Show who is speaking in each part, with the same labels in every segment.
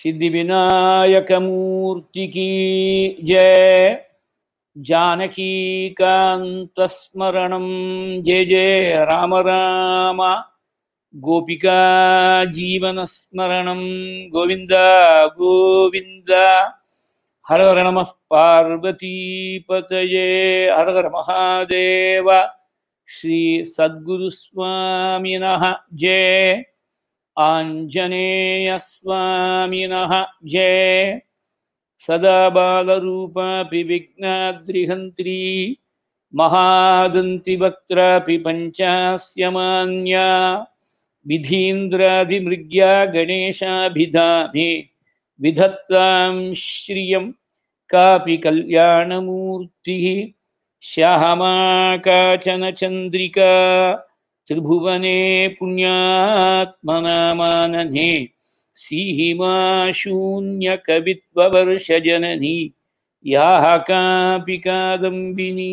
Speaker 1: सिद्धि विनायक मूर्ति की जय जानकी कांत स्मरणम जय जय राम राम गोपिका जीवन स्मरणम गोविंद गोविंद हर हर नम पार्वती पतये हर हर महादेव श्री सद्गुरु स्वामी जय आञ्जनेयस्वामिनः जय सदा विघ्नाद्रिहंत्री विघ्नाद्रिहन्त्री महादन्तिवक्त्रापि पञ्चास्य मान्या विधीन्द्रादिमृग्या गणेशाभिधाने विधत्तां श्रियं कापि कल्याणमूर्तिः श्यामा काचन चन्द्रिका त्रिभुवने पुण्यात्मनामानने सीहिमा जननी याः कापि कादम्बिनी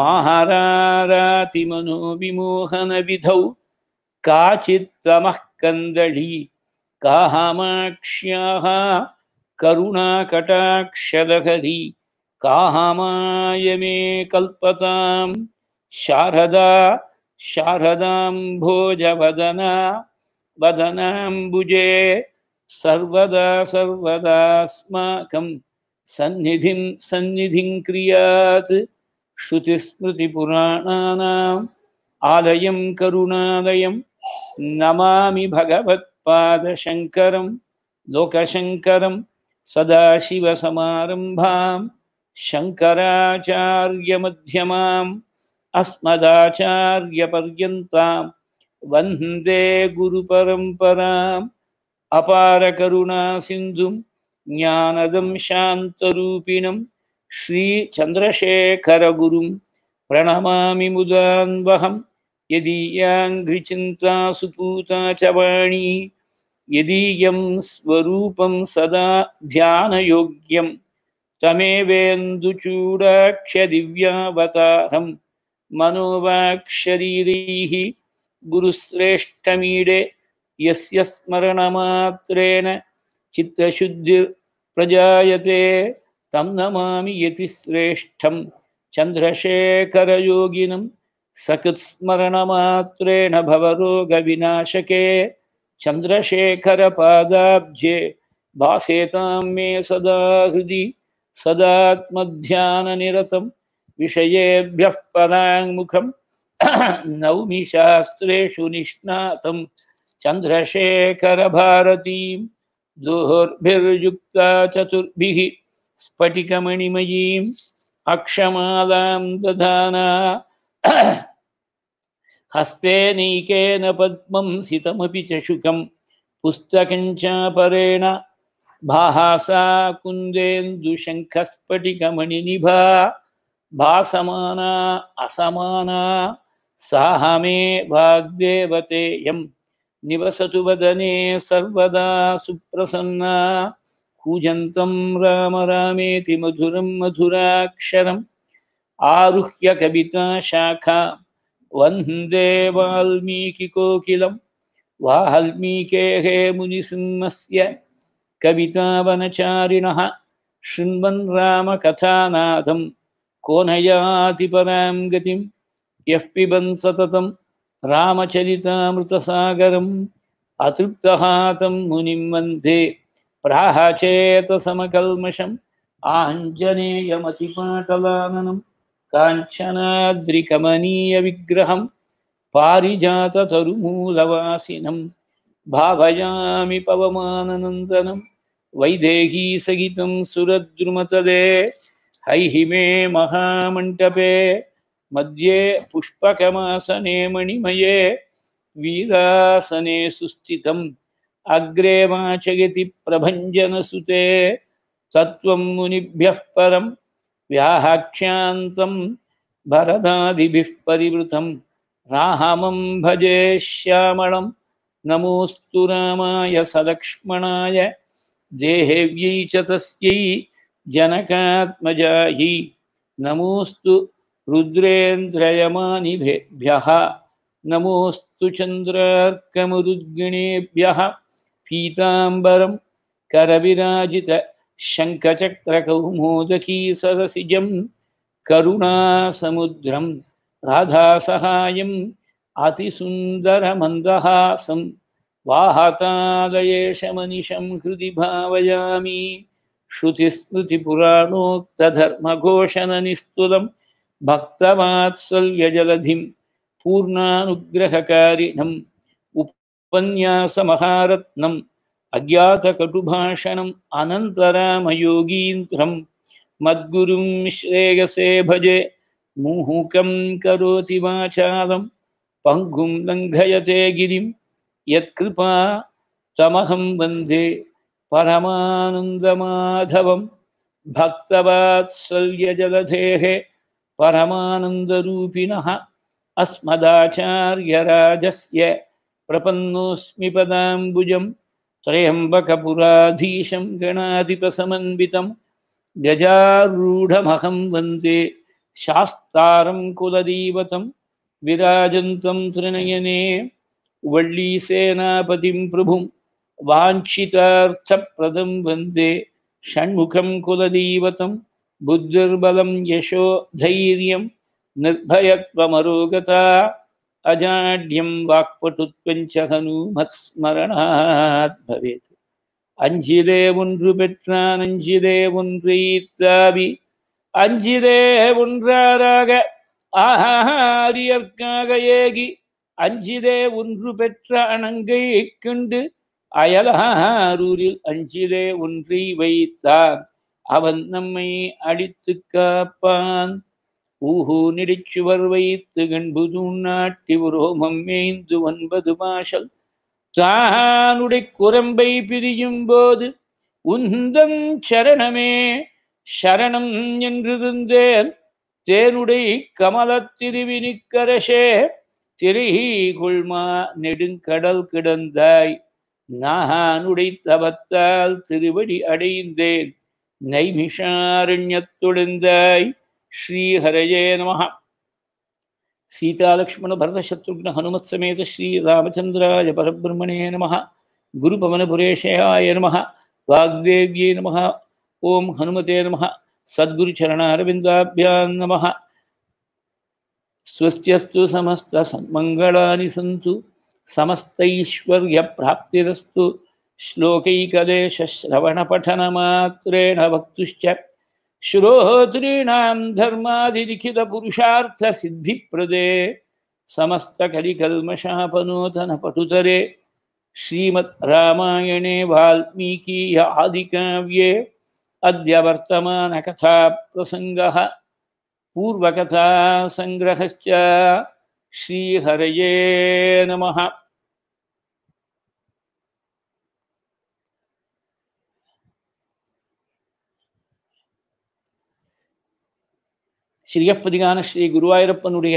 Speaker 1: माहरारातिमनोविमोहनविधौ काचित् त्वमः कन्दळी कामाक्ष्याः करुणाकटाक्षदहरी कामाय कल्पतां शारदा शारदाम्भोजवदना वदनाम्बुजे सर्वदा सर्वदास्माकं सन्निधिं सन्निधिं क्रियात् श्रुतिस्मृतिपुराणानाम् आलयं करुणालयं नमामि भगवत्पादशङ्करं लोकशङ्करं सदाशिवसमारम्भां शङ्कराचार्यमध्यमाम् अस्मदाचार्यपर्यता अस्मदाचार्यपर्यन्तां वन्दे गुरुपरम्पराम् अपारकरुणासिन्धुं ज्ञानदं शान्तरूपिणं श्रीचन्द्रशेखरगुरुं प्रणमा मुदान्वहं यदीयाङ्घ्रिचिन्ता सुपूता च वाणी यदीयं स्वरूपं सदा तमेवेन्दुचूड़ाक्ष तमेवेन्दुचूडाक्षदिव्यावतारम् मनोवाक्शरी गुरुश्रेष्ठमीडे यस्य स्मरणमात्रेण चित्तशुद्धिर्प्रजायते तं नमामि यतिश्रेष्ठं चन्द्रशेखरयोगिनं सकृत्स्मरणमात्रेण भवरोगविनाशके चन्द्रशेखरपादाब्जे भासेतां मे सदा हृदि निरतम विषयेभ्यः पदाङ्मुखं नौमि शास्त्रेषु निष्णातं चन्द्रशेखरभारतीं दुहुर्भिर्युक्ता चतुर्भिः स्फटिकमणिमयीम् अक्षमालां दधाना हस्तेनैकेन पद्मं सितमपि च शुकं पुस्तकञ्चापरेण भाहासा कुन्देन्दुशङ्खस्फटिकमणिनिभा भासमाना असमाना साहमे वाग्देवते यम निवसतु वदने सर्वदा सुप्रसन्ना कूजन्तं राम रामेति मधुरं मधुराक्षरम् आरुह्य कविता शाखा वन्दे वाल्मीकिकोकिलं वाल्मीकेः मुनिसिंहस्य कविता वनचारिणः शृण्वन् रामकथानाथम् को न याति परां गतिं यः पिबन् सततं रामचरितामृतसागरम् अतृप्तः तं मुनिं वन्दे प्राहचेतसमकल्मषम् आञ्जनेयमतिपाटलाननं काञ्चनाद्रिकमनीयविग्रहं पारिजाततरुमूलवासिनं भावयामि पवमाननन्दनं वैदेहीसहितं सुरद्रुमतले हईहिमे मे मध्ये पुष्पकमासने मणिमये वीरासने सुस्थितम् अग्रे वाचयति प्रभञ्जनसुते तत्त्वं मुनिभ्यः परं व्याहाख्यान्तं भरदादिभिः परिवृतं राहमं भजे श्यामलं नमोऽस्तु रामाय सलक्ष्मणाय देहव्यै च तस्यै जनकात्मजा हि नमोऽस्तु रुद्रेन्द्रयमानिभ्यः नमोऽस्तु चन्द्रार्कमुद्गिणेभ्यः पीताम्बरं करविराजितशङ्खचक्रकौमोदकी सदसिजं करुणासमुद्रं मंदहासम अतिसुन्दरमन्दहासं वाहतादयेशमनिशं हृदि भावयामी श्रुतिस्मृतिपुराणोक्तधर्मघोषणनिस्तुलं भक्तवात्सल्यजलधिं पूर्णानुग्रहकारिणम् उपन्यासमहारत्नम् अज्ञातकटुभाषणम् अनन्तरामयोगीन्त्रं मद्गुरुं श्रेयसे भजे मुहुकं करोति वाचालं पङ्गुं लङ्घयते गिरिं यत्कृपा तमहं वन्दे परमानन्दमाधवं भक्तवात्सल्यजगधेः परमानन्दरूपिणः अस्मदाचार्यराजस्य प्रपन्नोऽस्मि प्रपन्नोस्मी पदाबुज गणाधिपसमन्वितं गजारूढमहं वन्दे शास्तारं कुलदैवतं विराजन्तं त्रिनयने वल्लीसेनापतिं प्रभुम् वाञ्छितार्थप्रदं वन्दे षण्मुखं कुलदीवतं बुद्धिर्बलं यशो धैर्यं निर्भयत्वमरोगता அஜாட்யம் வாக்பட்டுத்வஞ்ச ஹனுமத்ஸ்மரணாத் பவேத் அஞ்சிலே ஒன்று பெற்றான் அஞ்சிலே ஒன்று ஈத்தாவி அஞ்சிலே ஒன்றாராக ஆஹாரியற்காக ஏகி அஞ்சிலே ஒன்று பெற்ற அணங்கை கண்டு அயலாரூரில் அஞ்சிலே ஒன்றி வைத்தார் அவன் நம்மை அடித்து காப்பான் ஊஹு நிடிச்சுவர் வைத்து கண்புது நாட்டி உரோமம் மேய்ந்து ஒன்பது மாஷல் தானுடைய குரம்பை பிரியும் போது உந்தம் சரணமே சரணம் என்றிருந்தேன் தேனுடை கமல திருவினிக்கரசே திருகி திரைகொள்மா நெடுங்கடல் கிடந்தாய் நாகானுடை தவத்தால் திருவடி அடைந்தேன் நைமிஷாரண்யத்தொழுந்தாய் ஸ்ரீஹரயே நம சீதாலக்ஷ்மண பரதசத்ருக்ன ஹனுமத் சமேத ஸ்ரீ ராமச்சந்திராய பரபிரம்மணே நம குரு பவனபுரேஷாய நம வாக்தேவியே நம ஓம் ஹனுமதே நம சத்குரு చరణారవిందాభ్యాం నమ స్వస్త్యస్తు సమస్త సన్మంగళాని సంతు समस्तैश्वर्यप्राप्तिरस्तु श्लोकैकदेशश्रवणपठनमात्रेण वक्तुश्च श्रोत्रीणां धर्मादिलिखितपुरुषार्थसिद्धिप्रदे समस्तकलिकल्मषापनूतनपटुतरे श्रीमद्रामायणे वाल्मीकीय आदिकाव्ये अद्य वर्तमानकथाप्रसङ्गः पूर्वकथासङ्ग्रहश्च ஸ்ரீஹரையே நம ஸ்ரீயப்பதிகான ஸ்ரீ குருவாயூரப்பனுடைய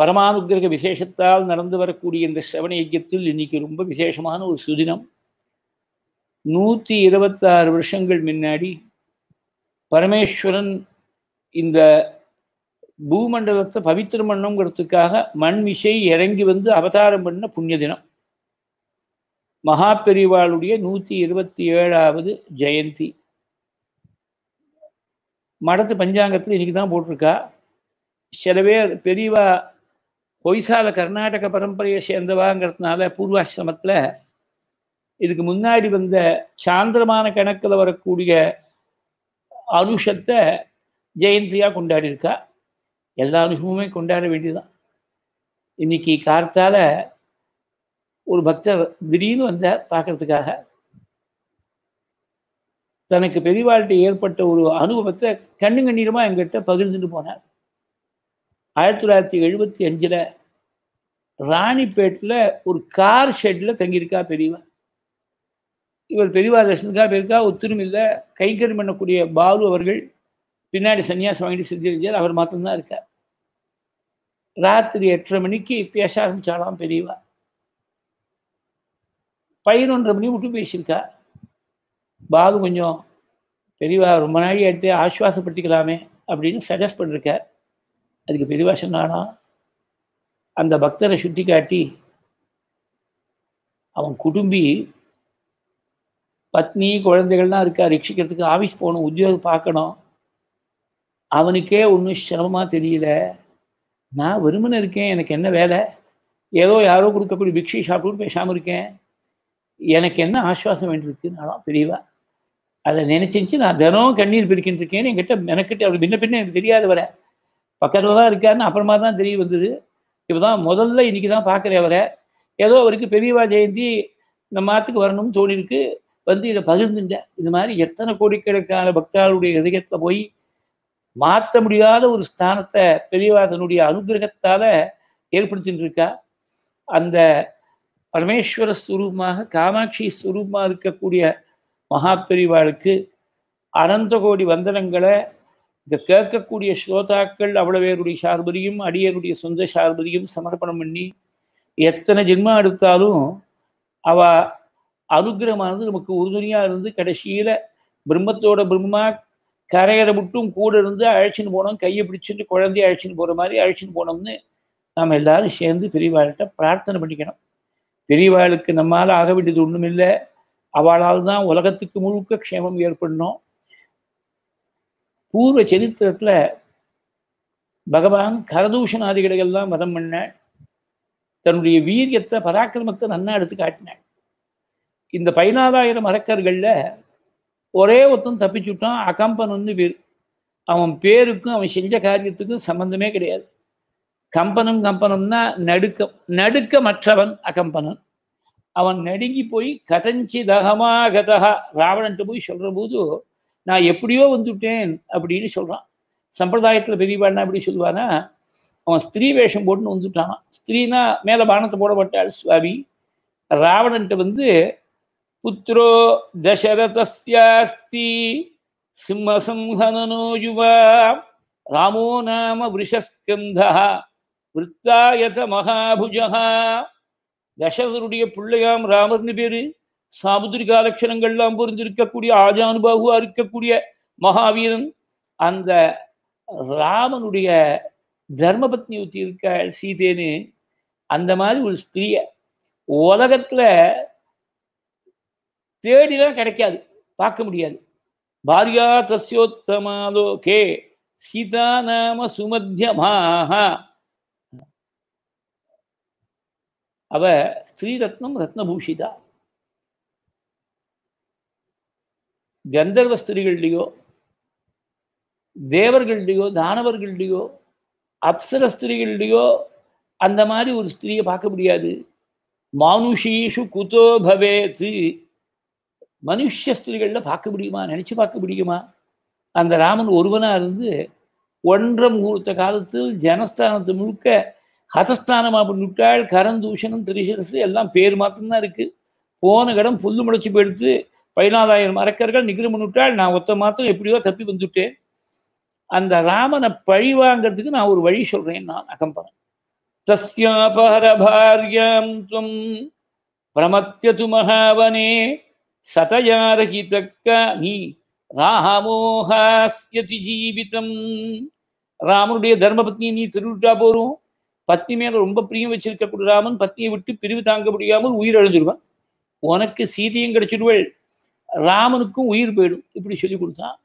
Speaker 1: பரமானுகிரக விசேஷத்தால் நடந்து வரக்கூடிய இந்த சிரவண யஜ்யத்தில் இன்னைக்கு ரொம்ப விசேஷமான ஒரு சுதினம் நூற்றி இருபத்தாறு வருஷங்கள் முன்னாடி பரமேஸ்வரன் இந்த பூமண்டலத்தை பவித்திரம் பண்ணுங்கிறதுக்காக மண் விசை இறங்கி வந்து அவதாரம் பண்ண புண்ணிய தினம் மகா பெரிவாளுடைய நூற்றி இருபத்தி ஏழாவது ஜெயந்தி மடத்து பஞ்சாங்கத்தில் இன்னைக்கு தான் போட்டிருக்கா சில பேர் பெரியவா பொய்சால கர்நாடக பரம்பரையை சேர்ந்தவாங்கிறதுனால பூர்வாசிரமத்தில் இதுக்கு முன்னாடி வந்த சாந்திரமான கணக்கில் வரக்கூடிய அனுஷத்தை ஜெயந்தியாக கொண்டாடியிருக்கா எல்லா அனுஷமுமே கொண்டாட வேண்டியதுதான் இன்னைக்கு கார்த்தால ஒரு பக்தர் திடீர்னு வந்தார் பார்க்கறதுக்காக தனக்கு பெரியவாழ்கிட்ட ஏற்பட்ட ஒரு அனுபவத்தை கண்ணு கண்ணீரமாக எங்கிட்ட பகிர்ந்துட்டு போனார் ஆயிரத்தி தொள்ளாயிரத்தி எழுபத்தி அஞ்சில் ராணிப்பேட்டில் ஒரு கார் ஷெட்டில் தங்கியிருக்கா பெரியவா இவர் பெரியவா தர்ஷனுக்காக போயிருக்கா ஒத்துரும் இல்லை பண்ணக்கூடிய பாலு அவர்கள் பின்னாடி சன்னியாசம் வாங்கிட்டு செஞ்சிருந்தார் அவர் மாத்திரம்தான் இருக்கார் ராத்திரி எட்டரை மணிக்கு பேச ஆரம்பிச்சாலாம் பெரியவா பதினொன்றரை மணி விட்டு பேசியிருக்கா பாபு கொஞ்சம் பெரியவா ரொம்ப நாளி எடுத்து ஆஸ்வாசப்படுத்திக்கலாமே அப்படின்னு சஜஸ்ட் பண்ணிருக்கார் அதுக்கு பெரியவா சொன்னானா அந்த பக்தரை சுட்டி காட்டி அவன் குடும்பி பத்னி குழந்தைகள்லாம் இருக்கா ரிக்ஷிக்கிறதுக்கு ஆஃபீஸ் போகணும் உத்தியோகம் பார்க்கணும் அவனுக்கே ஒன்றும் சிரமமாக தெரியல நான் வெறுமனை இருக்கேன் எனக்கு என்ன வேலை ஏதோ யாரோ கொடுக்கக்கூடிய பிக்ஷை சாப்பிட்டு பேசாமல் இருக்கேன் எனக்கு என்ன ஆஸ்வாசம் வேண்டியிருக்குனாலும் பெரியவா அதை நினைச்சிச்சு நான் தினம் கண்ணீர் பிரிக்கிட்டு என்கிட்ட எனக்கிட்ட அவர் பின்ன பின்ன எனக்கு தெரியாது வர பக்கத்தில் தான் இருக்காருன்னு அப்புறமா தான் தெரிய வந்தது இப்போ தான் முதல்ல இன்றைக்கி தான் பார்க்குறேன் அவரை ஏதோ அவருக்கு பெரியவா ஜெயந்தி இந்த மாதத்துக்கு வரணும்னு தோணிருக்கு வந்து இதை பகிர்ந்துட்டேன் இது மாதிரி எத்தனை கோடிக்கணக்கான பக்தர்களுடைய இதயத்தில் போய் மாற்ற முடியாத ஒரு ஸ்தானத்தை பெரியவா அனுகிரகத்தால ஏற்படுத்திட்டு இருக்கா அந்த பரமேஸ்வர ஸ்வரூபமாக காமாட்சி ஸ்வரூபமாக இருக்கக்கூடிய மகா பெரிவாளுக்கு அனந்த கோடி வந்தனங்களை இந்த கேட்கக்கூடிய ஸ்ரோதாக்கள் அவ்வளவேருடைய சார்பதியும் அடியனுடைய சொந்த சார்பதியும் சமர்ப்பணம் பண்ணி எத்தனை ஜென்மம் எடுத்தாலும் அவ அனுகிரகமானது நமக்கு உறுதுணையாக இருந்து கடைசியில் பிரம்மத்தோட பிரம்மா கரையரை விட்டும் கூட இருந்து அழைச்சின்னு போனோம் கையை பிடிச்சிட்டு குழந்தைய அழைச்சின்னு போகிற மாதிரி அழைச்சின்னு போனோம்னு நாம் எல்லாரும் சேர்ந்து பெரியவாழ்கிட்ட பிரார்த்தனை பண்ணிக்கணும் பெரியவாளுக்கு நம்மால் ஆக வேண்டியது ஒன்றும் இல்லை அவளால் தான் உலகத்துக்கு முழுக்க க்ஷேமம் ஏற்படணும் பூர்வ சரித்திரத்தில் பகவான் கரதூஷணாதிகளெல்லாம் வதம் பண்ண தன்னுடைய வீரியத்தை பராக்கிரமத்தை எடுத்து காட்டினேன் இந்த பதினாறாயிரம் அரக்கர்களில் ஒரே ஒருத்தன் தப்பிச்சுட்டான் அகம்பன் வந்து பேர் அவன் பேருக்கும் அவன் செஞ்ச காரியத்துக்கும் சம்பந்தமே கிடையாது கம்பனம் கம்பனம்னா நடுக்கம் நடுக்கமற்றவன் அகம்பனன் அவன் நடுங்கி போய் கதஞ்சி தகமாகதா ராவணன்ட்டு போய் சொல்கிற போது நான் எப்படியோ வந்துட்டேன் அப்படின்னு சொல்கிறான் சம்பிரதாயத்தில் பெரியவாடனா எப்படி சொல்லுவானா அவன் ஸ்திரீ வேஷம் போட்டுன்னு வந்துட்டான் ஸ்திரீனா மேலே பானத்தை போடப்பட்டாள் சுவாமி ராவணன்ட்டு வந்து पुत्रो दशरथस्यास्ति सिंहसंहननो युवा रामो नाम वृषस्कन्धः விற்காயத மகாபுஜா தசரருடைய பிள்ளையாம் ராமர்னு பேரு சாமுதிரிக லட்சணங்கள்லாம் புரிஞ்சிருக்கக்கூடிய ஆஜானுபாகுவா இருக்கக்கூடிய மகாவீரன் அந்த ராமனுடைய தர்மபத்னி ஊற்றி இருக்க சீதேன்னு அந்த மாதிரி ஒரு ஸ்திரீய உலகத்துல தேடினா கிடைக்காது பார்க்க முடியாது பாரியா தஸ்யோத்தமாலோகே சீதா நாம சுமத்தியமாக அவ ரத்னம் ரத்னபூஷிதா கந்தர்வ ஸ்திரீகள்லையோ தேவர்கள்லையோ தானவர்கள்லையோ அப்சர ஸ்திரீகள்லையோ அந்த மாதிரி ஒரு ஸ்திரீயை பார்க்க முடியாது மானுஷீஷு குதோ மனுஷ பார்க்க முடியுமா நினச்சி பார்க்க முடியுமா அந்த ராமன் ஒருவனாக இருந்து ஒன்றரை முகூர்த்த காலத்தில் ஜனஸ்தானத்தை முழுக்க ஹதஸ்தானமாக நுட்டாள் கரந்தூஷணம் திரிசரசு எல்லாம் பேர் மாத்தம்தான் இருக்குது போன கடம் புல்லு முளைச்சி போயிடுத்து பதினாலாயிரம் அரக்கர்கள் நிகரம் பண்ணிவிட்டால் நான் ஒத்த மாத்திரம் எப்படியோ தப்பி வந்துவிட்டேன் அந்த ராமனை பழி வாங்கிறதுக்கு நான் ஒரு வழி சொல்கிறேன் நான் அகம்பரம் தஸ்யாபஹர பாரியாம் துவம் பிரமத்தியது மகாவனே சதயாரகிதக்கி ராமோஹாஸ்யதி ஜீவிதம் ராமனுடைய தர்மபத்னியை நீ திருவிட்டா போறோம் பத்னி மேல ரொம்ப பிரியம் வச்சிருக்கக்கூடிய ராமன் பத்னியை விட்டு பிரிவு தாங்க முடியாமல் உயிர் அழிஞ்சிருவான் உனக்கு சீதையும் கிடைச்சிடுவள் ராமனுக்கும் உயிர் போயிடும் இப்படி சொல்லி கொடுத்தான்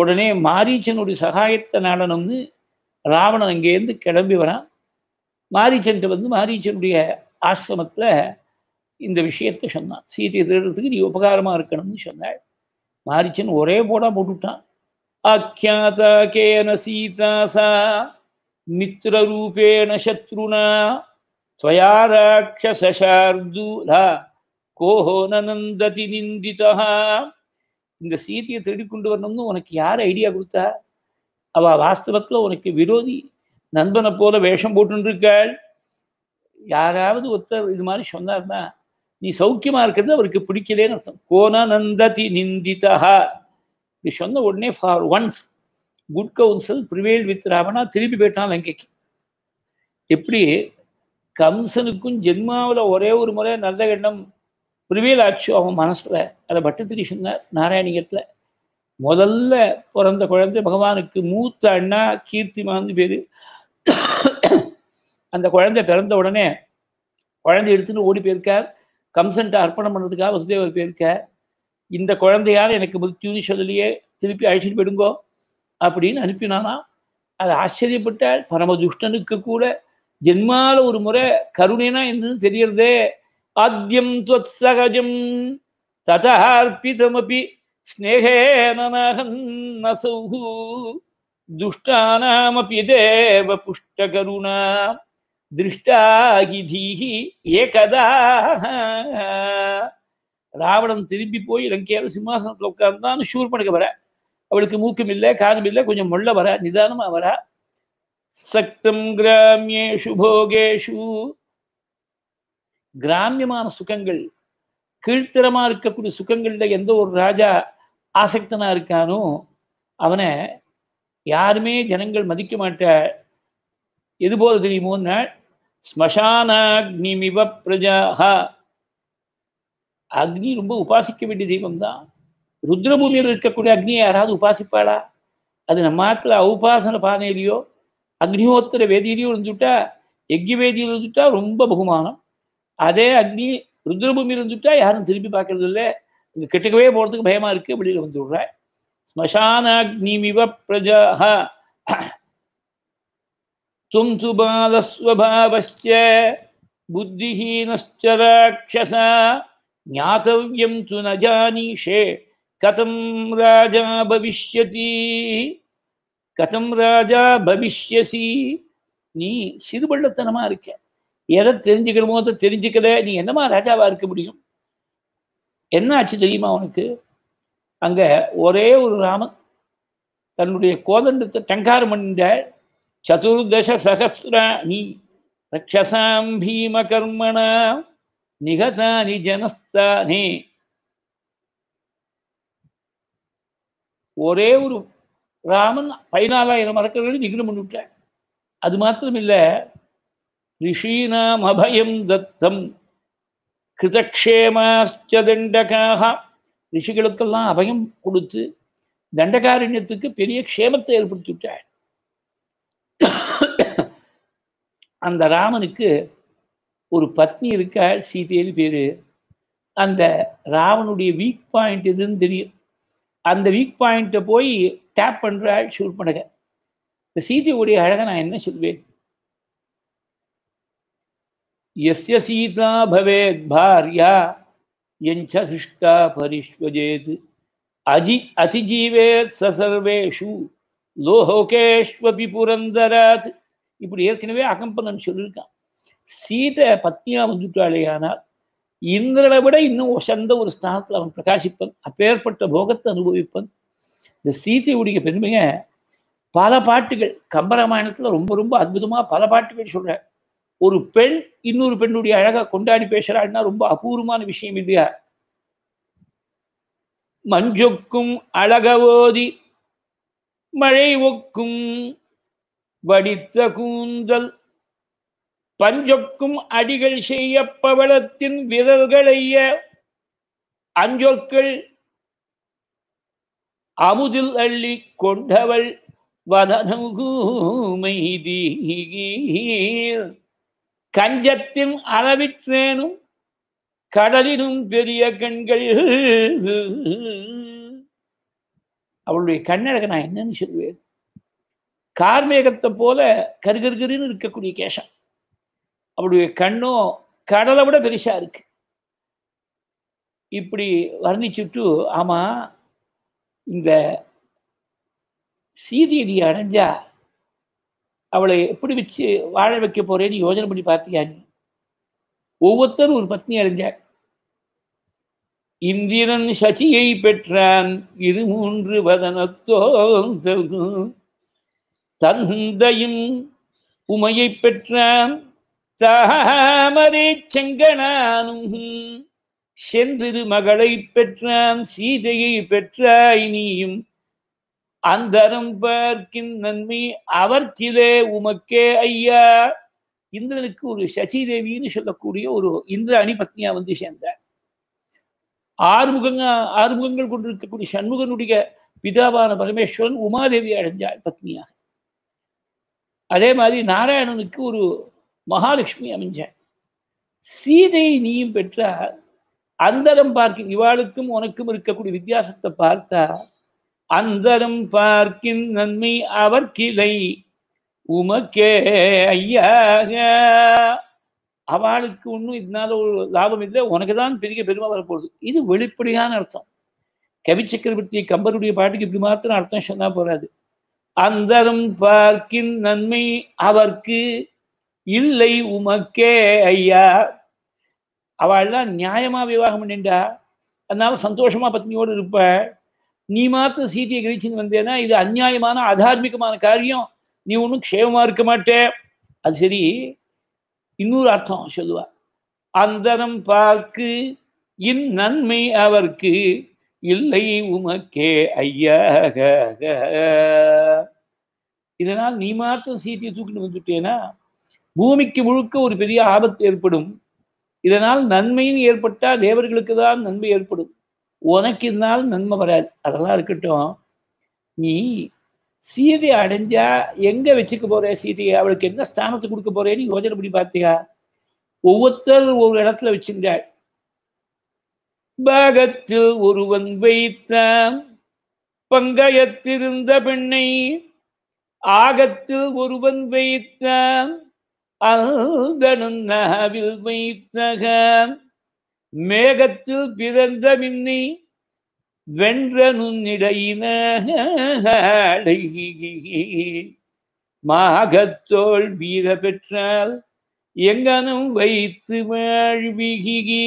Speaker 1: உடனே மாரீச்சனுடைய சகாயத்தை நாடனம்னு ராவணன் அங்கேருந்து கிளம்பி வரான் மாரீச்சன்ட்டு வந்து மாரீச்சனுடைய ஆசிரமத்தில் இந்த விஷயத்தை சொன்னான் சீதையை தேடுறதுக்கு நீ உபகாரமாக இருக்கணும்னு சொன்னாள் மாரிச்சன் ஒரே போடா போட்டுவிட்டான் அக்யாதா கேன சீதாசா மித்ரூபேண சத்ருனா त्वया ராட்சசார்தூலா கோஹோ நந்ததி நிந்திதா இந்த சீதையை தேடி கொண்டு வரணும்னு உனக்கு யார் ஐடியா கொடுத்தா அவ வாஸ்தவத்தில் உனக்கு விரோதி நண்பனை போல வேஷம் போட்டுருக்காள் யாராவது ஒருத்தர் இது மாதிரி சொன்னார்னா நீ சௌக்கியமாக இருக்கிறது அவருக்கு பிடிக்கலேன்னு அர்த்தம் கோன நந்ததி நிந்திதா இது சொன்ன உடனே for once good counsel prevail with ராமனா திருப்பி போயிட்டான் லங்கைக்கு எப்படி கம்சனுக்கும் ஜென்மாவில் ஒரே ஒரு முறை நல்ல எண்ணம் ப்ரிவேல் ஆச்சு அவன் மனசில் அதை பட்டத்திரி சொன்னார் நாராயணிகத்தில் முதல்ல பிறந்த குழந்தை பகவானுக்கு மூத்த அண்ணா கீர்த்தி கீர்த்திமான்னு பேர் அந்த குழந்தை பிறந்த உடனே குழந்தை எடுத்துன்னு ஓடி போயிருக்கார் கம்சன்ட்டை அர்ப்பணம் பண்ணுறதுக்காக வசுதேவர் போயிருக்க இந்த குழந்தையால் எனக்கு மத்தியூன்னு சொல்லியே திருப்பி அழைச்சிட்டு போயிடுங்கோ அப்படின்னு அனுப்பினானா அது ஆச்சரியப்பட்டால் பரமதுஷ்டனுக்கு கூட ஜென்மால ஒரு முறை கருணைனா என்னன்னு தெரியறதே ஆத்தியம் துவத்சகஜம் ததார்ப்பிதமபி ஸ்னேகேனசௌ துஷ்டானாமபி தேவ கருணா திருஷ்டாகி தீகி ஏகதா ராவணன் திரும்பி போய் இலங்கையில சிம்மாசனத்தில் உட்கார்ந்தான்னு ஷூர் பண்ணுக்க வர அவளுக்கு மூக்கம் இல்லை காதும் இல்லை கொஞ்சம் முள்ள வர நிதானமா வரா சக்தம் கிராமியேஷு போகேஷு கிராமியமான சுகங்கள் கீழ்த்தரமா இருக்கக்கூடிய சுகங்கள்ல எந்த ஒரு ராஜா ஆசக்தனா இருக்கானோ அவனை யாருமே ஜனங்கள் மதிக்க மாட்ட எதுபோல தெரியுமோன்னா ஸ்மசானாக்னிமிவ பிரஜாஹா அக்னி ரொம்ப உபாசிக்க வேண்டிய தெய்வம் தான் ருத்ரபூமியில் இருக்கக்கூடிய அக்னியை யாராவது உபாசிப்பாளா அது நம்ம ஆற்றுல அவுபாசன பாதையிலையோ அக்னிஹோத்திர வேதியிலையோ இருந்துட்டா எக்கி வேதியில் இருந்துட்டா ரொம்ப பகுமானம் அதே அக்னி ருத்ரபூமி இருந்துட்டா யாரும் திருப்பி பார்க்கறது இல்லை இங்கே கிட்டக்கவே போகிறதுக்கு பயமாக இருக்குது வெளியில் வந்துடுறேன் ஸ்மசானாக்னிமிவ பிரஜா त्वं तु बालस्वभावश्च बुद्धिहीनश्च राक्षसा ज्ञातव्यं तु न जानीषे கதம் ராஜா பவிஷ்யசி நீ சிறுபள்ளத்தனமா இருக்க எதை தெரிஞ்சுக்கணுமோ அதை தெரிஞ்சுக்கல நீ என்னமா ராஜாவா இருக்க முடியும் என்ன ஆச்சு தெரியுமா உனக்கு அங்க ஒரே ஒரு ராமன் தன்னுடைய கோதண்டத்தை டங்காரம் பண்ணிட்ட చతుర్దశసహస్రాని రక్షసాం பீமகர்மணா నిఘతాని ஜனஸ்தானே ஒரே ஒரு ராமன் பதினாலாயிரம் மரக்கர்களை நிகிலம் பண்ணிவிட்டார் அது மாத்திரம் இல்லை ரிஷீனாம் அபயம் தத்தம் கிருதக்ஷேமாஸ்ச தண்டகாக ரிஷிகளுக்கெல்லாம் அபயம் கொடுத்து தண்டகாரண்யத்துக்கு பெரிய க்ஷேமத்தை ஏற்படுத்தி விட்டார் அந்த ராமனுக்கு ஒரு பத்னி இருக்கா சீதைன்னு பேர் அந்த ராவனுடைய வீக் பாயிண்ட் எதுன்னு தெரியும் அந்த வீக் பாயிண்ட்டை போய் டேப் பண்ணுறாள் ஷூட் பண்ணுங்க இந்த சீதையுடைய அழகை நான் என்ன சொல்வேன் எஸ்ய சீதா பவேத் பாரியா எஞ்ச ஹிஷ்டா பரிஸ்வஜேது அஜி அதிஜீவேத் சசர்வேஷு லோகோகேஷ்வபி புரந்தராத் இப்படி ஏற்கனவே அகம்பனன் சொல்லியிருக்கான் சீதை பத்னியா வந்துட்டாளேயானால் இந்திரனை விட இன்னும் ஒசந்த ஒரு ஸ்தானத்தில் அவன் பிரகாசிப்பன் அப்பேற்பட்ட போகத்தை அனுபவிப்பன் இந்த சீதையுடைய பெருமையை பல பாட்டுகள் கம்பராமாயணத்தில் ரொம்ப ரொம்ப அற்புதமாக பல பாட்டுகள் சொல்கிறேன் ஒரு பெண் இன்னொரு பெண்ணுடைய அழகா கொண்டாடி பேசுகிறாள்னா ரொம்ப அபூர்வமான விஷயம் இல்லையா மஞ்சொக்கும் அழக ஓதி மழை ஒக்கும் வடித்த கூந்தல் பஞ்சொக்கும் அடிகள் செய்ய பவளத்தின் விரல்களைய அஞ்சொற்கள் அமுதில் அள்ளி கொண்டவள் வதனங்கூமைதீர் கஞ்சத்தின் அளவிற்றேனும் கடலினும் பெரிய கண்கள் அவளுடைய கண்ணழக நான் என்னன்னு சொல்வேன் கார்மேகத்தை போல கருகருகருன்னு இருக்கக்கூடிய கேஷம் அவருடைய கண்ணும் கடலை விட பெருசா இருக்கு இப்படி வர்ணிச்சுட்டு ஆமா இந்த சீதையை நீ அடைஞ்சா அவளை எப்படி வச்சு வாழ வைக்க போறேன்னு யோஜனை பண்ணி பார்த்தியா நீ ஒவ்வொருத்தரும் ஒரு பத்னி அடைஞ்சார் இந்திரன் சச்சியை பெற்றான் இரு மூன்று வதனத்தோம் தந்தையும் உமையை பெற்றான் தாமரை செங்கனானும் செந்திரு மகளை பெற்றான் சீதையை பெற்றாய் நீயும் அந்தரம் பார்க்கின் நன்மை அவர்கிலே உமக்கே ஐயா இந்திரனுக்கு ஒரு சசிதேவின்னு சொல்லக்கூடிய ஒரு இந்திர அணி பத்னியா வந்து சேர்ந்தார் ஆறுமுகங்க ஆறுமுகங்கள் கொண்டிருக்கக்கூடிய சண்முகனுடைய பிதாவான பரமேஸ்வரன் உமாதேவி அடைஞ்சார் பத்னியாக அதே மாதிரி நாராயணனுக்கு ஒரு மகாலட்சுமி அமைஞ்சேன் சீதையை நீயும் பெற்றா அந்தரம் பார்க்க இவாளுக்கும் உனக்கும் இருக்கக்கூடிய வித்தியாசத்தை பார்த்தா அந்தரம் பார்க்கின் நன்மை அவர் கிளை உமக்கே ஐயா அவளுக்கு ஒன்றும் இதனால ஒரு லாபம் இல்லை உனக்கு தான் பெரிய பெருமை வரப்போகுது இது வெளிப்படையான அர்த்தம் கவி சக்கரவர்த்தி கம்பருடைய பாட்டுக்கு இப்படி மாத்திரம் அர்த்தம் சொன்னா போறாது அந்தரம் பார்க்கின் நன்மை அவர்க்கு இல்லை உமக்கே ஐயா அவள்லாம் நியாயமா விவாகம் பண்ணிண்டா அதனால சந்தோஷமா பத்னியோடு இருப்ப நீ மாத்திரம் சீட்டியை கிழிச்சின்னு வந்தேன்னா இது அந்நியாயமான அதார்மிகமான காரியம் நீ ஒன்றும் க்ஷேமமாக இருக்க மாட்டே அது சரி இன்னொரு அர்த்தம் சொல்லுவா அந்தரம் பார்க்கு நன்மை அவர்க்கு இல்லை உமக்கே ஐயாக இதனால் நீ மாத்திரம் சீத்தியை தூக்கிட்டு வந்துட்டேனா பூமிக்கு முழுக்க ஒரு பெரிய ஆபத்து ஏற்படும் இதனால் நன்மைன்னு ஏற்பட்டா தேவர்களுக்கு தான் நன்மை ஏற்படும் உனக்கு இருந்தாலும் நன்மை வராது அதெல்லாம் இருக்கட்டும் நீ சீதை அடைஞ்சா எங்க வச்சுக்க போற சீதையை அவளுக்கு என்ன ஸ்தானத்தை கொடுக்க போறேன்னு யோஜனை பண்ணி பார்த்தியா ஒவ்வொருத்தர் ஒரு இடத்துல வச்சுக்கிறாள் பாகத்தில் ஒருவன் வைத்த பங்கயத்திருந்த பெண்ணை ஆகத்தில் ஒருவன் வைத்த அந்தனும் நாவில் வைத்தக மேகத்தில் பிறந்த மின்னி வென்ற இடையினடை மாகத்தோல் வீர பெற்றால் எங்கனும் வைத்து வாழ்விகி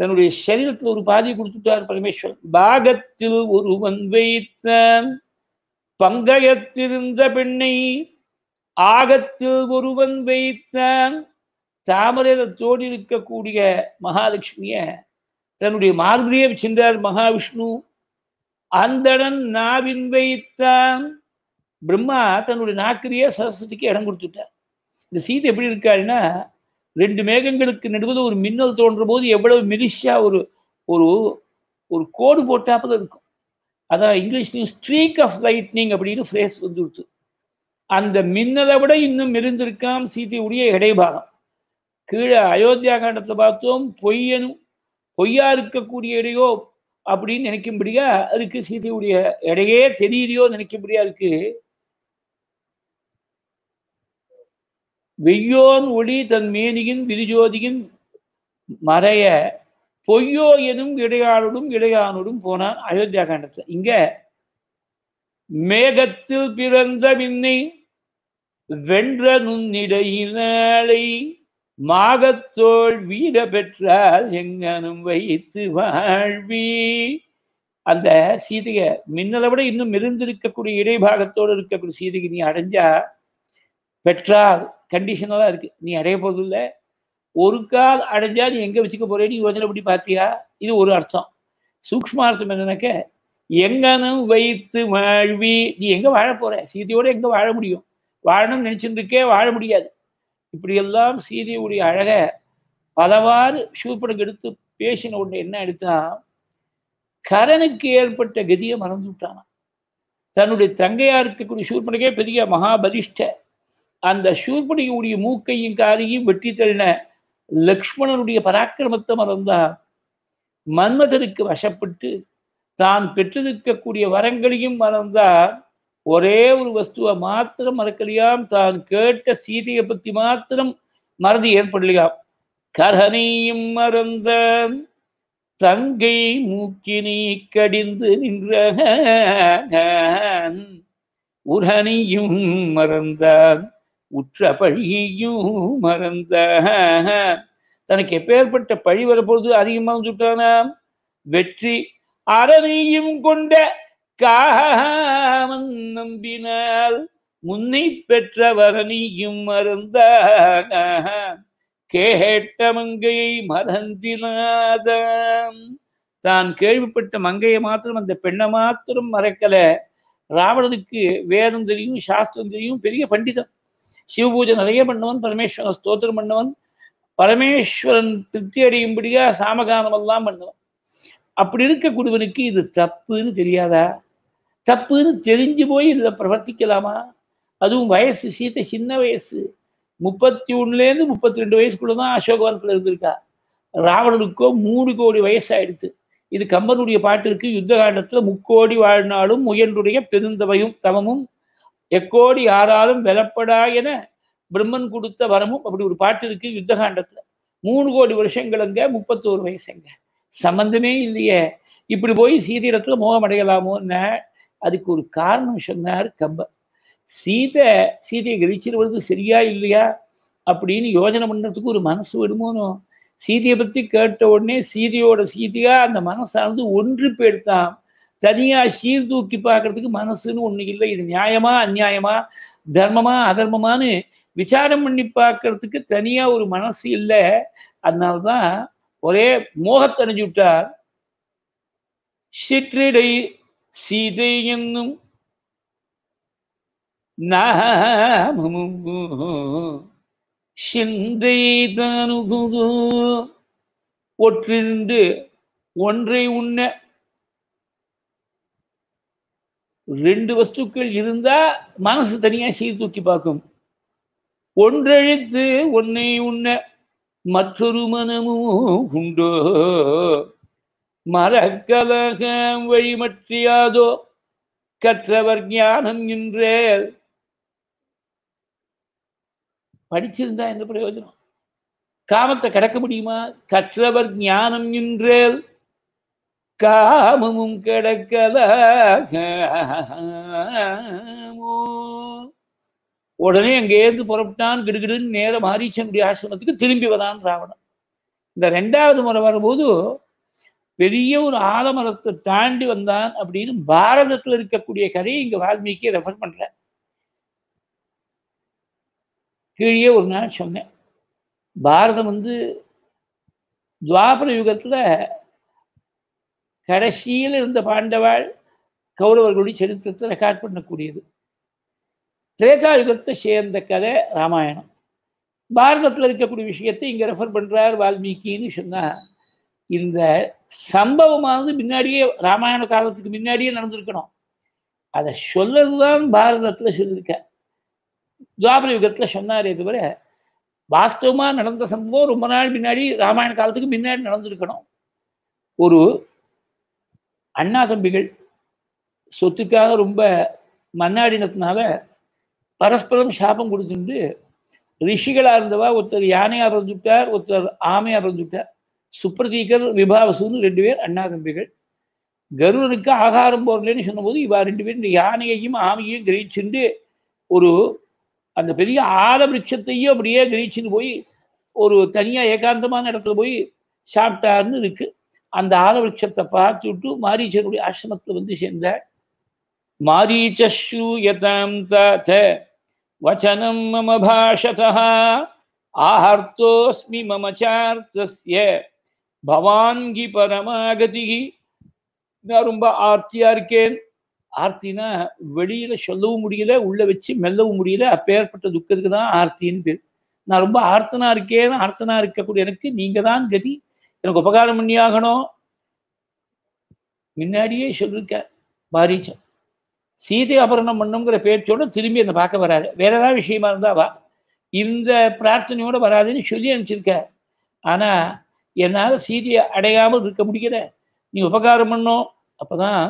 Speaker 1: தன்னுடைய சரீரத்தில் ஒரு பாதி கொடுத்துட்டார் பரமேஸ்வரன் பாகத்தில் ஒருவன் வைத்த பங்கயத்திருந்த பெண்ணை ஆகத்தில் ஒருவன் வைத்தான் தாமரத்தோடு இருக்கக்கூடிய மகாலட்சுமிய தன்னுடைய மார்பிலேயே சென்றார் மகாவிஷ்ணு அந்தடன் நாவின் வைத்தான் பிரம்மா தன்னுடைய நாக்கிலேயே சரஸ்வதிக்கு இடம் கொடுத்துட்டார் இந்த சீதை எப்படி இருக்காருன்னா ரெண்டு மேகங்களுக்கு நடுவது ஒரு மின்னல் தோன்ற போது எவ்வளவு மிலிஷா ஒரு ஒரு ஒரு கோடு போட்டாப்பது இருக்கும் அதான் இங்கிலீஷ்லையும் ஸ்ட்ரீக் ஆஃப் லைட்னிங் அப்படின்னு ஃப்ரேஸ் வந்துடுச்சு அந்த மின்னலை விட இன்னும் மெரிந்திருக்காம் சீதையுடைய இடைபாகம் கீழே அயோத்தியா காண்டத்தை பார்த்தோம் பொய்யனும் பொய்யா இருக்கக்கூடிய இடையோ அப்படின்னு நினைக்கும்படியா அதுக்கு சீதையுடைய இடையே தெரியலையோ நினைக்கும்படியா இருக்கு வெய்யோன் ஒளி தன் மேனியின் விரிஜோதியின் மறைய பொய்யோ எனும் இடையாளுடும் இடையானுடும் போனான் அயோத்தியா காண்டத்தில் இங்க மேகத்தில் பிறந்த விண்ணை வென்ற நுண்ணிடையினாலை மாகத்தோல் வீர பெற்றால் எங்கனும் வைத்து வாழ்வி அந்த சீதைய மின்னலை விட இன்னும் மெருந்திருக்கக்கூடிய இடைபாகத்தோடு இருக்கக்கூடிய சீதையை நீ அடைஞ்சா பெற்றால் கண்டிஷனலாக இருக்குது நீ அடைய போகிறது இல்லை ஒரு கால் அடைஞ்சா நீ எங்கே வச்சுக்க போறேன்னு யோஜனை பண்ணி பார்த்தியா இது ஒரு அர்த்தம் அர்த்தம் என்னன்னாக்க எங்கனும் வைத்து வாழ்வி நீ எங்கே வாழ போற சீதையோடு எங்கே வாழ முடியும் வாழணும்னு நினச்சிருந்துக்கே வாழ முடியாது இப்படியெல்லாம் சீதையுடைய அழக பலவாறு ஷூப்படங்கு எடுத்து பேசின உடனே என்ன எடுத்தா கரனுக்கு ஏற்பட்ட கதியை மறந்து விட்டானா தன்னுடைய தங்கையா இருக்கக்கூடிய சூர்பனுக்கே பெரிய மகாபதிஷ்ட அந்த சூர்பனியுடைய மூக்கையும் காதையும் வெட்டி தள்ளின லக்ஷ்மணனுடைய பராக்கிரமத்தை மறந்தார் மன்மதனுக்கு வசப்பட்டு தான் பெற்றிருக்கக்கூடிய வரங்களையும் மறந்தார் ஒரே ஒரு வஸ்துவை மாத்திரம் மறக்கலையாம் தான் கேட்ட சீதையை பற்றி மாத்திரம் மறதி ஏற்படலையாம் கரணியும் மறந்த தங்கை மூக்கினி கடிந்து நின்ற உரணியும் மறந்தான் உற்ற பழியும் மறந்த தனக்கு எப்பேற்பட்ட பழி வரப்போது அதிகமாக சுட்டானாம் வெற்றி அறனையும் கொண்ட காமன் நம்பினால் முன்னை பெற்ற வரணியும் மறந்த கேட்ட மங்கையை மறந்தினாதான் தான் கேள்விப்பட்ட மங்கையை மாத்திரம் அந்த பெண்ணை மாத்திரம் மறக்கல ராவணனுக்கு வேதம் தெரியும் சாஸ்திரம் தெரியும் பெரிய பண்டிதம் சிவ பூஜை நிறைய பண்ணுவன் பரமேஸ்வரன் ஸ்தோத்திரம் பண்ணுவன் பரமேஸ்வரன் திருப்தி அடையும்படியாக சாமகானம் எல்லாம் பண்ணுவான் அப்படி இருக்க குருவனுக்கு இது தப்புன்னு தெரியாதா தப்புன்னு தெரிஞ்சு போய் இதில் பிரவர்த்திக்கலாமா அதுவும் வயசு சீத்த சின்ன வயசு முப்பத்தி ஒன்றுலேருந்து முப்பத்தி ரெண்டு வயசுக்குள்ள தான் அசோகவனத்தில் இருந்திருக்கா ராவணனுக்கோ மூணு கோடி வயசாயிடுத்து இது கம்பனுடைய பாட்டிற்கு யுத்த காண்டத்தில் முக்கோடி வாழ்நாளும் முயன்றுடைய பெருந்தவையும் தவமும் எக்கோடி யாராலும் வெலப்படா என பிரம்மன் கொடுத்த வரமும் அப்படி ஒரு பாட்டு இருக்கு யுத்தகாண்டத்துல மூணு கோடி வருஷங்களுங்க முப்பத்தோரு வயசுங்க சம்பந்தமே இல்லையே இப்படி போய் சீதிடத்துல மோகம் அடையலாமோன்னு அதுக்கு ஒரு காரணம் சொன்னார் கம்ப சீதை சீதையை கழிச்சிருவது சரியா இல்லையா அப்படின்னு யோஜனை பண்ணுறதுக்கு ஒரு மனசு வருமானோ சீதையை பற்றி கேட்ட உடனே சீதையோட சீதையாக அந்த மனசானது ஒன்று போயிடுத்தான் தனியாக தூக்கி பார்க்கறதுக்கு மனசுன்னு ஒன்று இல்லை இது நியாயமா அந்நியாயமா தர்மமா அதர்மமானு விசாரம் பண்ணி பார்க்கறதுக்கு தனியாக ஒரு மனசு இல்லை அதனால தான் ஒரே மோகத்தணிஞ்சு விட்டார் சிற்றிடை சீதை என்னும் சிந்தை ஒற்றிருந்து ஒன்றை உண்ண ரெண்டு வஸ்துக்கள் இருந்தா மனசு தனியா சீர்தூக்கி பார்க்கும் ஒன்றெழுத்து ஒன்னை உண்ண மற்றொரு மனமும் உண்டோ மரக்கலகம் வழிமற்றியாதோ கற்றவர் ஞானம் என்றே படிச்சிருந்தா என்ன பிரயோஜனம் காமத்தை கடக்க முடியுமா கற்றவர் ஞானம் என்றேல் காமமும் கிடக்கலாமோ உடனே அங்கேருந்து புறப்பட்டான் கிடுகிடுன்னு நேரம் மாரீச்சனுடைய ஆசிரமத்துக்கு திரும்பி வதான் ராவணன் இந்த ரெண்டாவது முறை வரும்போது பெரிய ஒரு ஆலமரத்தை தாண்டி வந்தான் அப்படின்னு பாரதத்தில் இருக்கக்கூடிய கதையை இங்கே வால்மீகியை ரெஃபர் பண்ணுறேன் கீழே ஒரு நாள் சொன்னேன் பாரதம் வந்து துவாபர யுகத்தில் கடைசியில் இருந்த பாண்டவாள் கௌரவர்களுடைய சரித்திரத்தை ரெக்கார்ட் பண்ணக்கூடியது திரேதா யுகத்தை சேர்ந்த கதை ராமாயணம் பாரதத்தில் இருக்கக்கூடிய விஷயத்தை இங்கே ரெஃபர் பண்ணுறார் வால்மீகின்னு சொன்னால் இந்த சம்பவமானது முன்னாடியே ராமாயண காலத்துக்கு முன்னாடியே நடந்திருக்கணும் அதை சொல்லது தான் பாரதத்தில் சொல்லியிருக்க துவாபர யுகத்தில் சொன்னார் இதுவரை வாஸ்தவமாக நடந்த சம்பவம் ரொம்ப நாள் முன்னாடி ராமாயண காலத்துக்கு முன்னாடி நடந்திருக்கணும் ஒரு அண்ணா தம்பிகள் சொத்துக்காக ரொம்ப மன்னாடினத்துனால பரஸ்பரம் சாபம் கொடுத்துட்டு ரிஷிகளாக இருந்தவா ஒருத்தர் யானையாக பிறந்துட்டார் ஒருத்தர் ஆமையாக பிறந்துட்டார் சுப்ரதீகர் விபாவசுன்னு ரெண்டு பேர் அண்ணா தம்பிகள் கருடனுக்கு ஆகாரம் போடலன்னு சொன்னபோது இவா ரெண்டு பேர் இந்த யானையையும் ஆமையையும் கிரகிச்சுண்டு ஒரு அந்த பெரிய ஆலவிருட்சத்தையும் அப்படியே கிரகிச்சுன்னு போய் ஒரு தனியாக ஏகாந்தமான இடத்துல போய் சாப்பிட்டாருன்னு இருக்குது அந்த ஆலவட்சத்தை பார்த்து விட்டு மாரீச்சனுடைய ஆசிரமத்தில் வந்து சேர்ந்தார் மாரீச்சூயதாம் தத வச்சனம் மம பாஷதா ஆஹர்த்தோஸ்மி மம சார்த்தஸ்ய பவான்கி பரமாகதி நான் ரொம்ப ஆர்த்தியா இருக்கேன் ஆர்த்தினா வெளியில சொல்லவும் முடியல உள்ள வச்சு மெல்லவும் முடியல அப்பேற்பட்ட துக்கத்துக்கு தான் ஆர்த்தின்னு பேர் நான் ரொம்ப ஆர்த்தனா இருக்கேன் ஆர்த்தனா இருக்கக்கூடிய எனக்கு நீங்க தான் கதி எனக்கு உபகாரம் பண்ணி ஆகணும் முன்னாடியே சொல்லிருக்க மாரீச்சன் சீதை அபரணம் பண்ணுங்கிற பேச்சோட திரும்பி என்னை பார்க்க வராது வேற ஏதாவது விஷயமா இருந்தா வா இந்த பிரார்த்தனையோட வராதுன்னு சொல்லி அனுப்பிச்சிருக்க ஆனால் என்னால் சீதையை அடையாமல் இருக்க முடியல நீ உபகாரம் பண்ணும் அப்பதான்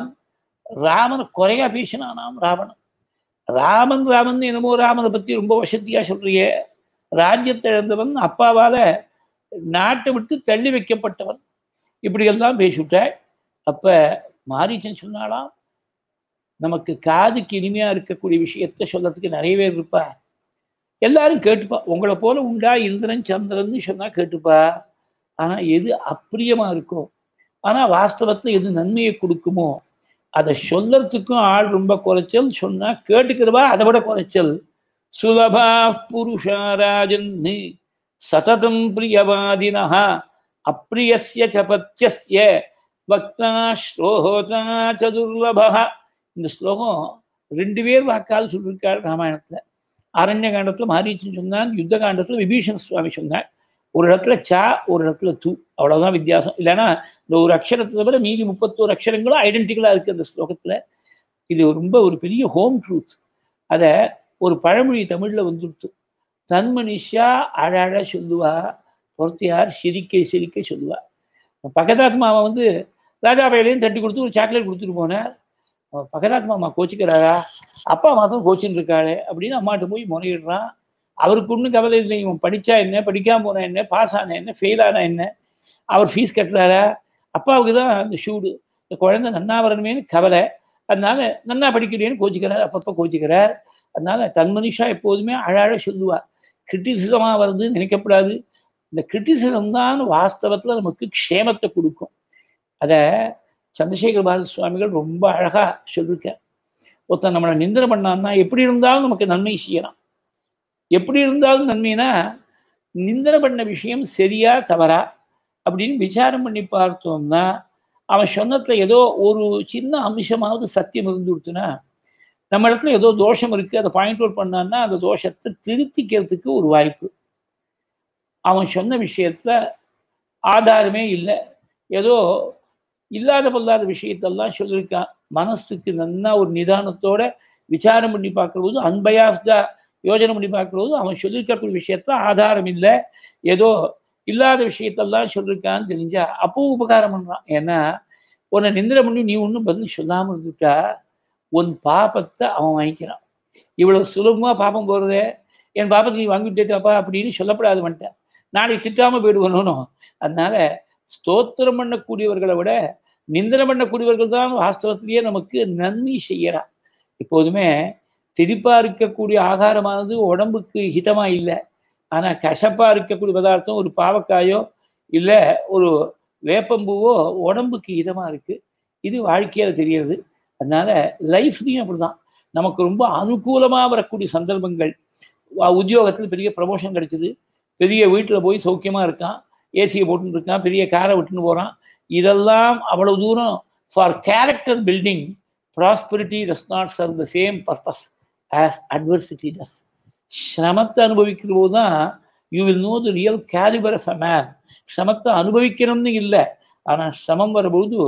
Speaker 1: ராமன் குறையா பேசினானாம் ராவணன் ராமன் ராமன் என்னமோ ராமனை பற்றி ரொம்ப வசதியாக சொல்றியே ராஜ்யத்தை இழந்தவன் அப்பாவால் நாட்டை விட்டு தள்ளி வைக்கப்பட்டவன் இப்படியெல்லாம் பேசிவிட்ட அப்போ மாரிச்சன் சொன்னாலாம் நமக்கு காதுக்கு இனிமையாக இருக்கக்கூடிய விஷயத்த சொல்றதுக்கு நிறைய பேர் இருப்பா எல்லாரும் கேட்டுப்பா உங்களை போல உண்டா இந்திரன் சந்திரன் சொன்னால் கேட்டுப்பா ஆனால் எது அப்பிரியமாக இருக்கும் ஆனால் வாஸ்தவத்தில் எது நன்மையை கொடுக்குமோ அதை சொல்லறதுக்கும் ஆள் ரொம்ப குறைச்சல் சொன்னால் கேட்டுக்கிறவா அதை விட குறைச்சல் சுலபா புருஷாராஜன் சததம் பிரியவாதினா அப்பிரியஸ்ய சபத்தியஸ்ய வக்தா ஸ்ரோஹோதா சதுர்லபா இந்த ஸ்லோகம் ரெண்டு பேர் வாக்கால் சொல்லியிருக்காரு ராமாயணத்தில் அரண்ய காண்டத்தில் மாரீச்சன் சொன்னான் யுத்த காண்டத்தில் விபீஷன் சுவாமி சொன்னார் ஒரு இடத்துல சா ஒரு இடத்துல தூ அவ்வளோதான் வித்தியாசம் இல்லைன்னா இந்த ஒரு அக்ஷரத்தை தவிர மீதி முப்பத்தோரு அக்ஷரங்களும் ஐடென்டிக்கலாக இருக்குது அந்த ஸ்லோகத்தில் இது ரொம்ப ஒரு பெரிய ஹோம் ட்ரூத் அதை ஒரு பழமொழி தமிழில் வந்துடுத்து தன்மனுஷா அழ சொல்லுவா பொறுத்தையார் சிரிக்க சிரிக்க சொல்லுவா பகதாத் வந்து ராஜா பயிலையும் தட்டி கொடுத்து ஒரு சாக்லேட் கொடுத்துட்டு போனார் பகதாத் மாமா கோச்சிக்கிறாரா அப்பா மாதம் கோச்சின்னு இருக்காளே அப்படின்னு அம்மாட்ட போய் முறையிடுறான் அவருக்கு ஒன்றும் கவலை இல்லை இவன் படித்தா என்ன படிக்காமல் போனா என்ன பாஸ் ஆனா என்ன ஃபெயில் ஆனா என்ன அவர் ஃபீஸ் கட்டுறாரா அப்பாவுக்கு தான் அந்த ஷூடு இந்த குழந்தை நன்னா வரணுமேனு கவலை அதனால நன்னா படிக்கலையேன்னு கோச்சிக்கிறார் அப்பப்போ கோச்சிக்கிறார் அதனால மனுஷா எப்போதுமே அழாழ சொல்லுவாள் கிரிட்டிசிசமாக வருது நினைக்கப்படாது இந்த கிரிட்டிசிசம் தான் வாஸ்தவத்தில் நமக்கு க்ஷேமத்தை கொடுக்கும் அதை சந்திரசேகர பாரதி சுவாமிகள் ரொம்ப அழகாக சொல்லியிருக்கார் ஒருத்தன் நம்மளை நிந்தனை பண்ணான்னா எப்படி இருந்தாலும் நமக்கு நன்மை செய்யலாம் எப்படி இருந்தாலும் நன்மைனா நிந்தனை பண்ண விஷயம் சரியா தவறா அப்படின்னு விசாரம் பண்ணி பார்த்தோம்னா அவன் சொன்னத்தில் ஏதோ ஒரு சின்ன அம்சமாவது சத்தியம் இருந்து கொடுத்துனா நம்ம இடத்துல ஏதோ தோஷம் இருக்குது அதை பாயிண்ட் அவுட் பண்ணான்னா அந்த தோஷத்தை திருத்திக்கிறதுக்கு ஒரு வாய்ப்பு அவன் சொன்ன விஷயத்தில் ஆதாரமே இல்லை ஏதோ இல்லாத பொல்லாத விஷயத்தெல்லாம் சொல்லியிருக்கான் மனசுக்கு நல்லா ஒரு நிதானத்தோட விசாரம் பண்ணி பார்க்குற போது அன்பயாஸ்டா யோஜனை பண்ணி பார்க்குற போது அவன் சொல்லியிருக்கக்கூடிய விஷயத்துல ஆதாரம் இல்லை ஏதோ இல்லாத விஷயத்தெல்லாம் சொல்லியிருக்கான்னு தெரிஞ்சா அப்பவும் உபகாரம் பண்ணுறான் ஏன்னா உன்னை நிந்திர பண்ணி நீ ஒன்றும் பதில் சொல்லாமல் இருந்துட்டா உன் பாபத்தை அவன் வாங்கிக்கிறான் இவ்வளவு சுலபமாக பாப்பம் போகிறதே என் பாப்பத்தை நீ வாங்கிட்டேப்பாப்பா அப்படின்னு சொல்லப்படாது வந்துட்டேன் நாளைக்கு திட்டாமல் போயிடுவனும் அதனால ஸ்தோத்திரம் பண்ணக்கூடியவர்களை விட நிந்தனம் பண்ணக்கூடியவர்கள் தான் வாஸ்தவத்திலேயே நமக்கு நன்மை செய்யறா எப்போதுமே செதிப்பாக இருக்கக்கூடிய ஆகாரமானது உடம்புக்கு ஹிதமாக இல்லை ஆனால் கசப்பாக இருக்கக்கூடிய பதார்த்தம் ஒரு பாவக்காயோ இல்லை ஒரு வேப்பம்பூவோ உடம்புக்கு இதமாக இருக்குது இது வாழ்க்கையில் தெரியறது அதனால லைஃப்லையும் அப்படிதான் நமக்கு ரொம்ப அனுகூலமாக வரக்கூடிய சந்தர்ப்பங்கள் உத்தியோகத்தில் பெரிய ப்ரமோஷன் கிடைச்சிது பெரிய வீட்டில் போய் சௌக்கியமாக இருக்கான் ஏசியை போட்டுன்னு இருக்கான் பெரிய காரை விட்டுன்னு போகிறான் இதெல்லாம் அவ்வளோ தூரம் for character building prosperity does not serve the same purpose as adversity does சிரமத்தை அனுபவிக்கிற போது தான் you will know the real calibre of a man சிரமத்தை அனுபவிக்கணும்னு இல்லை ஆனால் சிரமம் வரும்போது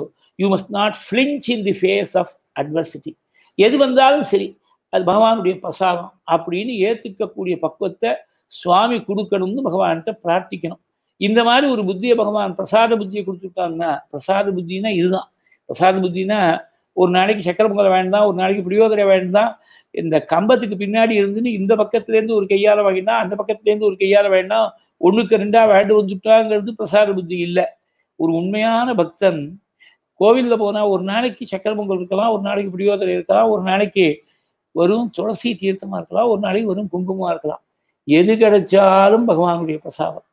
Speaker 1: you must not flinch in the face of adversity எது வந்தாலும் சரி அது பகவானுடைய பிரசாதம் அப்படின்னு ஏற்றுக்கக்கூடிய பக்குவத்தை சுவாமி கொடுக்கணும்னு பகவான்கிட்ட பிரார்த்திக்கணும் இந்த மாதிரி ஒரு புத்தியை பகவான் பிரசாத புத்தியை கொடுத்துருக்காங்கன்னா பிரசாத புத்தினா இதுதான் பிரசாத புத்தினா ஒரு நாளைக்கு சக்கர பொங்கல் வேண்டாம் ஒரு நாளைக்கு பிரியோதரை வேண்டாம் இந்த கம்பத்துக்கு பின்னாடி இருந்துன்னு இந்த பக்கத்துலேருந்து ஒரு கையால் வாங்கினா அந்த பக்கத்துலேருந்து ஒரு கையால் வேண்டாம் ஒன்றுக்கு ரெண்டாக வேண்டு வந்துட்டாங்கிறது பிரசாத புத்தி இல்லை ஒரு உண்மையான பக்தன் கோவிலில் போனால் ஒரு நாளைக்கு சக்கர பொங்கல் இருக்கலாம் ஒரு நாளைக்கு பிடியோதரை இருக்கலாம் ஒரு நாளைக்கு வரும் துளசி தீர்த்தமாக இருக்கலாம் ஒரு நாளைக்கு வரும் குங்குமமாக இருக்கலாம் எது கிடைச்சாலும் பகவானுடைய பிரசாதம்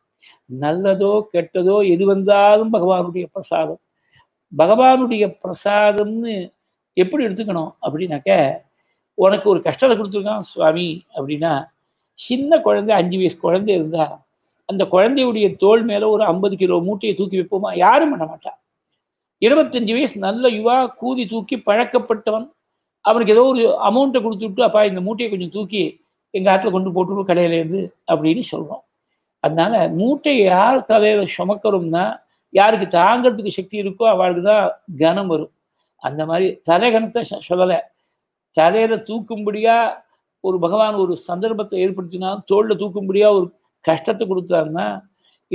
Speaker 1: நல்லதோ கெட்டதோ எது வந்தாலும் பகவானுடைய பிரசாதம் பகவானுடைய பிரசாதம்னு எப்படி எடுத்துக்கணும் அப்படின்னாக்க உனக்கு ஒரு கஷ்டத்தை கொடுத்துருக்கான் சுவாமி அப்படின்னா சின்ன குழந்தை அஞ்சு வயசு குழந்தை இருந்தா அந்த குழந்தையுடைய தோல் மேலே ஒரு ஐம்பது கிலோ மூட்டையை தூக்கி வைப்போமா யாரும் பண்ண மாட்டான் இருபத்தஞ்சு வயசு நல்ல யுவா கூதி தூக்கி பழக்கப்பட்டவன் அவனுக்கு ஏதோ ஒரு அமௌண்ட்டை கொடுத்து விட்டு அப்பா இந்த மூட்டையை கொஞ்சம் தூக்கி எங்கள் ஆற்றுல கொண்டு போட்டுருவோம் கடையிலேருந்து அப்படின்னு சொல்கிறோம் அதனால மூட்டையை யார் தலையில் சுமக்கிறோம்னா யாருக்கு தாங்கிறதுக்கு சக்தி இருக்கோ அவளுக்கு தான் கனம் வரும் அந்த மாதிரி தலை தலைகணத்தை சொல்லலை தலையில தூக்கும்படியா ஒரு பகவான் ஒரு சந்தர்ப்பத்தை ஏற்படுத்தினா தோளில் தூக்கும்படியா ஒரு கஷ்டத்தை கொடுத்தாருன்னா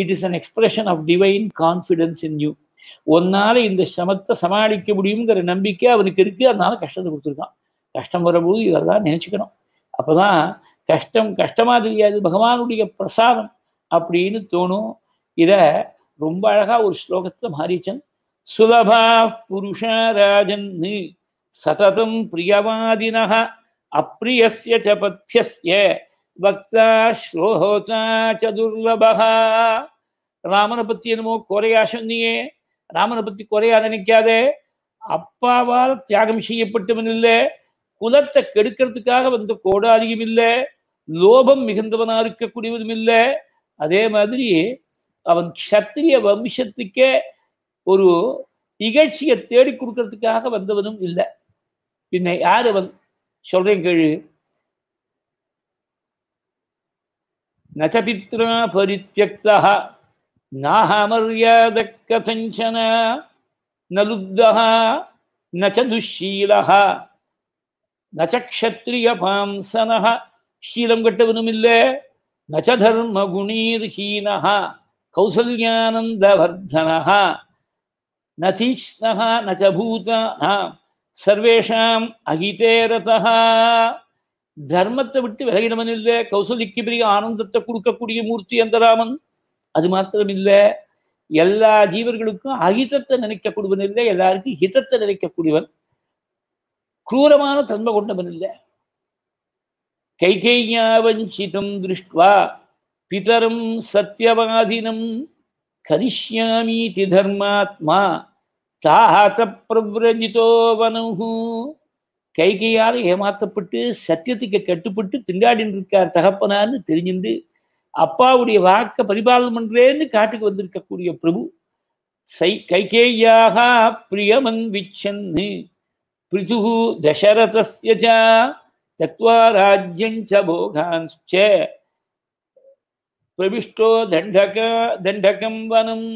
Speaker 1: it is an expression of divine confidence in you உன்னால் இந்த சமத்தை சமாளிக்க முடியுங்கிற நம்பிக்கை அவனுக்கு இருக்குது அதனால கஷ்டத்தை கொடுத்துருக்கான் கஷ்டம் வரும்போது இதை தான் நினச்சிக்கணும் அப்போ தான் கஷ்டம் கஷ்டமாக தெரியாது பகவானுடைய பிரசாதம் அப்படின்னு தோணும் இதை ரொம்ப அழகாக ஒரு ஸ்லோகத்தில் மாறிச்சன் சுலபா புருஷ ராஜன் சததம் பிரியவாதினக அப்பிரியஸ்ய ச பத்தியஸ்ய பக்தா ஸ்லோகோச்சா சதுர்லபா ராமனை பற்றி என்னமோ கோரையா சொன்னியே ராமனை பத்தி குறைய நினைக்காதே அப்பாவால் தியாகம் செய்யப்பட்டவன் இல்லை குலத்தை கெடுக்கிறதுக்காக வந்த கோடாரியும் இல்லை லோபம் மிகுந்தவனா இருக்கக்கூடியவனும் இல்லை அதே மாதிரி அவன் கத்திரிய வம்சத்துக்கே ஒரு இகழ்ச்சியை தேடி கொடுக்கறதுக்காக வந்தவனும் இல்லை பின்ன யார் அவன் சொல்றேன் கேழு நச்சபித்ரா பரித்தியக்தா நாகமரியாத கதஞ்சன நலுப்தா நச்ச துஷீலா நச்சக்ஷத்ரிய பாம்சனஹ ஷீலம் கட்டவனும் இல்லை நச்ச தர்ம குணீர் ஹீனஹா கௌசல்யானந்தவர்தனஹ ந தீக்ஷ்ணஹ நச்ச பூதனா சர்வேஷாம் அகிதேரதா தர்மத்தை விட்டு விலகினவன் இல்லை கௌசல்யக்கு பெரிய ஆனந்தத்தை கொடுக்கக்கூடிய மூர்த்தி அந்த ராமன் அது மாத்திரமில்லை எல்லா ஜீவர்களுக்கும் அஹிதத்தை நினைக்கக்கூடியவன் இல்லை எல்லாருக்கும் ஹிதத்தை நினைக்கக்கூடியவன் குரூரமான தன்மை கொண்டவன் இல்லை கைகையாவஞ்சிதம் திருஷ்டுவா பிதரும் சத்தியவாதினம் கரிஷ்யாமீதி தர்மாத்மா தாஹாத்த பிரவிரஜிதோ கைகையால் ஏமாத்தப்பட்டு சத்தியத்துக்கு கட்டுப்பட்டு திண்டாடின்னு இருக்கார் தகப்பனான்னு தெரிஞ்சுண்டு அப்பாவுடைய வாக்க பரிபாலனம் பண்றேன்னு காட்டுக்கு வந்திருக்கக்கூடிய பிரபு சை கைகேயாக பிரியமன் விச்சன்னு பிரிசுகு தசரதஸ்யஜா தத்வா ராஜ்யஞ்ச தண்டக தண்டகம் வனம்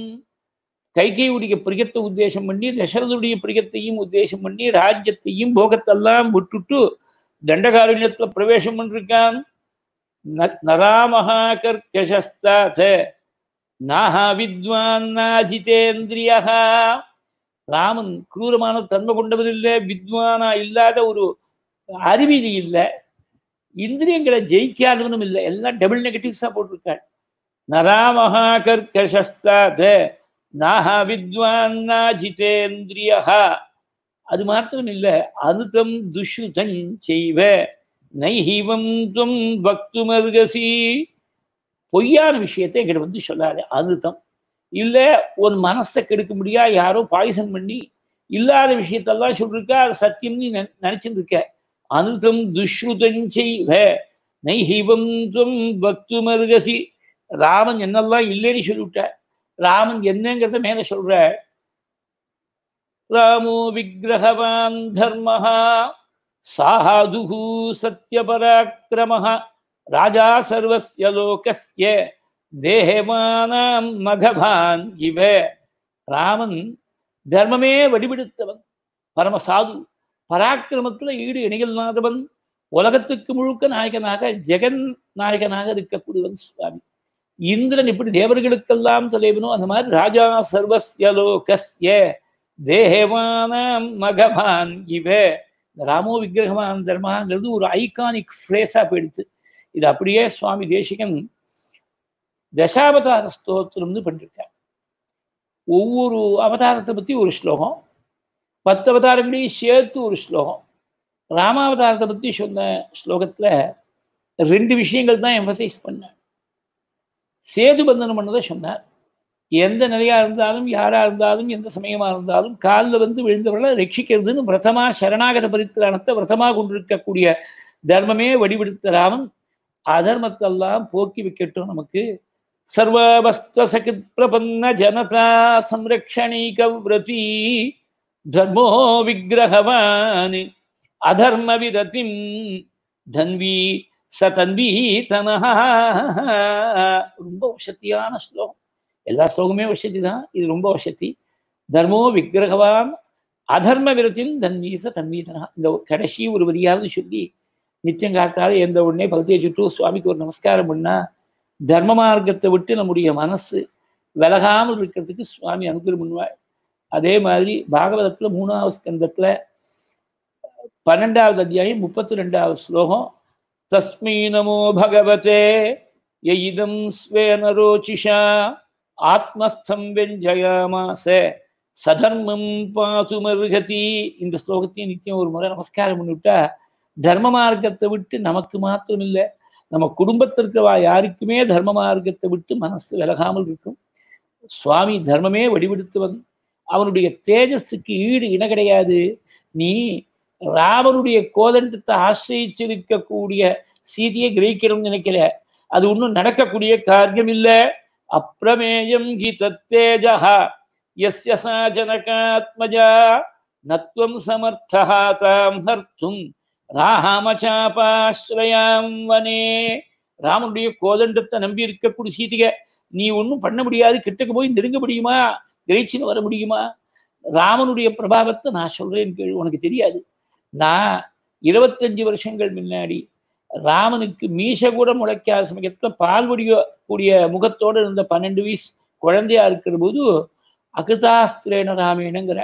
Speaker 1: கைகையுடைய பிரியத்தை உத்தேசம் பண்ணி தசரதுடைய பிரியத்தையும் உத்தேசம் பண்ணி ராஜ்யத்தையும் போகத்தெல்லாம் விட்டுட்டு தண்டகாரண்யத்தில் பிரவேசம் பண்ணிருக்கான் நராமகர்கஷஸ்தாத் நாஹ வித்வான் நாஜிதேந்திரியஹ ராமன் குரூரமான தன்மை கொண்டவன் இல்லை வித்வானா இல்லாத ஒரு அறிவிதி இல்லை இந்திரியங்களை ஜெயிக்காதவனும் இல்லை எல்லாம் டபுள் நெகட்டிவ்ஸாக போட்டிருக்காள் நராமஹா கர்கஷஸ்தாத் நாஹா வித்வான் நா ஜிதேந்திரியஹா அது மாத்திரம் இல்லை அனுதம் துஷ்ருதன் நைஹீவம் துவம் பக்துமர்கசி பொய்யான விஷயத்தை எங்கிட்ட வந்து சொல்லாது அனுத்தம் இல்லை உன் மனசை கெடுக்க முடியா யாரோ பாய்சன் பண்ணி இல்லாத விஷயத்தெல்லாம் சொல்லிருக்கா அது சத்தியம்னு நினைச்சிட்டு இருக்க அனுத்தம் துஷ்ருதஞ்செய்வ நைஹீவம் துவம் பக்துமர்கசி ராமன் என்னெல்லாம் இல்லைன்னு சொல்லிவிட்ட ராமன் என்னங்கிறத மேல சொல்ற ராமோ விக்கிரகவான் தர்மஹா சாஹாதுகு சத்யபராக்கிரம ராஜா சர்வஸ்ய லோகஸ்ய தேகமானாம் மகபான் இவ ராமன் தர்மமே வடிவெடுத்தவன் சாது பராக்கிரமத்தில் ஈடு இணையில்லாதவன் உலகத்துக்கு முழுக்க நாயகனாக ஜெகன் நாயகனாக இருக்கக்கூடியவன் சுவாமி இந்திரன் இப்படி தேவர்களுக்கெல்லாம் தலைவனும் அந்த மாதிரி ராஜா சர்வஸ்ய லோகஸ்ய தேகமானாம் மகபான் இவ ராமோ விக்கிரகமான தர்மாங்கிறது ஒரு ஐகானிக் ஃப்ரேஸாக போயிடுச்சு இது அப்படியே சுவாமி தேசிகன் தசாவதார ஸ்தோத்திரம்னு பண்ணிருக்கார் ஒவ்வொரு அவதாரத்தை பற்றி ஒரு ஸ்லோகம் பத்து அவதாரங்களையும் சேர்த்து ஒரு ஸ்லோகம் ராமாவதாரத்தை பற்றி சொன்ன ஸ்லோகத்தில் ரெண்டு விஷயங்கள் தான் எம்பசைஸ் பண்ணார் சேது பந்தனம் பண்ணதை சொன்னார் எந்த நிலையாக இருந்தாலும் யாராக இருந்தாலும் எந்த சமயமாக இருந்தாலும் காலில் வந்து விழுந்தவர்களை ரட்சிக்கிறதுன்னு பிரதமா சரணாகத பரித்திராணத்தை விரதமாக கொண்டிருக்கக்கூடிய தர்மமே வடிவெடுத்த ராமன் அதர்மத்தெல்லாம் போக்கி வைக்கட்டும் நமக்கு சர்வவஸ்திரசகித் ஜனதா சம்ரக்ஷணீக தர்மோ விக்கிரகவான் அதர்ம விரதிம் தன்வி ச தன்வி தனஹா ரொம்ப சக்தியான ஸ்லோகம் எல்லா ஸ்லோகமே வசதி தான் இது ரொம்ப வசதி தர்மோ விக்கிரகவான் அதர்ம விரத்தின் தன்மீச தன்வீதனா இந்த கடைசி ஒரு வரியாவது சொல்லி நிச்சயம் காத்தால எந்த உடனே பகுதியை சுட்டு சுவாமிக்கு ஒரு நமஸ்காரம் பண்ணா தர்ம மார்க்கத்தை விட்டு நம்முடைய மனசு விலகாமல் இருக்கிறதுக்கு சுவாமி அனுகிரம் பண்ணுவாள் அதே மாதிரி பாகவதத்துல மூணாவது ஸ்கந்தத்துல பன்னெண்டாவது அத்தியாயம் முப்பத்தி ரெண்டாவது ஸ்லோகம் தஸ்மீ நமோ பகவதே எயிதம் ஸ்வேனரோச்சிஷா ஆத்மஸ்தம் வெஞ்சயாமாச சதர்மம் பாசுமர்ஹதி இந்த ஸ்லோகத்தையும் நித்தியம் ஒரு முறை நமஸ்காரம் பண்ணிவிட்டா தர்ம மார்க்கத்தை விட்டு நமக்கு மாத்திரம் இல்லை நம்ம வா யாருக்குமே தர்ம மார்க்கத்தை விட்டு மனசு விலகாமல் இருக்கும் சுவாமி தர்மமே வடிவெடுத்தவன் அவனுடைய தேஜஸுக்கு ஈடு இன கிடையாது நீ ராவனுடைய கோதண்டத்தை ஆசிரிச்சிருக்கக்கூடிய சீதியை கிரகிக்கணும்னு நினைக்கிற அது ஒன்றும் நடக்கக்கூடிய காரியம் இல்லை அப்பிரமேயம் கி தத்தேஜா எஸ்ய சா ஜனகாத்மஜா நத்வம் சமர்த்தா தாம் ஹர்த்தும் ராமச்சாபாஸ்ரயாம் வனே ராமனுடைய கோதண்டத்தை நம்பி இருக்கக்கூடிய சீதிக நீ ஒன்றும் பண்ண முடியாது கிட்டக்கு போய் நெருங்க முடியுமா கிரேச்சின்னு வர முடியுமா ராமனுடைய பிரபாவத்தை நான் சொல்றேன் கேள்வி உனக்கு தெரியாது நான் இருபத்தஞ்சு வருஷங்கள் முன்னாடி ராமனுக்கு மீச கூட முளைக்காத சமயத்தில் பால் முடிய கூடிய முகத்தோடு இருந்த பன்னெண்டு வயசு குழந்தையா இருக்கிற போது அகதாஸ்திரேன ராமேனுங்கிற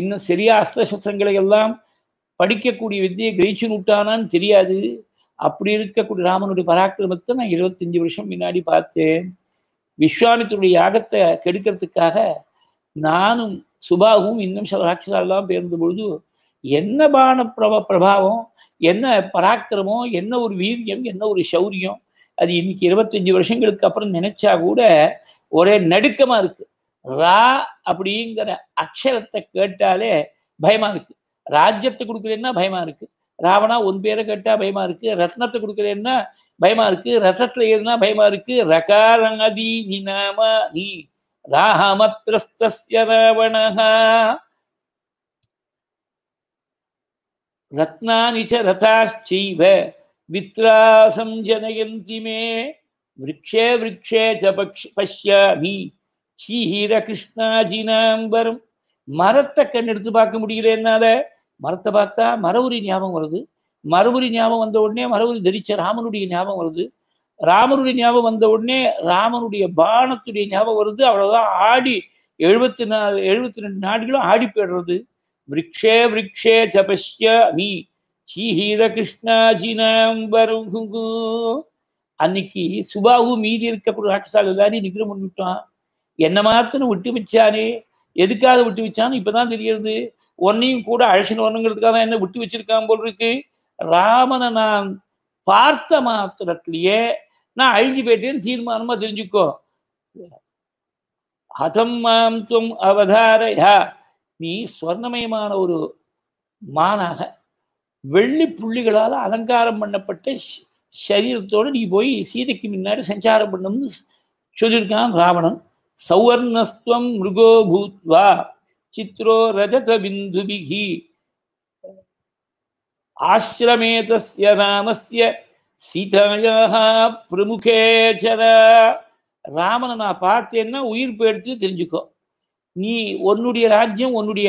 Speaker 1: இன்னும் சரியா அஸ்திர சஸ்திரங்களை எல்லாம் படிக்கக்கூடிய வித்தியை கிரீச்சு நூட்டானான்னு தெரியாது அப்படி இருக்கக்கூடிய ராமனுடைய பராக்கிரமத்தை நான் இருபத்தஞ்சு வருஷம் முன்னாடி பார்த்தேன் விஸ்வாமித்தருடைய யாகத்தை கெடுக்கிறதுக்காக நானும் சுபாவும் இன்னும் ராட்சசாலெல்லாம் பேர்ந்த பொழுது என்ன பான பிரப பிரபாவம் என்ன பராக்கிரமம் என்ன ஒரு வீரியம் என்ன ஒரு சௌரியம் அது இன்னைக்கு இருபத்தஞ்சு வருஷங்களுக்கு அப்புறம் நினைச்சா கூட ஒரே நடுக்கமா இருக்கு ரா அப்படிங்கிற அக்ஷரத்தை கேட்டாலே பயமா இருக்கு ராஜ்யத்தை கொடுக்குறேன்னா பயமா இருக்கு ராவணா ஒன் பேரை கேட்டா பயமா இருக்கு ரத்னத்தை கொடுக்குறேன்னா பயமா இருக்கு ரத்தத்துல ஏதுனா பயமா இருக்கு ரகாரங்கதி நீ நாம நீ ராமத்ரஸ்திய ராவணா ரத்னானி ச ரதாச்சைவ வித்ராசம் ஜனயந்தி மே விரக்ஷே விரக்ஷே ச பக்ஷ் பஷ்யாமி ஸ்ரீஹீர கிருஷ்ணாஜினாம்பரம் மரத்தை கண் எடுத்து பார்க்க முடியல என்னால மரத்தை பார்த்தா மரவுரி ஞாபகம் வருது மரபுரி ஞாபகம் வந்த உடனே மரபுரி தரிச்ச ராமனுடைய ஞாபகம் வருது ராமனுடைய ஞாபகம் வந்த உடனே ராமனுடைய பானத்துடைய ஞாபகம் வருது அவ்வளவுதான் ஆடி எழுபத்தி நாலு எழுபத்தி ரெண்டு நாடுகளும் ஆடி போயிடுறது விரக்ஷே விரக்ஷே ஜபஷ்ய சீஹீர ஸ்ரீஹீர கிருஷ்ணாஜினாம்பருங்கு அன்னைக்கு சுபாகு மீதி இருக்க ராட்சசால் எல்லாரையும் நிகிரம் பண்ணிவிட்டான் என்ன மாத்திரம் விட்டு வச்சானே எதுக்காக விட்டு வச்சானு இப்பதான் தெரியறது உன்னையும் கூட அழைச்சின் வரணுங்கிறதுக்காக தான் என்ன விட்டு வச்சிருக்கான் போல் இருக்கு ராமனை நான் பார்த்த மாத்திரத்திலேயே நான் அழிஞ்சு போயிட்டேன்னு தீர்மானமா தெரிஞ்சுக்கோ ஹதம் மாம் துவம் அவதாரயா நீ சுவர்ணமயமான ஒரு மானாக வெள்ளி புள்ளிகளால் அலங்காரம் பண்ணப்பட்ட சரீரத்தோடு நீ போய் சீதைக்கு முன்னாடி சஞ்சாரம் பண்ணும்னு சொல்லியிருக்கான் ராவணன் சௌவர்ணஸ்துவம் மிருகோ பூத்வா சித்ரோ ரஜத பிந்துபிகி ஆசிரமேதஸ்ய ராமஸ்ய சீதாயா பிரமுகேச்சர ராமனை நான் பார்த்தேன்னா உயிர் போயிடுத்து தெரிஞ்சுக்கோ நீ உன்னுடைய ராஜ்யம் உன்னுடைய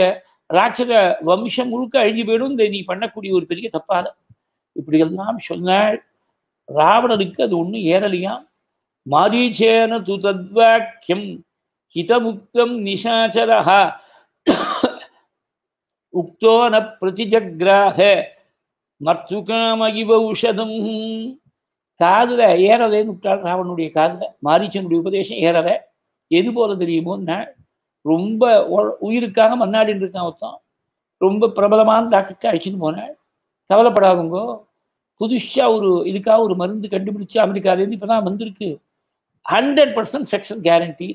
Speaker 1: ராட்சத வம்சம் முழுக்க அழிஞ்சு போயிடும் இந்த நீ பண்ணக்கூடிய ஒரு பெரிய தப்பாத இப்படி எல்லாம் சொன்னாள் ராவணனுக்கு அது ஒன்றும் ஏறலையாம் மாரீச்சேன து தத்வாக்கியம் ஹிதமுக்தம் நிஷாச்சரஹா உக்தோன ந பிரதிஜக்ராக மர்த்துகாமகிவ உஷதம் காதுல ஏறலைன்னு விட்டாள் ராவனுடைய காதுல மாரீச்சனுடைய உபதேசம் ஏறலை எது போல தெரியுமோன்னா ரொம்ப உயிருக்காக மன்னாடின்னு இருக்கான் ஒருத்தன் ரொம்ப பிரபலமான டாக்டருக்கு அழைச்சின்னு போனாள் கவலைப்படாதுங்கோ புதுசாக ஒரு இதுக்காக ஒரு மருந்து கண்டுபிடிச்சு அமெரிக்காலேருந்து இப்போ தான் வந்திருக்கு ஹண்ட்ரட் பர்சன்ட் செக்ஷன் கேரண்டி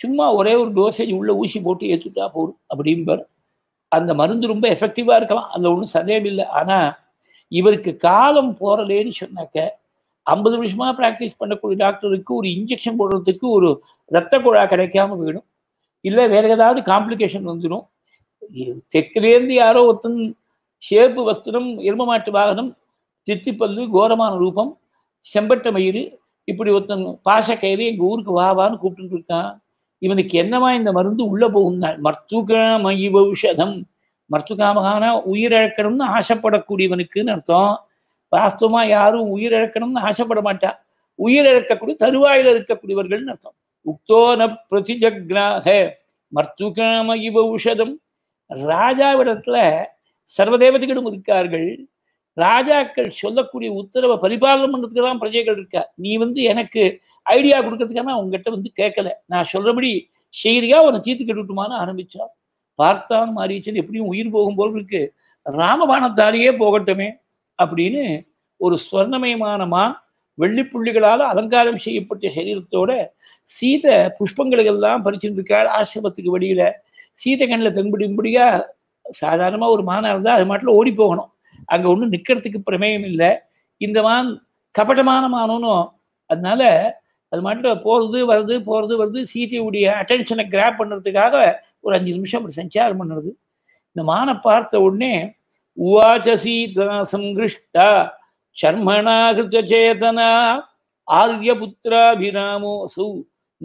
Speaker 1: சும்மா ஒரே ஒரு டோசேஜ் உள்ளே ஊசி போட்டு ஏற்றுட்டா போகும் அப்படிம்பார் அந்த மருந்து ரொம்ப எஃபெக்டிவாக இருக்கலாம் அதில் ஒன்றும் சந்தேகம் இல்லை ஆனால் இவருக்கு காலம் போகிறலேன்னு சொன்னாக்க ஐம்பது வருஷமாக ப்ராக்டிஸ் பண்ணக்கூடிய டாக்டருக்கு ஒரு இன்ஜெக்ஷன் போடுறதுக்கு ஒரு ரத்த குழா கிடைக்காம போயிடும் இல்லை வேற ஏதாவது காம்ப்ளிகேஷன் வந்துடும் தெற்குலேருந்து யாரோ ஒருத்தன் ஷேப்பு வஸ்திரம் எருமமாட்டு வாகனம் சித்திப்பல்லு கோரமான ரூபம் செம்பட்ட மயிறு இப்படி ஒருத்தன் பாச கயிறு எங்கள் ஊருக்கு வாவான்னு கூப்பிட்டு இருக்கான் இவனுக்கு என்னவா இந்த மருந்து உள்ளே போகும் மர்த்துகாமயி பௌஷதம் மர்த்துகாமகானா உயிரிழக்கணும்னு ஆசைப்படக்கூடியவனுக்குன்னு அர்த்தம் வாஸ்தவமாக யாரும் உயிரிழக்கணும்னு ஆசைப்பட மாட்டா உயிரிழக்கக்கூடிய தருவாயில் இருக்கக்கூடியவர்கள்னு அர்த்தம் உக்தோ ந பிரதிஜக்னாக மர்த்துகாம இவ உஷதம் ராஜாவிடத்துல சர்வதேவதைகளும் இருக்கார்கள் ராஜாக்கள் சொல்லக்கூடிய உத்தரவை பரிபாலனம் பண்ணுறதுக்கு தான் பிரஜைகள் இருக்கா நீ வந்து எனக்கு ஐடியா கொடுக்கறதுக்கான உங்ககிட்ட வந்து கேட்கல நான் சொல்றபடி செய்கிறியா உன தீர்த்து கட்டுட்டுமான்னு ஆரம்பிச்சான் பார்த்தான் மாறிச்சன் எப்படியும் உயிர் போகும் போல் இருக்கு ராமபானத்தாலேயே போகட்டுமே அப்படின்னு ஒரு ஸ்வர்ணமயமான மான் வெள்ளி புள்ளிகளால் அலங்காரம் செய்யப்பட்ட சரீரத்தோட சீதை புஷ்பங்களுக்கெல்லாம் பறிச்சிருந்துருக்காள் ஆசிரமத்துக்கு வெளியில சீதை கண்ணில் தென்படும்படியா சாதாரணமாக ஒரு மானம் இருந்தால் அது மாட்டில் ஓடி போகணும் அங்கே ஒன்றும் நிற்கிறதுக்கு பிரமேயம் இல்லை இந்த மான் கபடமான மானும் அதனால அது மாட்டில் போகிறது வருது போகிறது வருது சீதையுடைய அட்டென்ஷனை கிராப் பண்ணுறதுக்காக ஒரு அஞ்சு நிமிஷம் அப்படி சஞ்சாரம் பண்ணுறது இந்த மானை பார்த்த உடனே உவாச்ச சீதா சங்கிருஷ்டா சர்மணாகிருச்சேதனா ஆரியபுத்திராபிராமோசௌ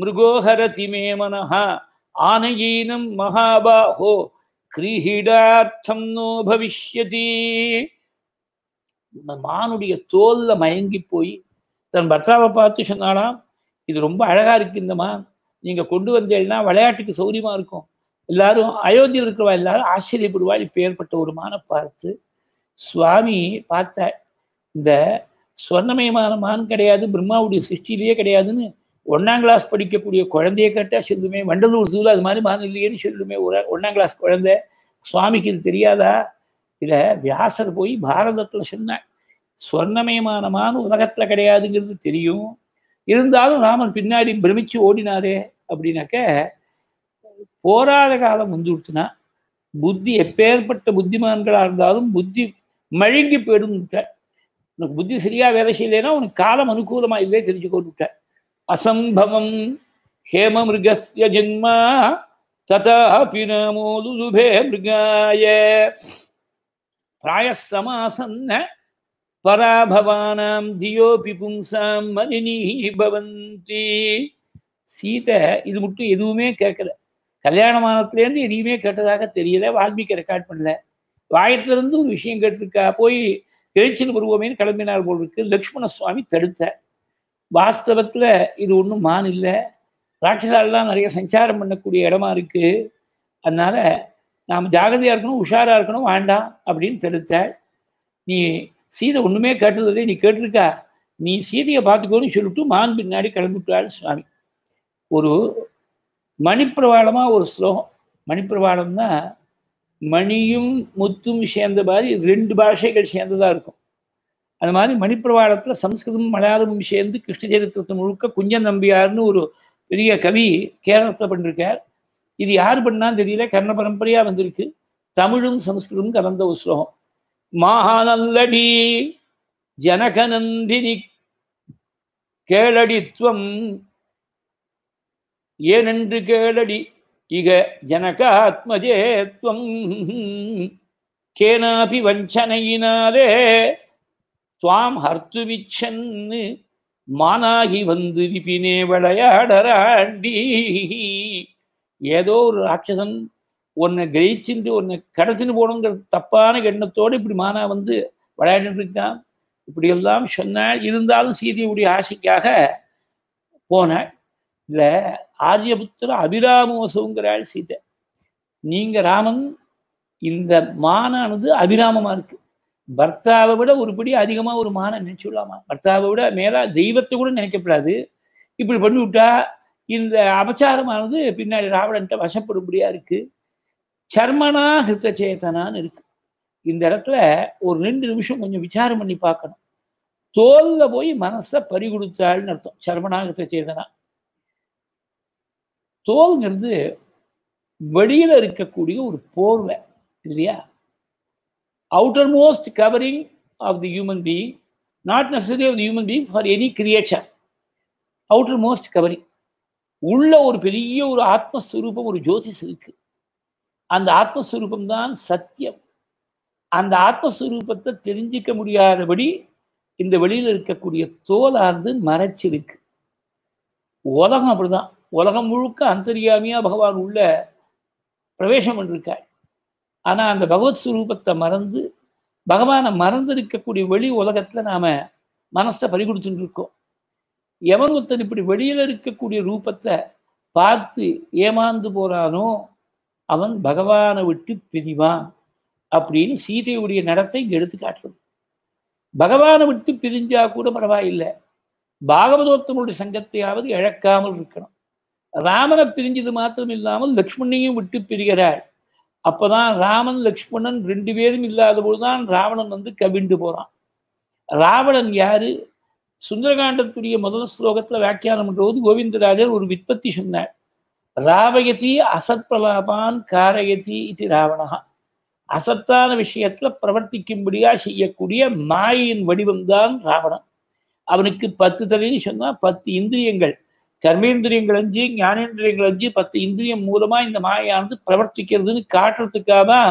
Speaker 1: மிருகோஹரதி மே மனஹ ஆனயீனம் மகாபாஹோ கிரீஹிடார்த்தம் நோ பவிஷ்யதி மானுடைய தோல்ல மயங்கி போய் தன் பர்த்தாவை பார்த்து சொன்னாலாம் இது ரொம்ப அழகா இருக்கு இந்த மான் நீங்க கொண்டு வந்தேன்னா விளையாட்டுக்கு சௌரியமா இருக்கும் எல்லாரும் அயோத்தியில் இருக்கிறவா எல்லாரும் ஆச்சரியப்படுவா இப்ப ஏற்பட்ட ஒரு மானை பார்த்து சுவாமி பார்த்தா இந்த சொர்ணமயமான மான் கிடையாது பிரம்மாவுடைய சிருஷ்டிலேயே கிடையாதுன்னு ஒன்றாம் கிளாஸ் படிக்கக்கூடிய குழந்தைய கேட்டால் சொல்லுமே வண்டலூர் சூழல் அது மாதிரி மான் இல்லையேன்னு சொல்லுமே ஒரு ஒன்றாம் கிளாஸ் குழந்தை சுவாமிக்கு இது தெரியாதா இதை வியாசர் போய் பாரதத்தில் சொன்ன சொர்ணமயமான மான் உலகத்தில் கிடையாதுங்கிறது தெரியும் இருந்தாலும் ராமன் பின்னாடி பிரமிச்சு ஓடினாரே அப்படின்னாக்க போராட காலம் வந்துடுச்சுன்னா புத்தி எப்பேற்பட்ட புத்திமான்களாக இருந்தாலும் புத்தி மழுங்கி போயிடும் உனக்கு புத்தி சரியா வேலை செய்யலைன்னா உனக்கு காலம் அனுகூலமா இல்லையே தெரிஞ்சுக்கொண்டுட்ட அசம்பவம் ஹேம மிருகஸ்ய ஜென்மா ததாபினமோலுபே மிருகாய பிராய சமாசன்ன பராபவானாம் தியோபி பும்சாம் மலினி பவந்தி சீதை இது மட்டும் எதுவுமே கேட்கல கல்யாண கல்யாணமானத்துலேருந்து எதையுமே கேட்டதாக தெரியல வால்மீகி ரெக்கார்ட் பண்ணல வாயத்திலிருந்து ஒரு விஷயம் கேட்டிருக்கா போய் எழுச்சியில் வருவோமேனு கிளம்பினார் போல் இருக்கு லக்ஷ்மண சுவாமி தடுத்த வாஸ்தவத்தில் இது ஒன்றும் மான் இல்லை ராட்சசாலெலாம் நிறைய சஞ்சாரம் பண்ணக்கூடிய இடமா இருக்குது அதனால் நாம் ஜாகிரதையாக இருக்கணும் உஷாராக இருக்கணும் வேண்டாம் அப்படின்னு தடுத்த நீ சீதை ஒன்றுமே கேட்டதில்லை நீ கேட்டிருக்கா நீ சீதையை பார்த்துக்கோன்னு சொல்லிட்டு மான் பின்னாடி கிளம்பிட்டாள் சுவாமி ஒரு மணிப்பிரவாளமாக ஒரு ஸ்லோகம் மணிப்பிரவாளம்னா மணியும் முத்தும் சேர்ந்த மாதிரி ரெண்டு பாஷைகள் சேர்ந்ததாக இருக்கும் அது மாதிரி மணிப்பிரவாளத்தில் சம்ஸ்கிருதமும் மலையாளமும் சேர்ந்து கிருஷ்ண சரித்திரத்தை முழுக்க குஞ்சன் நம்பியார்னு ஒரு பெரிய கவி கேரளத்தில் பண்ணிருக்கார் இது யார் பண்ணான்னு தெரியல கர்ண பரம்பரையாக வந்திருக்கு தமிழும் சம்ஸ்கிருதமும் கலந்த ஒரு ஸ்லோகம் மாகாநல்லடி ஜனகநந்தினி கேளடித்வம் ஏனென்று கேளடி இக ஆத்மஜே துவம் கேனாபி வஞ்சனையினாலே துவாம் ஹர்த்துவிச்சன்னு மானாகி வந்து விபினே விளையாடராண்டி ஏதோ ஒரு ராட்சசன் உன்னை கிரகிச்சுண்டு உன்னை கடத்தின்னு போகணுங்கிற தப்பான எண்ணத்தோடு இப்படி மானா வந்து விளையாடிட்டு இருக்கான் இப்படியெல்லாம் சொன்னால் இருந்தாலும் சீதையுடைய ஆசைக்காக போனாள் இல்ல ஆரியபுத்திர ஆள் சீதை நீங்க ராமன் இந்த மானானது அபிராமமா இருக்கு பர்த்தாவை விட ஒருபடி அதிகமா ஒரு மானை நினைச்சுடலாமா பர்த்தாவை விட மேலா தெய்வத்தை கூட நினைக்கப்படாது இப்படி பண்ணி விட்டா இந்த அபச்சாரமானது பின்னாடி ராவணன்ட்ட வசப்படும்படியா இருக்கு சர்மனா ஹிருத்த சேத்தனான்னு இருக்கு இந்த இடத்துல ஒரு ரெண்டு நிமிஷம் கொஞ்சம் விசாரம் பண்ணி பார்க்கணும் தோல்ல போய் மனசை பறி கொடுத்தாள்னு அர்த்தம் சர்மனா ஹிருத்த சேதனா தோல்ங்கிறது வெளியில் இருக்கக்கூடிய ஒரு போர்வை இல்லையா outermost covering of the human being not necessary of the human being for any creature outermost covering உள்ள ஒரு பெரிய ஒரு ஆத்மஸ்வரூபம் ஒரு ஜோதிஷ் இருக்கு அந்த ஆத்மஸ்வரூபம் தான் சத்தியம் அந்த ஆத்மஸ்வரூபத்தை தெரிஞ்சிக்க முடியாதபடி இந்த வெளியில் இருக்கக்கூடிய தோலானது மறைச்சிருக்கு உலகம் அப்படிதான் உலகம் முழுக்க அந்தரியாமியாக பகவான் உள்ள பிரவேசம் பண்ணிருக்காள் ஆனால் அந்த பகவத் சுரூபத்தை மறந்து பகவானை மறந்து இருக்கக்கூடிய வெளி உலகத்தில் நாம் மனசை பறிகொடுத்துட்டு இருக்கோம் எவன் ஒருத்தன் இப்படி வெளியில் இருக்கக்கூடிய ரூபத்தை பார்த்து ஏமாந்து போகிறானோ அவன் பகவானை விட்டு பிரிவான் அப்படின்னு சீதையுடைய நடத்தை இங்கே எடுத்து காட்டுறது பகவானை விட்டு பிரிஞ்சா கூட பரவாயில்லை பாகவதோத்தனுடைய சங்கத்தையாவது இழக்காமல் இருக்கணும் ராமனை பிரிஞ்சது மாத்திரம் இல்லாமல் லக்ஷ்மணையும் விட்டு பிரிகிறாள் அப்போதான் ராமன் லக்ஷ்மணன் ரெண்டு பேரும் இல்லாத போதுதான் ராவணன் வந்து கவிண்டு போறான் ராவணன் யாரு சுந்தரகாண்டத்துடைய முதல் ஸ்லோகத்துல வியாக்கியானம் போது கோவிந்தராஜர் ஒரு வித்பத்தி சொன்னார் ராவயதி அசத் பிரலாபான் காரயதி இது ராவணகா அசத்தான விஷயத்துல பிரவர்த்திக்கும்படியா செய்யக்கூடிய மாயின் வடிவம்தான் ராவணன் அவனுக்கு பத்து தலைன்னு சொன்னா பத்து இந்திரியங்கள் கர்மேந்திரியங்களஞ்சி அஞ்சு பத்து இந்திரியம் மூலமா இந்த மாயானது பிரவர்த்திக்கிறதுன்னு காட்டுறதுக்காக தான்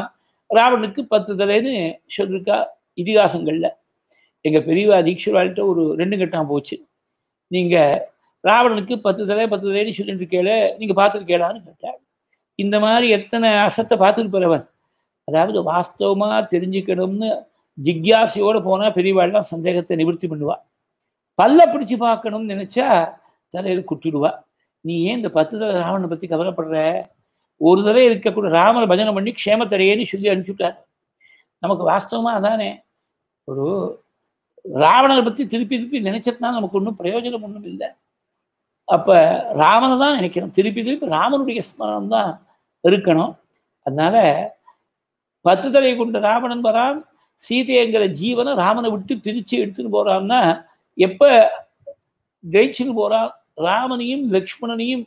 Speaker 1: ராவனுக்கு பத்து தலைன்னு சொல்லியிருக்கா இதிகாசங்கள்ல எங்க பெரியவா தீட்சிவாள்கிட்ட ஒரு ரெண்டு கட்டம் போச்சு நீங்க ராவணனுக்கு பத்து தலை பத்து தலைன்னு சொல்லிட்டு கேள நீங்க பார்த்துருக்கேளான்னு கேட்டாள் இந்த மாதிரி எத்தனை அசத்தை பார்த்துருப்பவன் அதாவது வாஸ்தவமா தெரிஞ்சுக்கணும்னு ஜிக்யாசையோட போனா பெரியவாள்லாம் சந்தேகத்தை நிவர்த்தி பண்ணுவா பல்ல பிடிச்சு பார்க்கணும்னு நினைச்சா தலையில் குத்திடுவா நீ ஏன் இந்த பத்து தலை ராவணனை பற்றி கவலைப்படுற ஒரு தடவை இருக்கக்கூடிய ராமரை பஜனை பண்ணி க்ஷேமத்தடையேன்னு சொல்லி அனுப்பிச்சுட்டார் நமக்கு வாஸ்தவமாக அதானே ஒரு ராவணரை பற்றி திருப்பி திருப்பி நினைச்சதுனால நமக்கு ஒன்றும் பிரயோஜனம் ஒன்றும் இல்லை அப்போ ராமனை தான் நினைக்கணும் திருப்பி திருப்பி ராமனுடைய ஸ்மரணம் தான் இருக்கணும் அதனால பத்து தலை கொண்ட ராவணன் வரான் சீதைங்கிற ஜீவனை ராமனை விட்டு பிரித்து எடுத்துன்னு போகிறான்னா எப்போ ஜெயிச்சுன்னு போறா ராமனையும் லக்ஷ்மணனையும்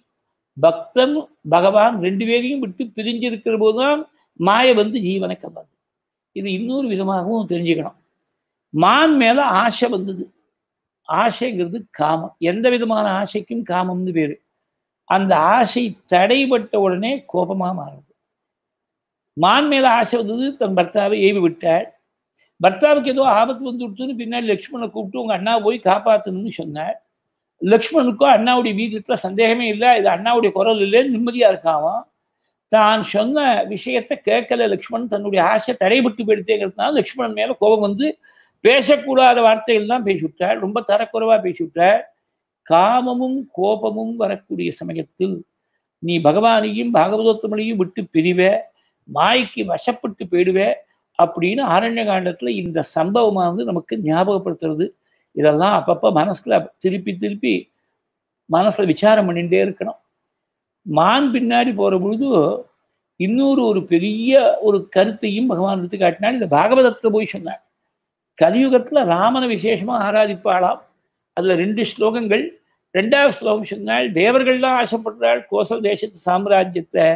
Speaker 1: பக்தன் பகவான் ரெண்டு பேரையும் விட்டு பிரிஞ்சிருக்கிற போதுதான் மாய வந்து ஜீவனை கம்பாது இது இன்னொரு விதமாகவும் தெரிஞ்சுக்கணும் மான் மேல ஆசை வந்தது ஆசைங்கிறது காமம் எந்த விதமான ஆசைக்கும் காமம்னு பேரு அந்த ஆசை தடைபட்ட உடனே கோபமா மாறுது மான் மேல ஆசை வந்தது தன் பர்த்தாவை ஏவி விட்டாள் பர்த்தாவுக்கு ஏதோ ஆபத்து வந்து விட்டுன்னு பின்னாடி லக்ஷ்மணனை கூப்பிட்டு உங்க அண்ணா போய் காப்பாத்தணும்னு சொன்னாள் லக்ஷ்மணுக்கும் அண்ணாவுடைய வீதத்தில் சந்தேகமே இல்லை இது அண்ணாவுடைய குரல் இல்லைன்னு நிம்மதியாக இருக்காவான் தான் சொன்ன விஷயத்தை கேட்கல லக்ஷ்மணன் தன்னுடைய ஆசை தடைபட்டு போயிடுத்தேங்கிறதுனால லக்ஷ்மணன் மேலே கோபம் வந்து பேசக்கூடாத வார்த்தைகள் தான் பேசிவிட்டார் ரொம்ப தரக்குறைவாக பேசிவிட்டார் காமமும் கோபமும் வரக்கூடிய சமயத்தில் நீ பகவானையும் பாகவதோத்தமனையும் விட்டு பிரிவே மாய்க்கு வசப்பட்டு போயிடுவே அப்படின்னு ஆரண்ய காண்டத்தில் இந்த சம்பவமானது நமக்கு ஞாபகப்படுத்துறது இதெல்லாம் அப்பப்போ மனசில் திருப்பி திருப்பி மனசில் விசாரம் பண்ணிகிட்டே இருக்கணும் மான் பின்னாடி போகிற பொழுது இன்னொரு ஒரு பெரிய ஒரு கருத்தையும் பகவான் எடுத்து காட்டினார் இந்த பாகவதத்தில் போய் சொன்னார் கலியுகத்தில் ராமனை விசேஷமாக ஆராதிப்பாளாம் அதில் ரெண்டு ஸ்லோகங்கள் ரெண்டாவது ஸ்லோகம் சொன்னால் தேவர்கள்லாம் ஆசைப்படுறாள் கோசல் தேசத்து சாம்ராஜ்யத்தை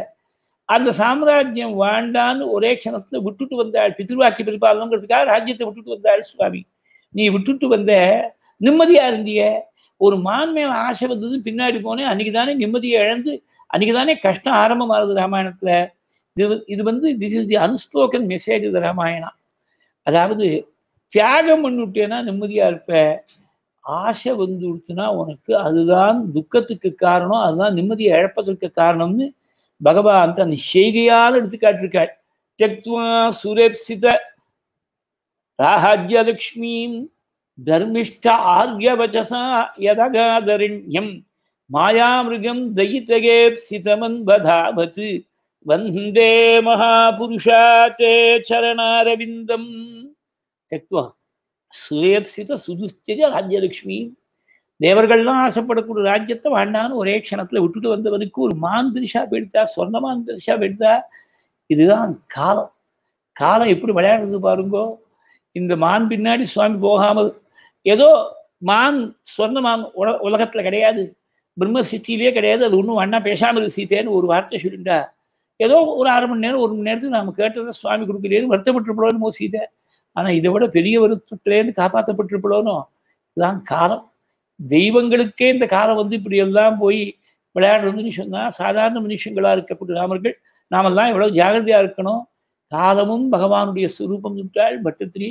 Speaker 1: அந்த சாம்ராஜ்யம் வேண்டான்னு ஒரே க்ஷணத்தில் விட்டுட்டு வந்தாள் பித்ருவாக்கி பிரிபாலனங்கிறதுக்காக ராஜ்யத்தை விட்டுட்டு வந்தாள் சுவாமி நீ விட்டுட்டு வந்த நிம்மதியாக இருந்திய ஒரு மான் மேல் ஆசை வந்ததும் பின்னாடி போனேன் அன்றைக்கி தானே நிம்மதியை இழந்து அன்றைக்கி தானே கஷ்டம் ஆரம்பமாகுது ராமாயணத்தில் இது இது வந்து this is the unspoken message இது ராமாயணம் அதாவது தியாகம் பண்ணிவிட்டேன்னா நிம்மதியாக இருப்ப ஆசை வந்துடுச்சுன்னா உனக்கு அதுதான் துக்கத்துக்கு காரணம் அதுதான் நிம்மதியை இழப்பதற்கு காரணம்னு பகவான் தன் செய்கையால் எடுத்துக்காட்டிருக்காள் தெக்வா சுரேப்சித ராஹாஜ்யலக்ஷ்மீம் தர்மிஷ்ட ஆர்யவச்சசா யதகாதரிண்யம் மாயாமிருகம் தயித்தகேப்சிதமன்வதாவத் வந்தே மகாபுருஷாச்சே சரணாரவிந்தம் தெக்வா சுரேப்சித சுதுஷ்டஜ ராஜ்யலக்ஷ்மி தேவர்கள்லாம் ஆசைப்படக்கூடிய ராஜ்யத்தை வாண்டான்னு ஒரே க்ஷணத்தில் விட்டுட்டு வந்தவனுக்கு ஒரு மான் பரிசா எடுத்தா சொர்ண மான் இதுதான் காலம் காலம் எப்படி விளையாடுறது பாருங்கோ இந்த மான் பின்னாடி சுவாமி போகாமல் ஏதோ மான் சொந்த மான் உல உலகத்தில் கிடையாது பிரம்ம சிட்டிலே கிடையாது அது ஒன்றும் அண்ணா பேசாமல் சீத்தேன்னு ஒரு வார்த்தை சொல்லிண்டா ஏதோ ஒரு அரை மணி நேரம் ஒரு மணி நேரத்துக்கு நாம கேட்டதை சுவாமி கொடுக்கலேன்னு வருத்தப்பட்டிருப்போமோ சீதை ஆனால் இதை விட பெரிய வருத்தத்திலேருந்து காப்பாற்றப்பட்டிருப்போனோ இதுதான் காலம் தெய்வங்களுக்கே இந்த காலம் வந்து இப்படி எல்லாம் போய் விளையாடுறதுன்னு சொன்னால் சாதாரண மனுஷங்களாக இருக்கக்கூடிய நாமர்கள் நாமெல்லாம் எவ்வளோ ஜாகிரதையாக இருக்கணும் காலமும் பகவானுடைய சுரூபம் விட்டாள் பட்டத்திரி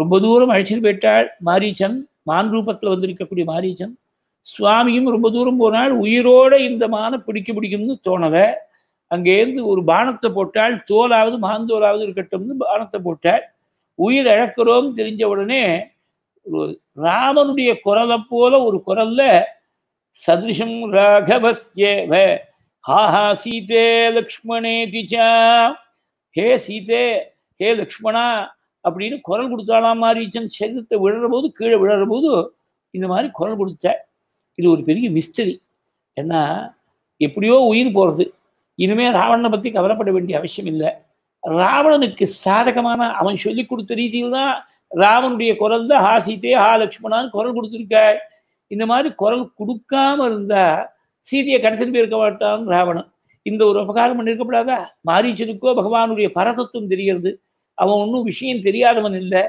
Speaker 1: ரொம்ப தூரம் அழைச்சிட்டு போயிட்டாள் மாரீச்சன் மான் ரூபத்தில் வந்திருக்கக்கூடிய மாரீச்சன் சுவாமியும் ரொம்ப தூரம் போனால் உயிரோட இந்த மானை பிடிக்க பிடிக்கும்னு தோணல அங்கேருந்து ஒரு பானத்தை போட்டால் தோலாவது மாந்தோலாவது இருக்கட்டும்னு பானத்தை போட்டால் உயிர் இழக்கிறோம் தெரிஞ்ச உடனே ராமனுடைய குரலை போல ஒரு குரல்ல சதிருஷம் ராகவஸ்யேவ ஹாஹா சீதே லக்ஷ்மணே திஜா ஹே சீதே ஹே லக்ஷ்மணா அப்படின்னு குரல் கொடுத்தாலாம் மாரீச்சன் செதுத்தை விழுற போது கீழே விழுற போது இந்த மாதிரி குரல் கொடுத்த இது ஒரு பெரிய மிஸ்டரி ஏன்னா எப்படியோ உயிர் போகிறது இனிமேல் ராவணனை பற்றி கவலைப்பட வேண்டிய அவசியம் இல்லை ராவணனுக்கு சாதகமான அவன் சொல்லி கொடுத்த ரீதியில் தான் ராவனுடைய குரல் தான் ஹா சீதே ஹா லக்ஷ்மணான்னு குரல் கொடுத்துருக்காள் இந்த மாதிரி குரல் கொடுக்காம இருந்தால் சீதையை கடைசி போயிருக்க மாட்டான் ராவணன் இந்த ஒரு உபகாரம் பண்ணியிருக்கப்படாதா மாரீச்சனுக்கோ பகவானுடைய பரதத்துவம் தெரிகிறது அவன் ஒன்றும் விஷயம் தெரியாதவன் இல்லை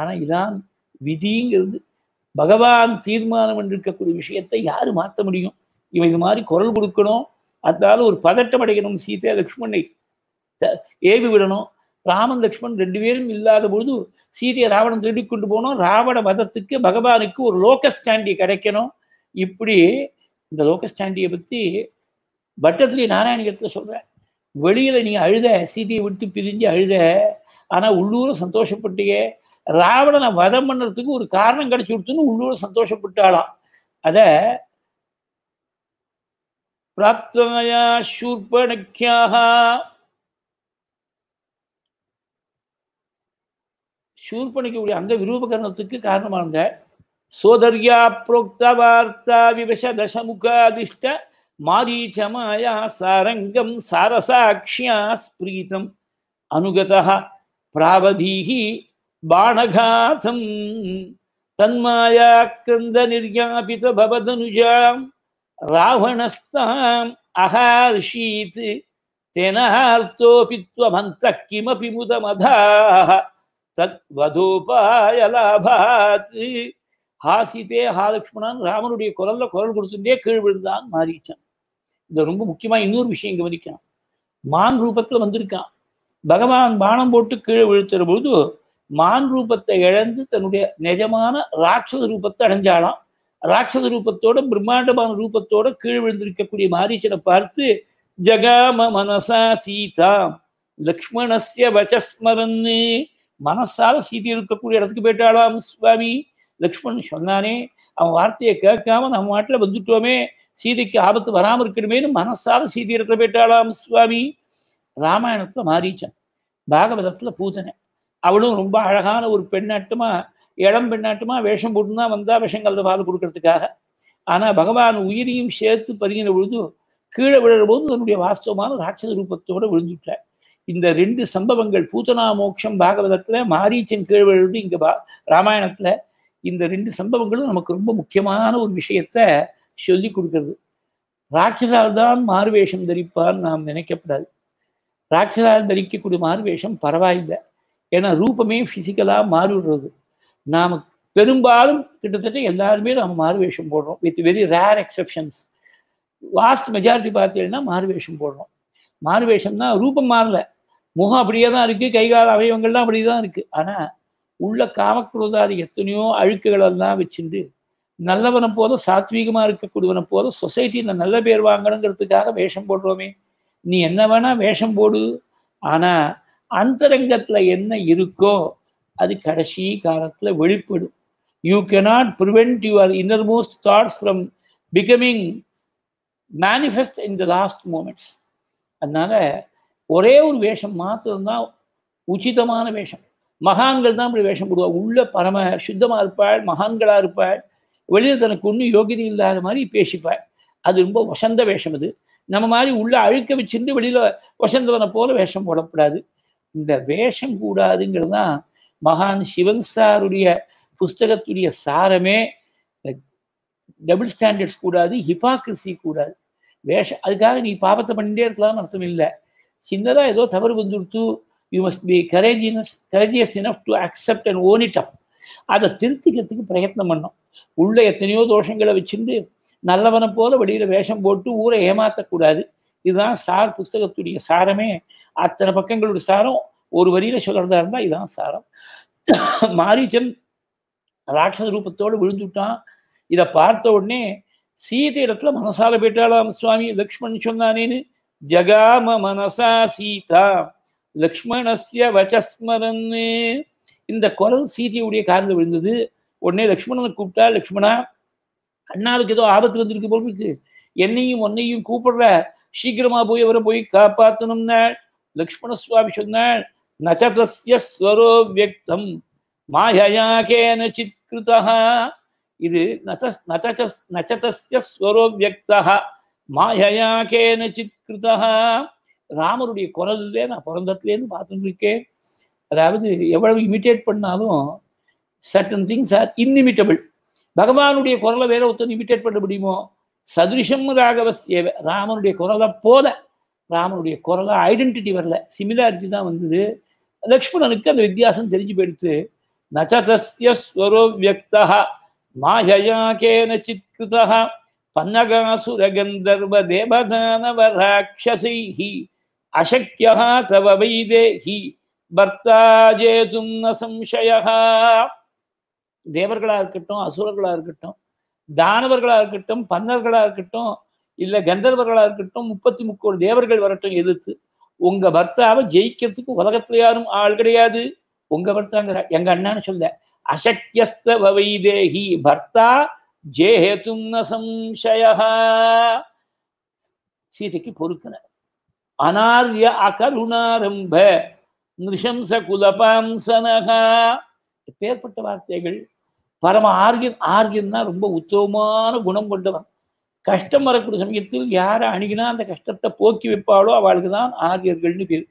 Speaker 1: ஆனால் இதான் விதிங்கிறது பகவான் தீர்மானம் என்றிருக்கக்கூடிய விஷயத்தை யார் மாற்ற முடியும் இவன் இது மாதிரி குரல் கொடுக்கணும் அதனால ஒரு பதட்டம் அடைக்கணும் சீதா லக்ஷ்மணை ஏவி விடணும் ராமன் லக்ஷ்மண் ரெண்டு பேரும் இல்லாத பொழுது சீதையை ராவணன் திருடி கொண்டு போனோம் ராவண மதத்துக்கு பகவானுக்கு ஒரு ஸ்டாண்டியை கிடைக்கணும் இப்படி இந்த ஸ்டாண்டியை பற்றி வட்டத்திலேயே நாராயணகத்தில் சொல்கிறேன் வெளியில் நீங்கள் அழுத சீதையை விட்டு பிரிஞ்சு அழுத ஆனால் உள்ளூர சந்தோஷப்பட்டியே ராவணனை வதம் பண்ணுறதுக்கு ஒரு காரணம் கிடைச்சி விடுத்துன்னு உள்ளூர சந்தோஷப்பட்டாலாம் அதை பிராப்தமயா சூர்பணக்கியாக சூர்பணிக்கக்கூடிய அங்க விரூபகரணத்துக்கு காரணமானந்த சோதரியா புரோக்த வார்த்தா விவச தசமுக அதிர்ஷ்ட मारीचमाया सारङ्गं सारसाक्ष्या स्प्रीतम् अनुगतः प्रावधीः बाणघातं तन्मायाक्रन्दनिर्यापितभवदनुजां रावणस्ताम् अहार्षीत् तेन हार्तोऽपि त्वमन्तः किमपि मुदमधाः तद्वधोपायलाभात् ஹாசித்தே ஹாலக்ஷ்மணான் ராமனுடைய குரல்ல குரல் கொடுத்துட்டே கீழ் விழுந்தான் மாரீச்சன் இது ரொம்ப முக்கியமாக இன்னொரு விஷயம் வந்திருக்கான் மான் ரூபத்தில் வந்திருக்கான் பகவான் பானம் போட்டு கீழே விழுத்துற பொழுது மான் ரூபத்தை இழந்து தன்னுடைய நிஜமான ராட்சத ரூபத்தை அடைஞ்சாலாம் ராட்சத ரூபத்தோட பிரம்மாண்டமான ரூபத்தோட கீழ் விழுந்திருக்கக்கூடிய மாரீச்சனை பார்த்து ஜகாம மனசா சீதா லக்ஷ்மணஸ்ய வச்சஸ்மரன்னு மனசால சீதி இருக்கக்கூடிய இடத்துக்கு போயிட்டாளாம் சுவாமி லக்ஷ்மணன் சொன்னானே அவன் வார்த்தையை கேட்காம நம்ம நாட்டில் வந்துட்டோமே சீதைக்கு ஆபத்து வராமல் இருக்கணுமேனு மனசால சீதை இடத்துல போயிட்டாளாம் சுவாமி ராமாயணத்துல மாறிச்சான் பாகவதத்துல பூஜனை அவளும் ரொம்ப அழகான ஒரு பெண்ணாட்டமா இளம் பெண்ணாட்டமா வேஷம் போட்டுனா வந்தா விஷங்கள்ல கலந்த பால் கொடுக்கறதுக்காக ஆனா பகவான் உயிரையும் சேர்த்து பருகின பொழுது கீழே விழுற போது தன்னுடைய வாஸ்தவமான ராட்சத ரூபத்தோட விழுந்துட்டார் இந்த ரெண்டு சம்பவங்கள் பூஜனா மோட்சம் பாகவதத்துல மாரீச்சன் கீழ விழுந்து இங்க பா ராமாயணத்துல இந்த ரெண்டு சம்பவங்களும் நமக்கு ரொம்ப முக்கியமான ஒரு விஷயத்த சொல்லி கொடுக்கறது ராட்சசால் தான் மாறுவேஷம் தரிப்பான்னு நாம் நினைக்கப்படாது ராட்சசால் தரிக்கக்கூடிய மாறுவேஷம் பரவாயில்லை ஏன்னா ரூபமே ஃபிசிக்கலாக மாறிடுறது நாம் பெரும்பாலும் கிட்டத்தட்ட எல்லாருமே நாம் மாறுவேஷம் போடுறோம் with very rare exceptions vast majority பார்த்தீங்கன்னா மாறுவேஷம் போடுறோம் மாறுவேஷம்னா ரூபம் மாறல முகம் அப்படியே தான் இருக்குது கைகால அவயவங்கள்லாம் அப்படியே தான் இருக்குது ஆனால் உள்ள காமக்குரோதாதி எத்தனையோ அழுக்குகளெல்லாம் வச்சுட்டு நல்லவனை போல சாத்வீகமாக இருக்கக்கூடியவனை போதும் சொசைட்டியில் நல்ல பேர் வாங்கணுங்கிறதுக்காக வேஷம் போடுறோமே நீ என்ன வேணா வேஷம் போடு ஆனால் அந்தரங்கத்தில் என்ன இருக்கோ அது கடைசி காலத்தில் வெளிப்படும் you cannot prevent your most thoughts from becoming manifest in the last moments அதனால் ஒரே ஒரு வேஷம் மாத்திரம்தான் உச்சிதமான வேஷம் மகான்கள் தான் இப்படி வேஷம் போடுவாள் உள்ள பரம சுத்தமாக இருப்பாள் மகான்களாக இருப்பாள் வெளியில் தனக்கு ஒன்றும் யோகிதை இல்லாத மாதிரி பேசிப்பாள் அது ரொம்ப வசந்த வேஷம் அது நம்ம மாதிரி உள்ள அழுக்க வச்சிருந்து வெளியில் வசந்தவனை போல வேஷம் போடக்கூடாது இந்த வேஷம் கூடாதுங்கிறது தான் மகான் சிவன் சாருடைய புஸ்தகத்துடைய சாரமே டபுள் ஸ்டாண்டர்ட்ஸ் கூடாது ஹிபாக்ரஸி கூடாது வேஷம் அதுக்காக நீ பாவத்தை பண்ணிட்டே இருக்கலாம்னு அர்த்தம் இல்லை சின்னதாக ஏதோ தவறு வந்துடுத்து you must be courageous courageous enough to accept and own it up அதை திருத்திக்கிறதுக்கு பிரயத்னம் பண்ணோம் உள்ள எத்தனையோ தோஷங்களை வச்சிருந்து நல்லவனை போல வெளியில் வேஷம் போட்டு ஊரை ஏமாற்றக்கூடாது இதுதான் சார் புஸ்தகத்துடைய சாரமே அத்தனை பக்கங்களுடைய சாரம் ஒரு வரியில சொல்கிறதா இருந்தால் இதுதான் சாரம் மாரிச்சன் ராட்சத ரூபத்தோடு விழுந்துட்டான் இதை பார்த்த உடனே சீதை இடத்துல மனசால பேட்டாளாம் சுவாமி லக்ஷ்மண் சொன்னானேன்னு ஜகாம மனசா சீதா லக்ஷ்மணஸ்ய வச்சஸ்மரன்னு இந்த குரல் சீதையுடைய காதில் விழுந்தது உடனே லக்ஷ்மணனை கூப்பிட்டா லக்ஷ்மணா அண்ணாவுக்கு ஏதோ ஆபத்து வந்திருக்கு போல் இருக்கு என்னையும் ஒன்னையும் கூப்பிடுற சீக்கிரமா போய் அவரை போய் காப்பாத்தணும்னா லக்ஷ்மண சுவாமி சொன்னாள் நச்சதஸ்ய ஸ்வரோ வியக்தம் மாயா கேனச்சித் கிருதா இது நச்சதஸ்ய ஸ்வரோ வியக்தா மாயா கேனச்சித் ராமருடைய குரல்ல நான் பிறந்தத்துலேருந்து பார்த்துட்டு இருக்கேன் அதாவது எவ்வளவு இமிட்டேட் பண்ணாலும் சர்டன் திங்ஸ் ஆர் இன்னிமிட்டபிள் பகவானுடைய குரலை வேற ஒருத்தன் இமிட்டேட் பண்ண முடியுமோ சதுரிஷம் ராகவசியவ ராமனுடைய குரலை போல ராமனுடைய குரலை ஐடென்டிட்டி வரல சிமிலாரிட்டி தான் வந்தது லக்ஷ்மணனுக்கு அந்த வித்தியாசம் தெரிஞ்சு போயிடுத்து நச்சதஸ்ய ஸ்வரோ வியக்தா மாயயா கேனச்சித் கிருதா பன்னகாசுரகந்தர்வ தேவதானவ ராட்சசைஹி அசக்கியா தவ வைதேஹி பர்த்தா ஜேதும் தேவர்களாக இருக்கட்டும் அசுரர்களாக இருக்கட்டும் தானவர்களாக இருக்கட்டும் பன்னர்களாக இருக்கட்டும் இல்லை கந்தர்வர்களாக இருக்கட்டும் முப்பத்தி முக்கோடி தேவர்கள் வரட்டும் எதிர்த்து உங்கள் பர்த்தாவை ஜெயிக்கிறதுக்கு உலகத்துல யாரும் ஆள் கிடையாது உங்கள் பர்த்தாங்கிற எங்கள் அண்ணான்னு சொல்ல அசக்கியஸ்த தேஹி பர்த்தா ஜேஹேதும் ந சீதைக்கு பொறுத்தன அனார்ய அகருணாரம்ப நிருஷம்ச குலபாம்சனகா பேர்பட்ட வார்த்தைகள் பரம ஆர்கியம் ஆர்கியம்னா ரொம்ப உத்தமமான குணம் கொண்டவன் கஷ்டம் வரக்கூடிய சமயத்தில் யாரை அணுகினா அந்த கஷ்டத்தை போக்கி வைப்பாளோ அவளுக்கு தான் ஆரியர்கள்னு பேர்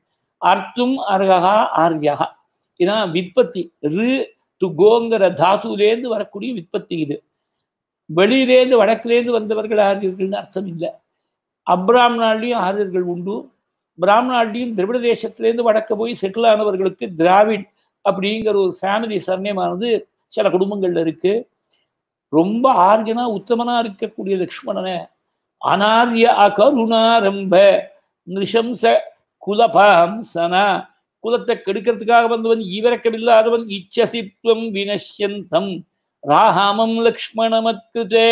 Speaker 1: அர்த்தும் அர்கா ஆர்யா இதான் விற்பத்தி ரு டு கோங்கிற தாதுலேருந்து வரக்கூடிய விற்பத்தி இது வெளியிலேருந்து வடக்குலேருந்து வந்தவர்கள் ஆரியர்கள்னு அர்த்தம் இல்லை அப்ராம்னாலையும் ஆரியர்கள் உண்டு பிராமணாட்டியும் திரவிட தேசத்திலேருந்து வடக்க போய் செட்டில் ஆனவர்களுக்கு திராவிட் அப்படிங்கிற ஒரு ஃபேமிலி சர்ணயமானது சில குடும்பங்கள்ல இருக்கு ரொம்ப ஆர்கனா உத்தமனா இருக்கக்கூடிய லக்ஷ்மணன அனார்ய அகருணாரம்ப நிஷம்ச குலபாம்சனா குலத்தை கெடுக்கிறதுக்காக வந்தவன் ஈவிரக்கமில்லாதவன் இச்சசித்வம் வினஷ்யந்தம் ராகாமம் லக்ஷ்மணமத்குதே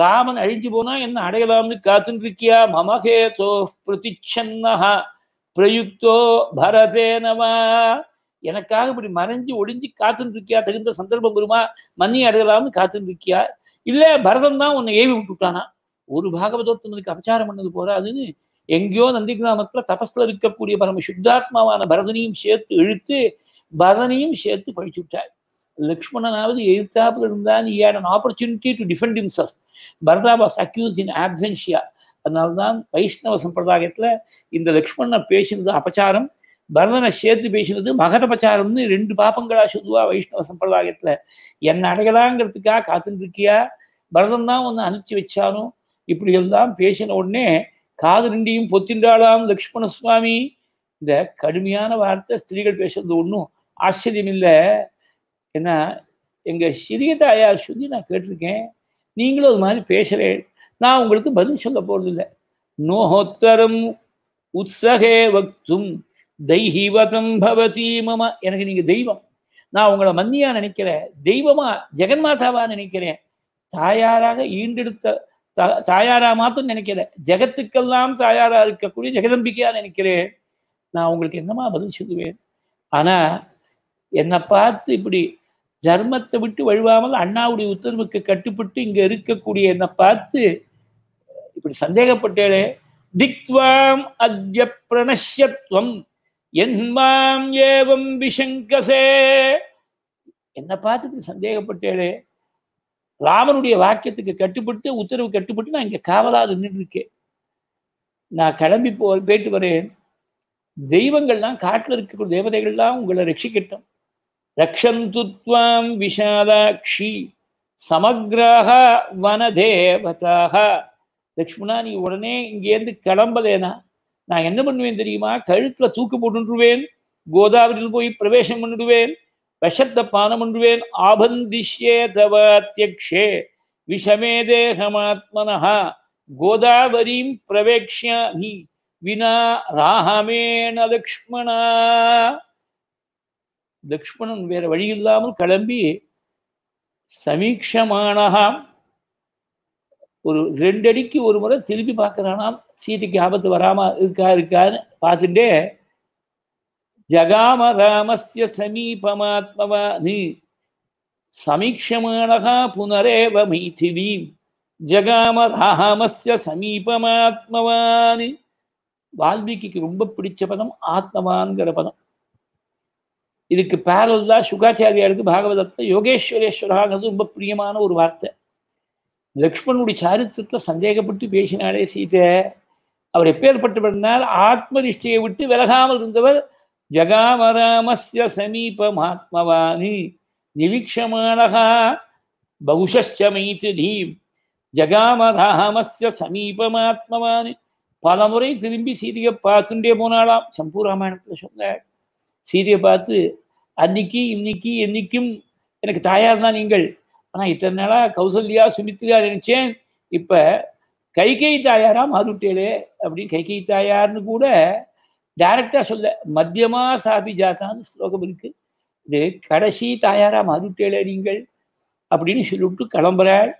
Speaker 1: ராமன் அழிஞ்சு போனா என்ன அடையலாம்னு காத்துருக்கியா மமகேதோ பிரதிச்சன்னஹா பிரயுக்தோ பரதேனவா எனக்காக இப்படி மறைஞ்சு ஒடிஞ்சு காத்துருக்கியா தகுந்த சந்தர்ப்பம் குருமா மன்னி அடையலாம்னு காத்துருக்கியா இல்ல பரதம் தான் உன்னை ஏவி விட்டுட்டானா ஒரு பாகவதோத்தனுக்கு அபச்சாரம் பண்ணது போற அதுன்னு எங்கேயோ நந்தி கிராமத்துல தபஸ்ல இருக்கக்கூடிய பரம சுத்தாத்மாவான பரதனையும் சேர்த்து இழுத்து பரதனையும் சேர்த்து பழிச்சு விட்டார் லக்ஷ்மணனாவது எழுத்தாப்புல இருந்தா நீ had an opportunity to defend himself Bharata was accuse in absentia அதனால்தான் வைஷ்ணவ சம்பிரதாயத்துல இந்த லக்ஷ்மணனை பேசினது அபச்சாரம் பரதனை சேர்த்து பேசினது மகத பிரச்சாரம்னு ரெண்டு பாப்பங்களா சுதுவா வைஷ்ணவ சம்பிரதாயத்தில் என்னை அடையலாங்கிறதுக்காக காத்துருக்கியா பரதம் தான் ஒன்று அனுப்பிச்சு வச்சானோ இப்படி எல்லாம் பேசின உடனே காது ரெண்டையும் பொத்தின்றாளாம் லக்ஷ்மண சுவாமி இந்த கடுமையான வார்த்தை ஸ்திரீகள் பேசுறது ஒன்றும் ஆச்சரியம் இல்லை ஏன்னா எங்கள் சிறிய தாயார் சொல்லி நான் கேட்டிருக்கேன் நீங்களும் அது மாதிரி பேசுகிறேன் நான் உங்களுக்கு பதில் சொல்ல போறதில்லை நோஹோத்தரம் உற்சகே வக்தும் தெய்வதம் பவதி மம எனக்கு நீங்க தெய்வம் நான் உங்களை மன்னியா நினைக்கிறேன் தெய்வமா மாதாவா நினைக்கிறேன் தாயாராக ஈண்டெடுத்த தாயாரா மாத்தும் நினைக்கிறேன் ஜெகத்துக்கெல்லாம் தாயாரா இருக்கக்கூடிய ஜெகதம்பிக்கையா நினைக்கிறேன் நான் உங்களுக்கு என்னமா பதில் சொல்லுவேன் ஆனா என்னை பார்த்து இப்படி தர்மத்தை விட்டு வழுவாமல் அண்ணாவுடைய உத்தரவுக்கு கட்டுப்பட்டு இங்க இருக்கக்கூடிய என்னை பார்த்து இப்படி சந்தேகப்பட்டேனே திக்வாம் அத்ய பிரணஷ்யத்வம் என்மாம் ஏவம் விஷங்கசே என்ன பார்த்து சந்தேகப்பட்டேளே ராமனுடைய வாக்கியத்துக்கு கட்டுப்பட்டு உத்தரவு கட்டுப்பட்டு நான் இங்கே காவலாக நின்று இருக்கேன் நான் கிளம்பி போ போயிட்டு வரேன் தெய்வங்கள்லாம் காட்டில் இருக்கக்கூடிய தேவதைகள்லாம் உங்களை ரட்சிக்கட்டும் ரக்ஷந்துத்வாம் விஷாலாட்சி சமக்ராக வனதேவதாக லக்ஷ்மணா நீ உடனே இங்கேருந்து கிளம்பலேனா நான் என்ன பண்ணுவேன் தெரியுமா கழுத்தில் தூக்கு போட்டுருவேன் கோதாவரியில் போய் பிரவேசம் பண்ணிடுவேன் விஷத்த பானம் பண்ணுவேன் ஆபந்திஷ்யே தவ விஷமே தேகமாத்மனஹா கோதாவரீம் பிரவேக்ஷி வினா ராகமேன லக்ஷ்மணா லக்ஷ்மணன் வேற வழி இல்லாமல் கிளம்பி சமீட்சமானகாம் ஒரு ரெண்டடிக்கு ஒரு முறை திருப்பி பார்க்குறானாம் சீதைக்கு ஆபத்து வராமல் இருக்கா இருக்கான்னு பார்த்துட்டே ஜகாம ராமஸ்ய சமீபமாத்மவானி சமீட்சமானகா புனரேவ மைதிலீம் ஜகாம ராமஸ்ய சமீபமாத்மவானி வால்மீகிக்கு ரொம்ப பிடிச்ச பதம் ஆத்மவான்கிற பதம் இதுக்கு பேரல் தான் சுகாச்சாரியாருக்கு பாகவதத்தை யோகேஸ்வரேஸ்வராங்கிறது ரொம்ப பிரியமான ஒரு வார்த்தை லக்ஷ்மணுடைய சாரித்திரத்தை சந்தேகப்பட்டு பேசினாலே சீதை அவர் எப்பேற்பட்டு ஆத்ம நிஷ்டையை விட்டு விலகாமல் இருந்தவர் ஜகாமராமஸ்ய சமீப நிரீட்சமானகா நிவிக்ஷமானகா மைத்திரி ஜகாமராமஸ்ய சமீபமாத்மவானி பல முறை திரும்பி சீதையை பார்த்துட்டே போனாலாம் சம்பூர் ராமாயணத்தில் சீதையை பார்த்து அன்னைக்கு இன்னைக்கு என்னைக்கும் எனக்கு தாயார் தான் நீங்கள் ஆனால் இத்தனை நாளாக கௌசல்யா சுமித்ரியா நினைச்சேன் இப்போ கைகை தாயாரா மாதுட்டேலே அப்படின்னு கைகை தாயார்னு கூட டைரக்டாக சொல்ல மத்தியமா சாபி ஜாத்தான்னு ஸ்லோகம் இருக்கு இது கடைசி தாயாரா மாதுட்டேலே நீங்கள் அப்படின்னு சொல்லிவிட்டு கிளம்புறாள்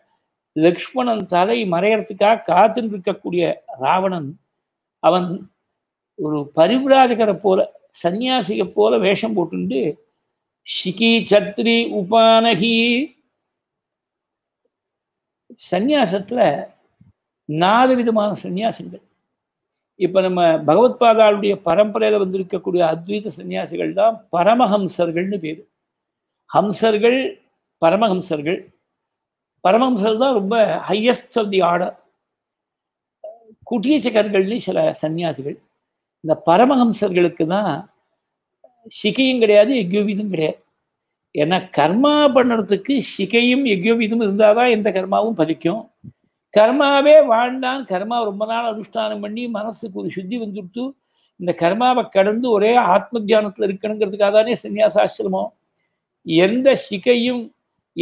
Speaker 1: லக்ஷ்மணன் தலை மறையறதுக்காக காத்துன்னு இருக்கக்கூடிய ராவணன் அவன் ஒரு பரிவிராஜகரை போல சன்னியாசியை போல வேஷம் போட்டுண்டு ஷிகி சத்ரி உபானகி சந்நியாசத்தில் நாலு விதமான சன்னியாசங்கள் இப்போ நம்ம பகவத்பாதாளுடைய பரம்பரையில் வந்திருக்கக்கூடிய அத்வைத சன்னியாசிகள் தான் பரமஹம்சர்கள்னு பேர் ஹம்சர்கள் பரமஹம்சர்கள் பரமஹம்சர் தான் ரொம்ப ஹையஸ்ட் ஆஃப் தி ஆர்டர் குட்டியச்சக்கர்கள்னு சில சன்னியாசிகள் இந்த பரமஹம்சர்களுக்கு தான் சிகையும் கிடையாது எக்யூவிதும் கிடையாது ஏன்னா கர்மா பண்ணுறதுக்கு சிகையும் எக்யும் இதுவும் இருந்தால் தான் எந்த கர்மாவும் பதிக்கும் கர்மாவே வாழ்ந்தான் கர்மா ரொம்ப நாள் அனுஷ்டானம் பண்ணி மனசுக்கு ஒரு சுத்தி வந்துட்டு இந்த கர்மாவை கடந்து ஒரே ஆத்ம தியானத்தில் இருக்கணுங்கிறதுக்காக தானே சன்னியாசாசிரமம் எந்த சிகையும்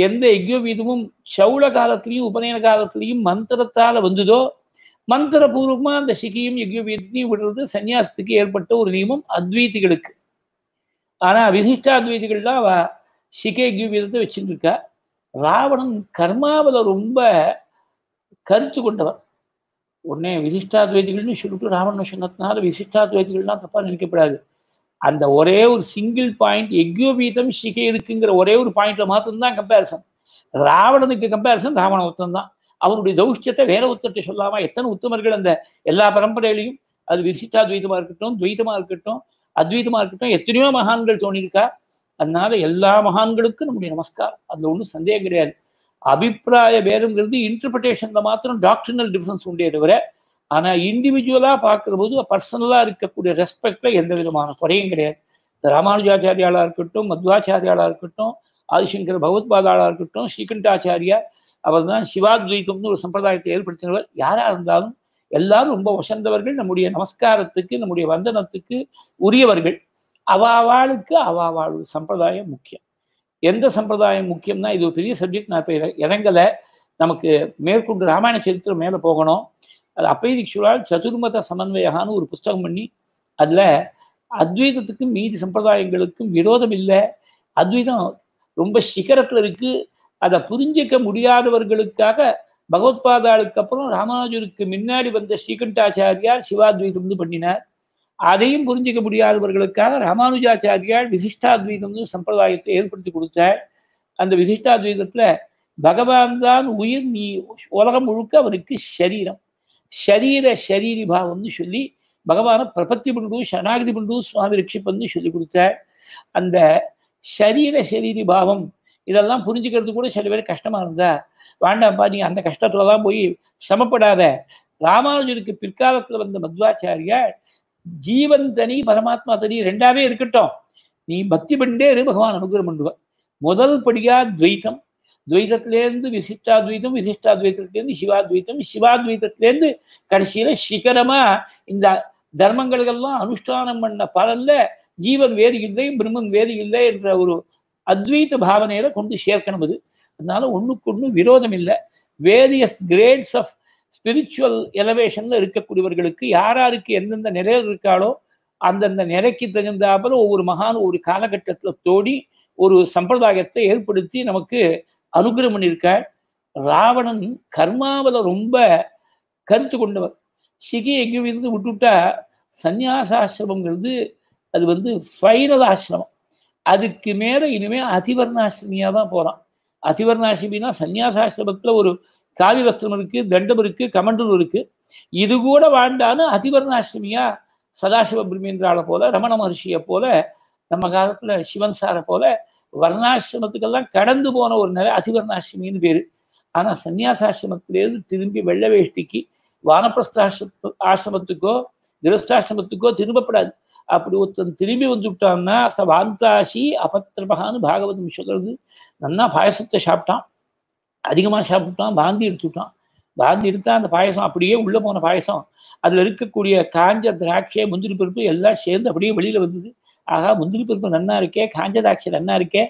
Speaker 1: எந்த எக்யோவீதமும் சவுள காலத்திலையும் உபநயன காலத்திலையும் மந்திரத்தால் வந்ததோ மந்திரபூர்வமாக அந்த சிகையும் யக்யோவீதத்தையும் விடுறது சன்னியாசத்துக்கு ஏற்பட்ட ஒரு நியமம் அத்வைதிகளுக்கு ஆனால் விசிஷ்டாத்வைதிகள்லாம் சிகேகி விதத்தை வச்சுட்டு இருக்கா ராவணன் கர்மாவில் ரொம்ப கருத்து கொண்டவர் உடனே விசிஷ்டாத்வைதிகள்னு சொல்லிட்டு ராவணன் சொன்னதுனால விசிஷ்டாத்வைதிகள்லாம் தப்பாக நினைக்கப்படாது அந்த ஒரே ஒரு சிங்கிள் பாயிண்ட் எக்யோபீதம் சிகை இருக்குங்கிற ஒரே ஒரு பாயிண்ட்ல மாத்திரம்தான் கம்பேரிசன் ராவணனுக்கு கம்பேரிசன் ராவண உத்தம் தான் அவனுடைய தௌஷ்டத்தை வேற உத்தத்தை சொல்லாம எத்தனை உத்தமர்கள் அந்த எல்லா பரம்பரையிலையும் அது விசிஷ்டா துவைதமா இருக்கட்டும் துவைதமா இருக்கட்டும் அத்வைதமா இருக்கட்டும் எத்தனையோ மகான்கள் தோணியிருக்கா அதனால எல்லா மகான்களுக்கும் நம்முடைய நமஸ்காரம் அதுல ஒன்றும் சந்தேகம் கிடையாது அபிப்பிராய பேருங்கிறது இன்டர்பிரிட்டேஷன்ல மாத்திரம் டாக்டர்னல் டிஃபரன்ஸ் உண்டே தவிர ஆனா இண்டிவிஜுவலா பார்க்குற போது பர்சனலா இருக்கக்கூடிய ரெஸ்பெக்ட்ல எந்த விதமான குறையும் கிடையாது ராமானுஜாச்சாரியாலா இருக்கட்டும் மத்வாச்சாரியாலா இருக்கட்டும் ஆதிசங்கர் பகவத்பாதாளா இருக்கட்டும் ஸ்ரீகண்டாச்சாரியா அவர் தான் சிவாத்வைத்தம்னு ஒரு சம்பிரதாயத்தை ஏற்படுத்தினவர் யாரா இருந்தாலும் எல்லாரும் ரொம்ப வசந்தவர்கள் நம்முடைய நமஸ்காரத்துக்கு நம்முடைய வந்தனத்துக்கு உரியவர்கள் அவாவாளுக்கு அவாவாழ் சம்பிரதாயம் முக்கியம் எந்த சம்பிரதாயம் முக்கியம்னா இது ஒரு பெரிய சப்ஜெக்ட் நான் இப்போ இறங்கலை நமக்கு மேற்கொண்டு ராமாயண சரித்திரம் மேலே போகணும் அது அப்பைதிக்ஷுரால் சதுர்மத சமன்வயகான்னு ஒரு புஸ்தகம் பண்ணி அதில் அத்வைதத்துக்கும் மீதி சம்பிரதாயங்களுக்கும் விரோதம் இல்லை அத்வைதம் ரொம்ப சிகரத்தில் இருக்குது அதை புரிஞ்சிக்க முடியாதவர்களுக்காக பகவத்பாதாளுக்கு அப்புறம் ராமானுஜருக்கு முன்னாடி வந்த ஸ்ரீகண்டாச்சாரியார் சிவாத்வைதம் பண்ணினார் அதையும் புரிஞ்சிக்க முடியாதவர்களுக்காக ராமானுஜாச்சாரியார் விசிஷ்டாத்வைதம் சம்பிரதாயத்தை ஏற்படுத்தி கொடுத்தார் அந்த விசிஷ்டாத்வைதத்தில் பகவான் தான் உயிர் நீ உலகம் முழுக்க அவருக்கு சரீரம் ஷரீர ஷரீரி பாவம்னு சொல்லி பகவானை பிரபத்தி பண்ணு சனாகதி பண்ணு சுவாமி ரட்சிப்பன்னு சொல்லி கொடுத்தார் அந்த ஷரீர ஷரீரி பாவம் இதெல்லாம் புரிஞ்சுக்கிறது கூட சில பேர் கஷ்டமாக இருந்தா வேண்டாம்ப்பா நீ அந்த கஷ்டத்துல தான் போய் சிரமப்படாத ராமானுஜருக்கு பிற்காலத்தில் வந்த மத்வாச்சாரியார் ஜீவன் தனி பரமாத்மா தனி ரெண்டாவே இருக்கட்டும் நீ பக்தி பண்ணே இரு பகவான் அனுகிரகம் பண்ணுவ முதல் படியா துவைத்தம் துவைத்தத்திலேருந்து விசிஷ்டாத்வைத்தம் விசிஷ்டாத்வைத்தத்திலேருந்து சிவாத்வைத்தம் சிவாத்வைத்தத்திலேருந்து கடைசியில சிகரமா இந்த தர்மங்களுக்கெல்லாம் அனுஷ்டானம் பண்ண பலல்ல ஜீவன் வேறு இல்லை பிரம்மன் வேறு இல்லை என்ற ஒரு அத்வைத்த பாவனையில கொண்டு சேர்க்கணும் அது அதனால ஒண்ணுக்கு ஒண்ணு விரோதம் இல்லை வேரியஸ் கிரேட்ஸ் ஆஃப் ஸ்பிரிச்சுவல் எலவேஷன்ல இருக்கக்கூடியவர்களுக்கு யார் யாருக்கு எந்தெந்த நிலையில் இருக்காளோ அந்தந்த நிலைக்கு தகுந்தாமல் ஒவ்வொரு மகான் ஒரு காலகட்டத்தில் தோடி ஒரு சம்பிரதாயத்தை ஏற்படுத்தி நமக்கு அனுகிரகம் பண்ணியிருக்கார் ராவணன் கர்மாவில் ரொம்ப கருத்து கொண்டவர் சிகி எங்கே இருந்து விட்டுவிட்டா சந்நியாசாசிரமங்கிறது அது வந்து ஃபைனல் ஆசிரமம் அதுக்கு மேலே இனிமேல் அதிவர்ணாசிரமியாக தான் போகிறான் அதிவர்ணாசிரமினா சன்னியாசாசிரமத்தில் ஒரு காவி வஸ்திரம் இருக்கு தண்டம் இருக்கு கமண்டூர் இருக்கு இது கூட வாழ்ந்தான்னு அதிபர்ணாஷ்டமியா சதாசிவ பிரம்மேந்திராவை போல ரமண மகர்ஷியை போல நம்ம காலத்துல சிவன் சாரை போல வர்ணாசிரமத்துக்கெல்லாம் கடந்து போன ஒரு நிலை அதிபர்ணாஷ்டமின்னு பேரு ஆனா சன்னியாசாசிரமத்திலேருந்து திரும்பி வெள்ள வேஷ்டிக்கு வானப்பிரஸ்தாசிர ஆசிரமத்துக்கோ கிரஸ்தாசிரமத்துக்கோ திரும்பப்படாது அப்படி ஒருத்தன் திரும்பி வந்துவிட்டான்னா ச வாந்தாசி அபத்திரமகான்னு பாகவதம் சொல்றது நன்னா பாயசத்தை சாப்பிட்டான் அதிகமாக சாப்பிட்டான் பாந்தி எடுத்துட்டான் பாந்தி எடுத்தா அந்த பாயசம் அப்படியே உள்ளே போன பாயசம் அதில் இருக்கக்கூடிய காஞ்ச திராட்சை முந்திரி பருப்பு எல்லாம் சேர்ந்து அப்படியே வெளியில் வந்தது ஆகா முந்திரி பருப்பு நன்னா இருக்கே காஞ்ச திராட்சை நன்னா இருக்கே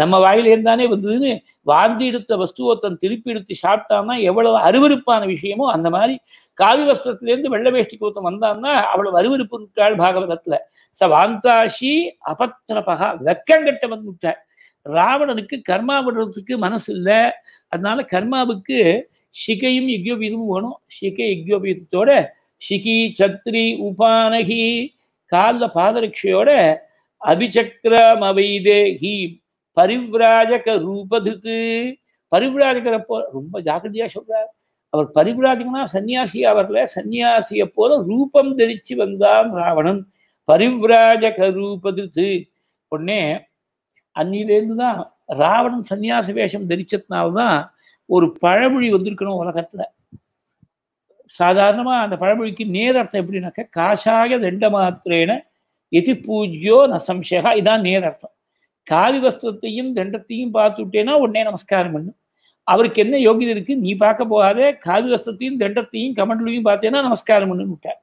Speaker 1: நம்ம இருந்தானே வந்ததுன்னு வாந்தி எடுத்த வஸ்துவத்தன் திருப்பி எடுத்து சாப்பிட்டான்னா எவ்வளவு அருவருப்பான விஷயமோ அந்த மாதிரி காவி வஸ்திரத்திலேருந்து வெள்ள வேஷ்டி கோத்தம் வந்தான்னா அவ்வளவு அருவருப்பு விட்டாள் பாகவதத்தில் ச வாந்தாஷி அபத்திரபகா வெக்கங்கட்ட வந்து விட்டாள் ராவணனுக்கு கர்மா விடுறதுக்கு மனசு இல்லை அதனால கர்மாவுக்கு ஷிகையும் யுக்யோபீதமும் வேணும் ஷிகை யுக்யோபீதத்தோட ஷிகி சத்ரி உபானகி கால பாதரட்சையோட அபிசக்ரம் அவைதே ஹி பரிவிராஜக ரூபதுக்கு பரிவிராஜகரை போல ரொம்ப ஜாக்கிரதையாக சொல்றார் அவர் பரிவிராஜகனா சன்னியாசி அவர்ல சன்னியாசிய போல ரூபம் தெரிச்சு வந்தான் ராவணன் பரிவிராஜக ரூபது உடனே அன்னிலேருந்து தான் ராவணன் சன்னியாச வேஷம் தரிச்சதுனால்தான் ஒரு பழமொழி வந்திருக்கணும் உலகத்துல சாதாரணமா அந்த பழமொழிக்கு நேரர்த்தம் எப்படின்னாக்க காஷாய தண்ட மாத்திரேன எதி பூஜ்யோ நசம்சேகா இதான் நேரர்த்தம் காவி வஸ்திரத்தையும் தண்டத்தையும் பார்த்துட்டேன்னா உடனே நமஸ்காரம் பண்ணு அவருக்கு என்ன யோகியதை இருக்கு நீ பார்க்க போகாதே காவி வஸ்திரத்தையும் தண்டத்தையும் கமண்டலையும் பார்த்தேன்னா நமஸ்காரம் பண்ணுன்னு விட்டார்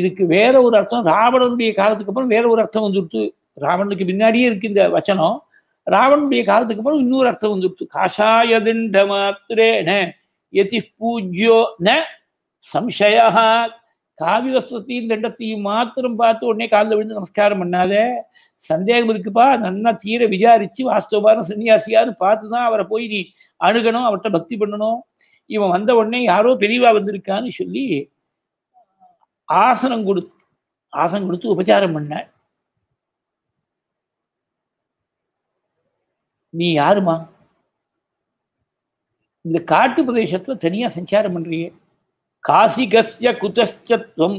Speaker 1: இதுக்கு வேற ஒரு அர்த்தம் ராவணனுடைய காலத்துக்கு அப்புறம் வேற ஒரு அர்த்தம் வந்துடுத்து ராவனுக்கு பின்னாடியே இருக்கு இந்த வச்சனம் ராவனுடைய காலத்துக்கு அப்புறம் இன்னொரு அர்த்தம் வந்துடுச்சு காஷாயதிண்ட மாத்திரே ந எதி பூஜ்யோ ந சம்சயா காவி வஸ்திரத்தையும் தண்டத்தையும் மாத்திரம் பார்த்து உடனே காலில் விழுந்து நமஸ்காரம் பண்ணாத சந்தேகம் இருக்குப்பா நன்னா தீர விசாரிச்சு வாஸ்தவமான சன்னியாசியாரு பார்த்து தான் அவரை போய் நீ அணுகணும் அவர்கிட்ட பக்தி பண்ணணும் இவன் வந்த உடனே யாரோ பெரியவா வந்திருக்கான்னு சொல்லி ஆசனம் கொடுத்து ஆசனம் கொடுத்து உபச்சாரம் பண்ண நீ யாருமா இந்த காட்டு பிரதேசத்துல தனியா சஞ்சாரம் பண்றியே காசிகசிய குதச்சத்வம்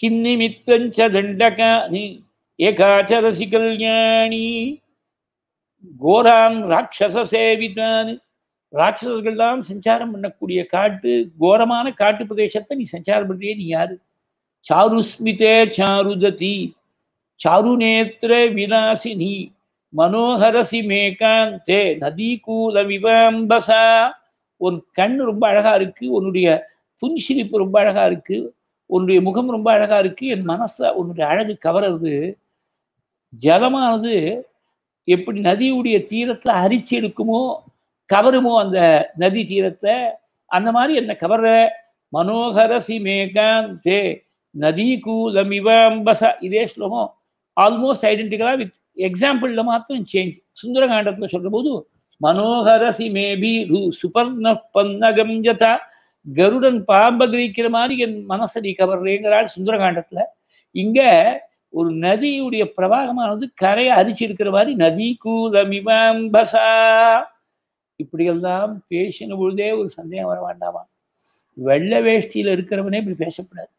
Speaker 1: கிந்நிமித்தஞ்ச தண்டகானி ஏகாச்சரசி கல்யாணி கோராங் ராட்சச சேவிதான் ராட்சசர்கள் தான் சஞ்சாரம் பண்ணக்கூடிய காட்டு கோரமான காட்டு பிரதேசத்தை நீ சஞ்சாரம் பண்றியே நீ யாரு சாருஸ்மிதே சாருததி சாரு நேத்திர விலாசினி மனோகரசி மேகாந்தே நதிகூலமிவாம்பசா உன் கண் ரொம்ப அழகா இருக்கு உன்னுடைய புன்சிரிப்பு ரொம்ப அழகா இருக்கு உன்னுடைய முகம் ரொம்ப அழகா இருக்கு என் மனசை உன்னுடைய அழகு கவர்றது ஜலமானது எப்படி நதியுடைய தீரத்துல அரிச்சு எடுக்குமோ கவருமோ அந்த நதி தீரத்தை அந்த மாதிரி என்ன கவர்ற மனோகரசி மேகாந்தே நதி கூலமிவாம்பச இதே ஸ்லோகம் ஆல்மோஸ்ட் ஐடென்டிக்கலாக வித் ఎగ్జాంపుల్లో మాత్రం చేంజ్ సుందరకాండతో போது మనోహరసి மேபி సుపర్ణ பன்னகம் ஜதா கருடன் கிரிக்கிற மாதிரி என் மனசை நீ கவர்றேங்கிறாள் சுந்தரகாண்டத்துல இங்க ஒரு நதியுடைய பிரவாகமானது கரையை அரிச்சு இருக்கிற மாதிரி நதி கூலமிமாம்பசா இப்படியெல்லாம் பேசின பொழுதே ஒரு சந்தேகம் வர வேண்டாமா வெள்ள வேஷ்டியில இருக்கிறவனே இப்படி பேசக்கூடாது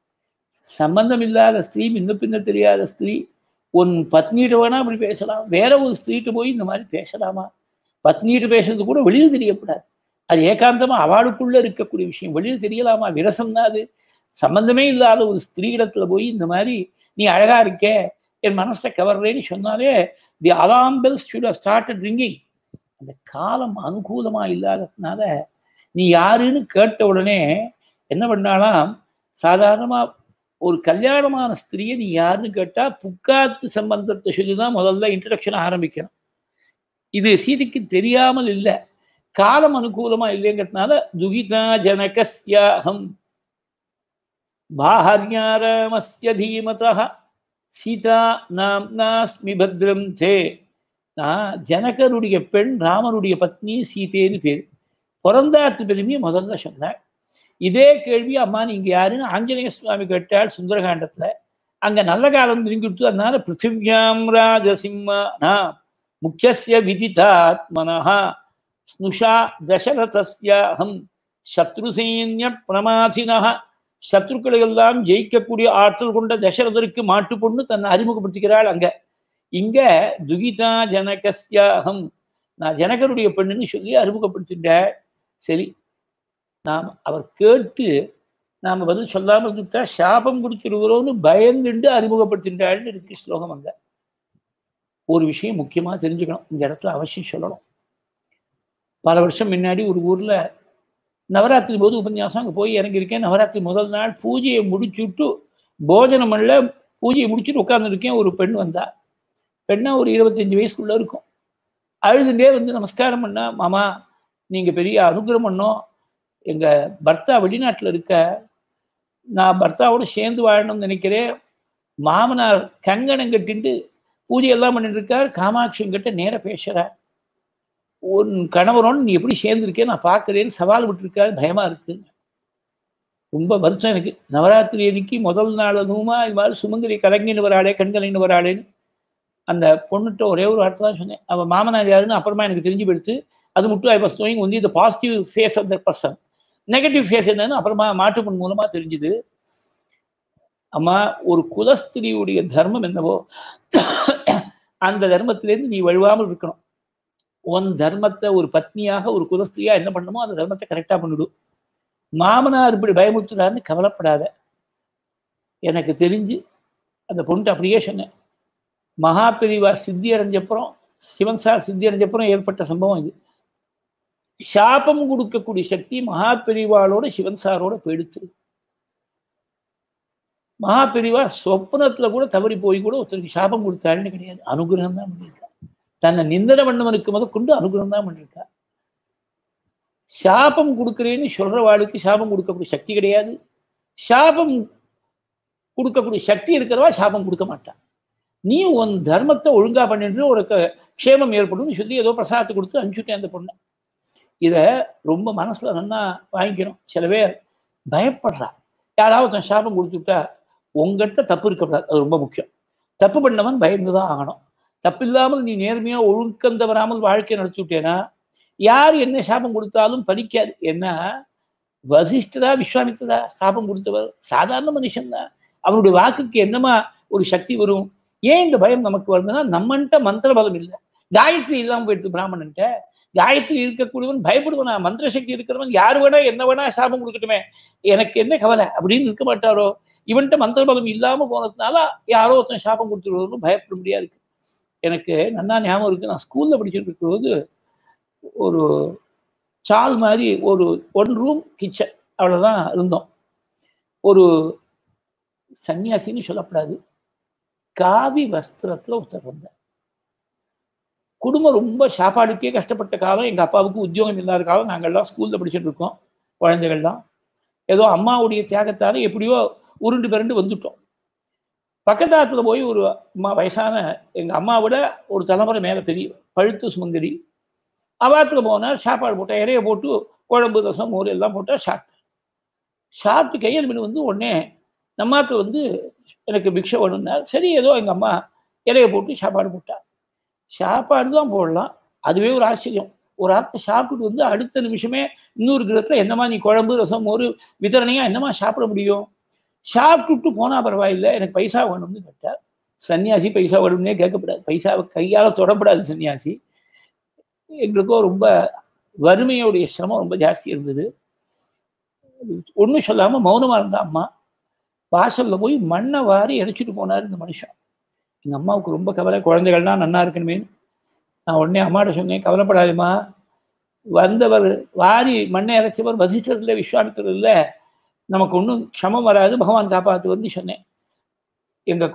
Speaker 1: சம்பந்தம் இல்லாத ஸ்திரீ முன்ன பின்ன தெரியாத ஸ்திரீ உன் பத்னிகிட்ட வேணால் அப்படி பேசலாம் வேற ஒரு ஸ்திரீட்டு போய் இந்த மாதிரி பேசலாமா பத்னிகிட்ட பேசுறது கூட வெளியில் தெரியக்கூடாது அது ஏகாந்தமாக அவளுக்குள்ளே இருக்கக்கூடிய விஷயம் வெளியில் தெரியலாமா விரசம்னா அது சம்பந்தமே இல்லாத ஒரு ஸ்திரீடத்தில் போய் இந்த மாதிரி நீ அழகாக இருக்கே என் மனசை கவர்றேன்னு சொன்னாலே the alarm bell bells start ringing அந்த காலம் அனுகூலமாக இல்லாததுனால நீ யாருன்னு கேட்ட உடனே என்ன பண்ணாலாம் சாதாரணமாக ஒரு கல்யாணமான ஸ்திரீயை நீ யாருன்னு கேட்டால் புக்காத்து சம்பந்தத்தை சொல்லி தான் முதல்ல இன்ட்ரடக்ஷனை ஆரம்பிக்கணும் இது சீதைக்கு தெரியாமல் இல்லை காலம் அனுகூலமாக இல்லைங்கிறதுனால துகிதா ஜனகஸ்யாஹம் பாஹர்யாராமஸ்ய தீமதா சீதா நாம்னாஸ்மி பத்ரம் தே நான் ஜனகருடைய பெண் ராமனுடைய பத்னி சீதேன்னு பேர் பிறந்தாத்து பெருமையை முதல்ல சொன்னேன் இதே கேள்வி அம்மா இங்க யாருன்னு ஆஞ்சநேய சுவாமி கேட்டாள் சுந்தரகாண்டத்துல அங்க நல்ல காலம் திரும்பிட்டு அதனால பிருத்திவியாம் ராஜசிம்மனா முக்கிய விதிதாத்மனா ஸ்னுஷா தசரதஸ்ய அகம் சத்ருசைன்ய பிரமாதினா சத்ருக்களை எல்லாம் ஜெயிக்கக்கூடிய ஆற்றல் கொண்ட தசரதருக்கு மாட்டு பொண்ணு தன்னை அறிமுகப்படுத்திக்கிறாள் அங்க இங்க துகிதா ஜனகஸ்யாகம் நான் ஜனகருடைய பெண்ணுன்னு சொல்லி அறிமுகப்படுத்திட்டேன் சரி நாம் அவர் கேட்டு நாம் பதில் சொல்லாமல் இருந்துட்டா சாபம் கொடுத்துருக்கிறோம்னு பயந்துண்டு அறிமுகப்படுத்தின்றாள்னு இருக்கு ஸ்லோகம் அங்கே ஒரு விஷயம் முக்கியமாக தெரிஞ்சுக்கணும் இந்த இடத்துல அவசியம் சொல்லணும் பல வருஷம் முன்னாடி ஒரு ஊரில் நவராத்திரி போது உபன்யாசம் அங்கே போய் இறங்கியிருக்கேன் நவராத்திரி முதல் நாள் பூஜையை முடிச்சுட்டு போஜனம் அல்ல பூஜையை முடிச்சுட்டு உட்காந்துருக்கேன் ஒரு பெண் வந்தா பெண்ணா ஒரு இருபத்தஞ்சி வயசுக்குள்ளே இருக்கும் அழுதுண்டே வந்து நமஸ்காரம் பண்ணா மாமா நீங்கள் பெரிய அனுகிரம் பண்ணோம் எங்கள் பர்த்தா வெளிநாட்டில் இருக்க நான் பர்த்தாவோடு சேர்ந்து வாழணும்னு நினைக்கிறேன் மாமனார் கங்கணம் கட்டிண்டு பூஜையெல்லாம் பண்ணிட்டு இருக்கார் காமாட்சிங்கிட்ட நேராக பேசுகிறார் உன் கணவரோடு நீ எப்படி சேர்ந்துருக்கேன் நான் பார்க்குறேன்னு சவால் விட்டுருக்காரு பயமாக இருக்குன்னு ரொம்ப வருஷம் எனக்கு நவராத்திரி அன்னைக்கு முதல் நாள் அதுவுமா இது மாதிரி சுமங்கலி கலங்கின்னு வராளே கண்கலைன்னு வராளேன்னு அந்த பொண்ணுகிட்ட ஒரே ஒரு வார்த்தை தான் சொன்னேன் அவள் மாமனார் யாருன்னு அப்புறமா எனக்கு தெரிஞ்சு போயிடுச்சு அது மட்டும் ஐ வாஸ் நோயிங் ஒன்லி இந்த positive face of the person negative face என்னன்னு அப்புறமா மாட்டுப்பண் மூலமாக தெரிஞ்சுது அம்மா ஒரு குலஸ்திரியுடைய தர்மம் என்னவோ அந்த தர்மத்திலேருந்து நீ வழுவாமல் இருக்கணும் உன் தர்மத்தை ஒரு பத்னியாக ஒரு குலஸ்திரியா என்ன பண்ணுமோ அந்த தர்மத்தை கரெக்டாக பண்ணிவிடும் மாமனார் இப்படி பயமுறுத்துறாருன்னு கவலைப்படாத எனக்கு தெரிஞ்சு அந்த பொண்ணு அப்படியே சொன்னேன் மகாபிரிவார் சித்தி அடைஞ்சப்புறம் சிவன் சார் சித்தி அடைஞ்சப்புறம் ஏற்பட்ட சம்பவம் இது சாபம் கொடுக்கக்கூடிய சக்தி மகா பெரிவாளோட சிவன் சாரோட போயிடுத்து மகா பெரிவா சொப்னத்துல கூட தவறி போய் கூட ஒருத்தருக்கு சாபம் கொடுத்தாருன்னு கிடையாது அனுகிரகம் தான் பண்ணியிருக்கா தன்னை நிந்தன பண்ணவனுக்கு முத கொண்டு அனுகிரகம் தான் பண்ணியிருக்கா சாபம் கொடுக்குறேன்னு சொல்ற வாளுக்கு சாபம் கொடுக்கக்கூடிய சக்தி கிடையாது சாபம் கொடுக்கக்கூடிய சக்தி இருக்கிறவா சாபம் கொடுக்க மாட்டான் நீ உன் தர்மத்தை ஒழுங்கா பண்ணிட்டு ஒரு க்ஷேமம் ஏற்படும் சொல்லி ஏதோ பிரசாதத்தை கொடுத்து அனுப்பிச்சுட்டேன் அந்த பொண்ணை இதை ரொம்ப மனசில் நல்லா வாங்கிக்கணும் சில பேர் பயப்படுறா யாராவது ஒருத்தன் சாபம் கொடுத்துட்டா உங்கள்கிட்ட தப்பு இருக்கக்கூடாது அது ரொம்ப முக்கியம் தப்பு பண்ணவன் பயந்து தான் ஆகணும் தப்பு இல்லாமல் நீ நேர்மையாக ஒழுக்கம் தவறாமல் வாழ்க்கையை நடத்திவிட்டேன்னா யார் என்ன சாபம் கொடுத்தாலும் பலிக்காது என்ன வசிஷ்டதா விஸ்வாமித்ததா சாபம் கொடுத்தவர் சாதாரண மனுஷன்தான் அவருடைய வாக்குக்கு என்னமா ஒரு சக்தி வரும் ஏன் இந்த பயம் நமக்கு வருதுன்னா நம்மன்ட்ட மந்திர பலம் இல்லை காயத்ரி இல்லாமல் போயிடுது பிராமணன்ட்ட காயத்ரி இருக்கக்கூடியவன் பயப்படுவனா மந்திர சக்தி இருக்கிறவன் யார் வேணா என்ன வேணா சாபம் கொடுக்கட்டுமே எனக்கு என்ன கவலை அப்படின்னு இருக்க மாட்டாரோ இவன்கிட்ட மந்திர பலம் இல்லாம போனதுனால யாரோ ஒருத்தன் சாபம் கொடுத்துருவோம் பயப்பட முடியாது எனக்கு நன்னா ஞாபகம் இருக்கு நான் ஸ்கூல்ல படிச்சுட்டு இருக்கும்போது ஒரு சால் மாதிரி ஒரு ஒன் ரூம் கிச்சன் அவ்வளோதான் இருந்தோம் ஒரு சன்னியாசின்னு சொல்லப்படாது காவி வஸ்திரத்தில் ஒருத்தர் வந்தேன் குடும்பம் ரொம்ப சாப்பாடுக்கே கஷ்டப்பட்ட காலம் எங்கள் அப்பாவுக்கு உத்தியோகம் இல்லாத காலம் நாங்கள்லாம் ஸ்கூலில் படிச்சுட்டு இருக்கோம் குழந்தைகள்லாம் ஏதோ அம்மாவுடைய தியாகத்தால் எப்படியோ உருண்டு பிறண்டு வந்துட்டோம் பக்கத்தாத்தில் போய் ஒரு அம்மா வயசான எங்கள் அம்மாவோட ஒரு தலைமுறை மேலே பெரிய பழுத்து சுமந்திரி அவாத்தில் போனால் சாப்பாடு போட்டால் இறைய போட்டு குழம்பு ரசம் மோர் எல்லாம் போட்டால் சாப்பிட்டு சாப்பிட்டு கையில் மீன் வந்து உடனே நம்மாத்தில் வந்து எனக்கு பிக்ஷை வேணும்னா சரி ஏதோ எங்கள் அம்மா இறைய போட்டு சாப்பாடு போட்டார் சாப்பாடு தான் போடலாம் அதுவே ஒரு ஆச்சரியம் ஒரு ஆத்மா சாப்பிட்டுட்டு வந்து அடுத்த நிமிஷமே இன்னொரு கிரகத்தில் என்னமா நீ குழம்பு ரசம் ஒரு விதரணையாக என்னமா சாப்பிட முடியும் சாப்பிட்டுட்டு போனால் பரவாயில்லை எனக்கு பைசா வேணும்னு கேட்டால் சன்னியாசி பைசா வேணும்னே கேட்கப்படாது பைசாவை கையால் தொடப்படாது சன்னியாசி எங்களுக்கோ ரொம்ப வறுமையோடைய சிரமம் ரொம்ப ஜாஸ்தி இருந்தது ஒன்றும் சொல்லாமல் மௌனமாக இருந்தா அம்மா வாசலில் போய் மண்ணை வாரி இணைச்சிட்டு போனார் இந்த மனுஷன் எங்கள் அம்மாவுக்கு ரொம்ப கவலை குழந்தைகள்னா நல்லா இருக்கணுமே நான் உடனே அம்மாட்ட சொன்னேன் கவலைப்படாதுமா வந்தவர் வாரி மண்ணை இறைச்சவர் வசிஷ்டத்தில் இல்லை நமக்கு ஒன்றும் க்ஷமம் வராது பகவான் காப்பாற்றுவர்னு சொன்னேன் எங்கள்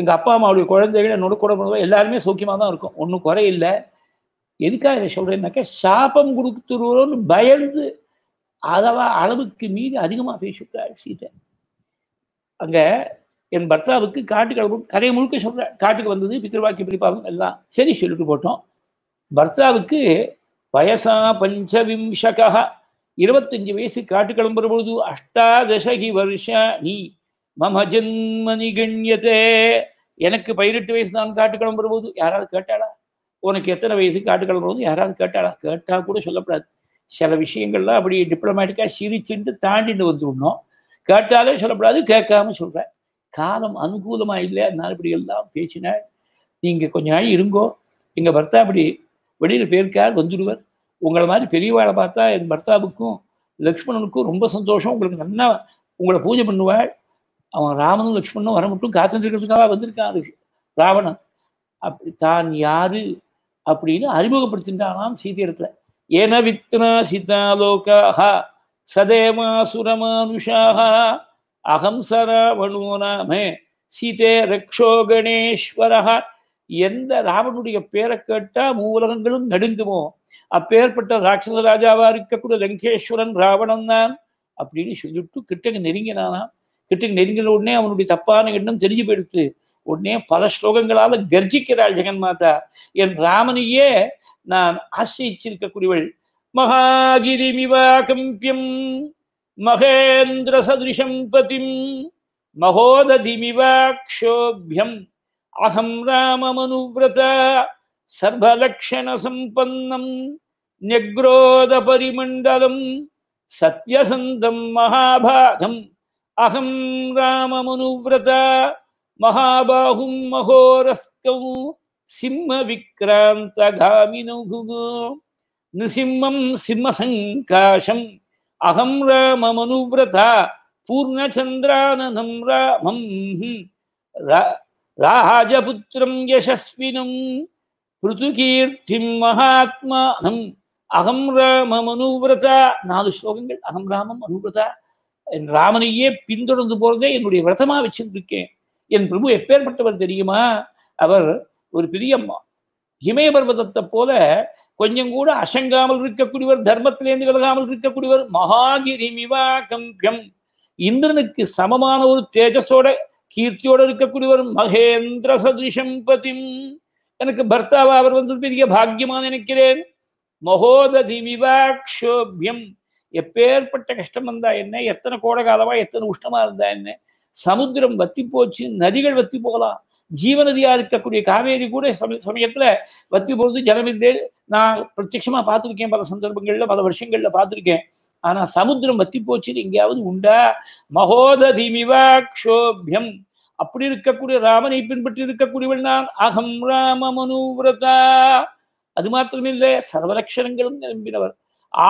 Speaker 1: எங்கள் அப்பா அம்மாவுடைய குழந்தைகளை நொடுக்கூட கூட எல்லாருமே சௌக்கியமாக தான் இருக்கும் ஒன்றும் குறையில்லை எதுக்காக இதை சொல்கிறேன்னாக்கா சாபம் கொடுத்துருவோம்னு பயந்து அதவா அளவுக்கு மீறி அதிகமாக பேசிவிட்டாள் சீதை அங்கே என் பர்த்தாவுக்கு காட்டுக்கு கதையை முழுக்க சொல்கிறேன் காட்டுக்கு வந்தது பித்திருவாக்கி பிடிப்பாங்க எல்லாம் சரி சொல்லிட்டு போட்டோம் பர்த்தாவுக்கு வயசா பஞ்சவிம்சகா இருபத்தஞ்சு வயசு காட்டு கிளம்புற பொழுது அஷ்டாதசகி நீ மம ஜென்ம கண்யத்தே எனக்கு பதினெட்டு வயசு நான் காட்டு கிளம்புற போது யாராவது கேட்டாளா உனக்கு எத்தனை வயசு காட்டு கிளம்புற போது யாராவது கேட்டாளா கேட்டால் கூட சொல்லப்படாது சில விஷயங்கள்லாம் அப்படி டிப்ளமேட்டிக்காக சிரிச்சுட்டு தாண்டிட்டு வந்துடணும் கேட்டாலே சொல்லப்படாது கேட்காம சொல்கிறேன் காலம் அனுகூலமாக இல்லை அதனால இப்படி எல்லாம் பேசினாள் நீங்கள் கொஞ்ச நாள் இருங்கோ எங்கள் பர்த்தா இப்படி வெளியில் போயிருக்கார் வந்துடுவர் உங்களை மாதிரி பெரியவாளை பார்த்தா என் பர்த்தாவுக்கும் லக்ஷ்மணனுக்கும் ரொம்ப சந்தோஷம் உங்களுக்கு நல்லா உங்களை பூஜை பண்ணுவாள் அவன் ராமனும் லக்ஷ்மணனும் வர மட்டும் காத்திருக்கிறதுக்காக வந்திருக்கான் ராவணன் அப்படி தான் யாரு அப்படின்னு அறிமுகப்படுத்தின்றானாம் சீதையிடத்துல ஏன வித்னா சீதா லோகாக சதேமா சுரமானுஷாக அகம்சராவணோ நாமே சீதே ரக்ஷோ கணேஸ்வரஹா எந்த ராமனுடைய பேரை கேட்டா மூலகங்களும் நடுங்குமோ அப்பேற்பட்ட ராட்சச ராஜாவா இருக்கக்கூடிய லங்கேஸ்வரன் ராவணன் தான் அப்படின்னு சொல்லிட்டு கிட்டங்க நெருங்கினானா கிட்டங்க நெருங்கின உடனே அவனுடைய தப்பான எண்ணம் தெரிஞ்சு போயிடுத்து உடனே பல ஸ்லோகங்களால கர்ஜிக்கிறாள் ஜெகன் மாதா என் ராமனையே நான் ஆசிரிச்சிருக்கக்கூடியவள் மகாகிரிமிவா கம்பியம் மகேந்திரசதிருஷம் பதிம் மகோததிமிவாக்ஷோபியம் அகம் ராமமனுவிரத சர்வலக்ஷணசம்பன்னம் நியக்ரோதபரிமண்டலம் சத்யசந்தம் மகாபாகம் அகம் ராமமனுவிரத மகாபாகும் மகோரஸ்கம் சிம்ம விக்ராந்தகாமினு நிசிம்மம் சிம்மசங்காஷம் அகம் ராமமனுவிரதா பூர்ணச்சந்திரானனம் ராமம் ராஜபுத்திரம் யசஸ்வினம் பிருதுகீர்த்திம் மகாத்மானம் அகம் ராம மனுவிரதா நாலு ஸ்லோகங்கள் அகம் ராமம் அனுவிரதா என் ராமனையே பின்தொடர்ந்து போறதே என்னுடைய விரதமா வச்சிருக்கேன் என் பிரபு எப்பேற்பட்டவர் தெரியுமா அவர் ஒரு பெரிய இமய பர்வதத்தை போல கொஞ்சம் கூட அசங்காமல் இருக்கக்கூடியவர் தர்மத்திலேந்து விலகாமல் இருக்கக்கூடியவர் மகாகிரி மிவாகம் இந்திரனுக்கு சமமான ஒரு தேஜஸோட கீர்த்தியோட இருக்கக்கூடியவர் மகேந்திர சதிஷம் பதிம் எனக்கு பர்த்தாவா அவர் வந்து பெரிய பாக்கியமா நினைக்கிறேன் மகோததி விவாக்ஷோபியம் எப்பேற்பட்ட கஷ்டம் வந்தா என்ன எத்தனை கோடை காலமா எத்தனை உஷ்ணமா இருந்தா என்ன சமுத்திரம் வத்தி போச்சு நதிகள் வத்தி போகலாம் ஜீவநதியா இருக்கக்கூடிய காவேரி கூட சமயத்துல வத்தி பொழுது ஜலமிருந்தே நான் பிரத்யமா பார்த்துருக்கேன் பல சந்தர்ப்பங்கள்ல பல வருஷங்கள்ல பார்த்துருக்கேன் ஆனா சமுத்திரம் வத்தி போச்சுன்னு எங்கேயாவது உண்டா மகோததிமிவாக்ஷோபியம் அப்படி இருக்கக்கூடிய ராமனை பின்பற்றி இருக்கக்கூடியவள் நான் அகம் ராம மனுவிரதா அது மாத்திரமில்லை சர்வலட்சணங்களும் நிரம்பினவர்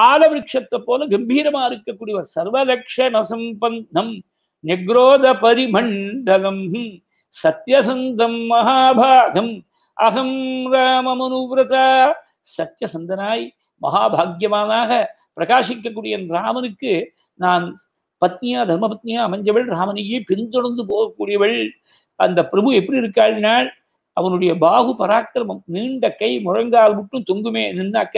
Speaker 1: ஆலவிருஷத்தை போல கம்பீரமா இருக்கக்கூடியவர் சர்வலட்சண சம்பந்தம் நெக்ரோத பரிமண்டலம் சத்யசந்தம் மகாபாகம் அகம் ராமமனுவிரதா சத்தியசந்தனாய் மகாபாகியமானாக பிரகாசிக்கக்கூடிய ராமனுக்கு நான் பத்னியா தர்மபத்னியா அமைஞ்சவள் ராமனையே பின்தொடர்ந்து போகக்கூடியவள் அந்த பிரபு எப்படி இருக்காள்னால் அவனுடைய பாகு பராக்கிரமம் நீண்ட கை முழங்கால் மட்டும் தொங்குமே நின்னாக்க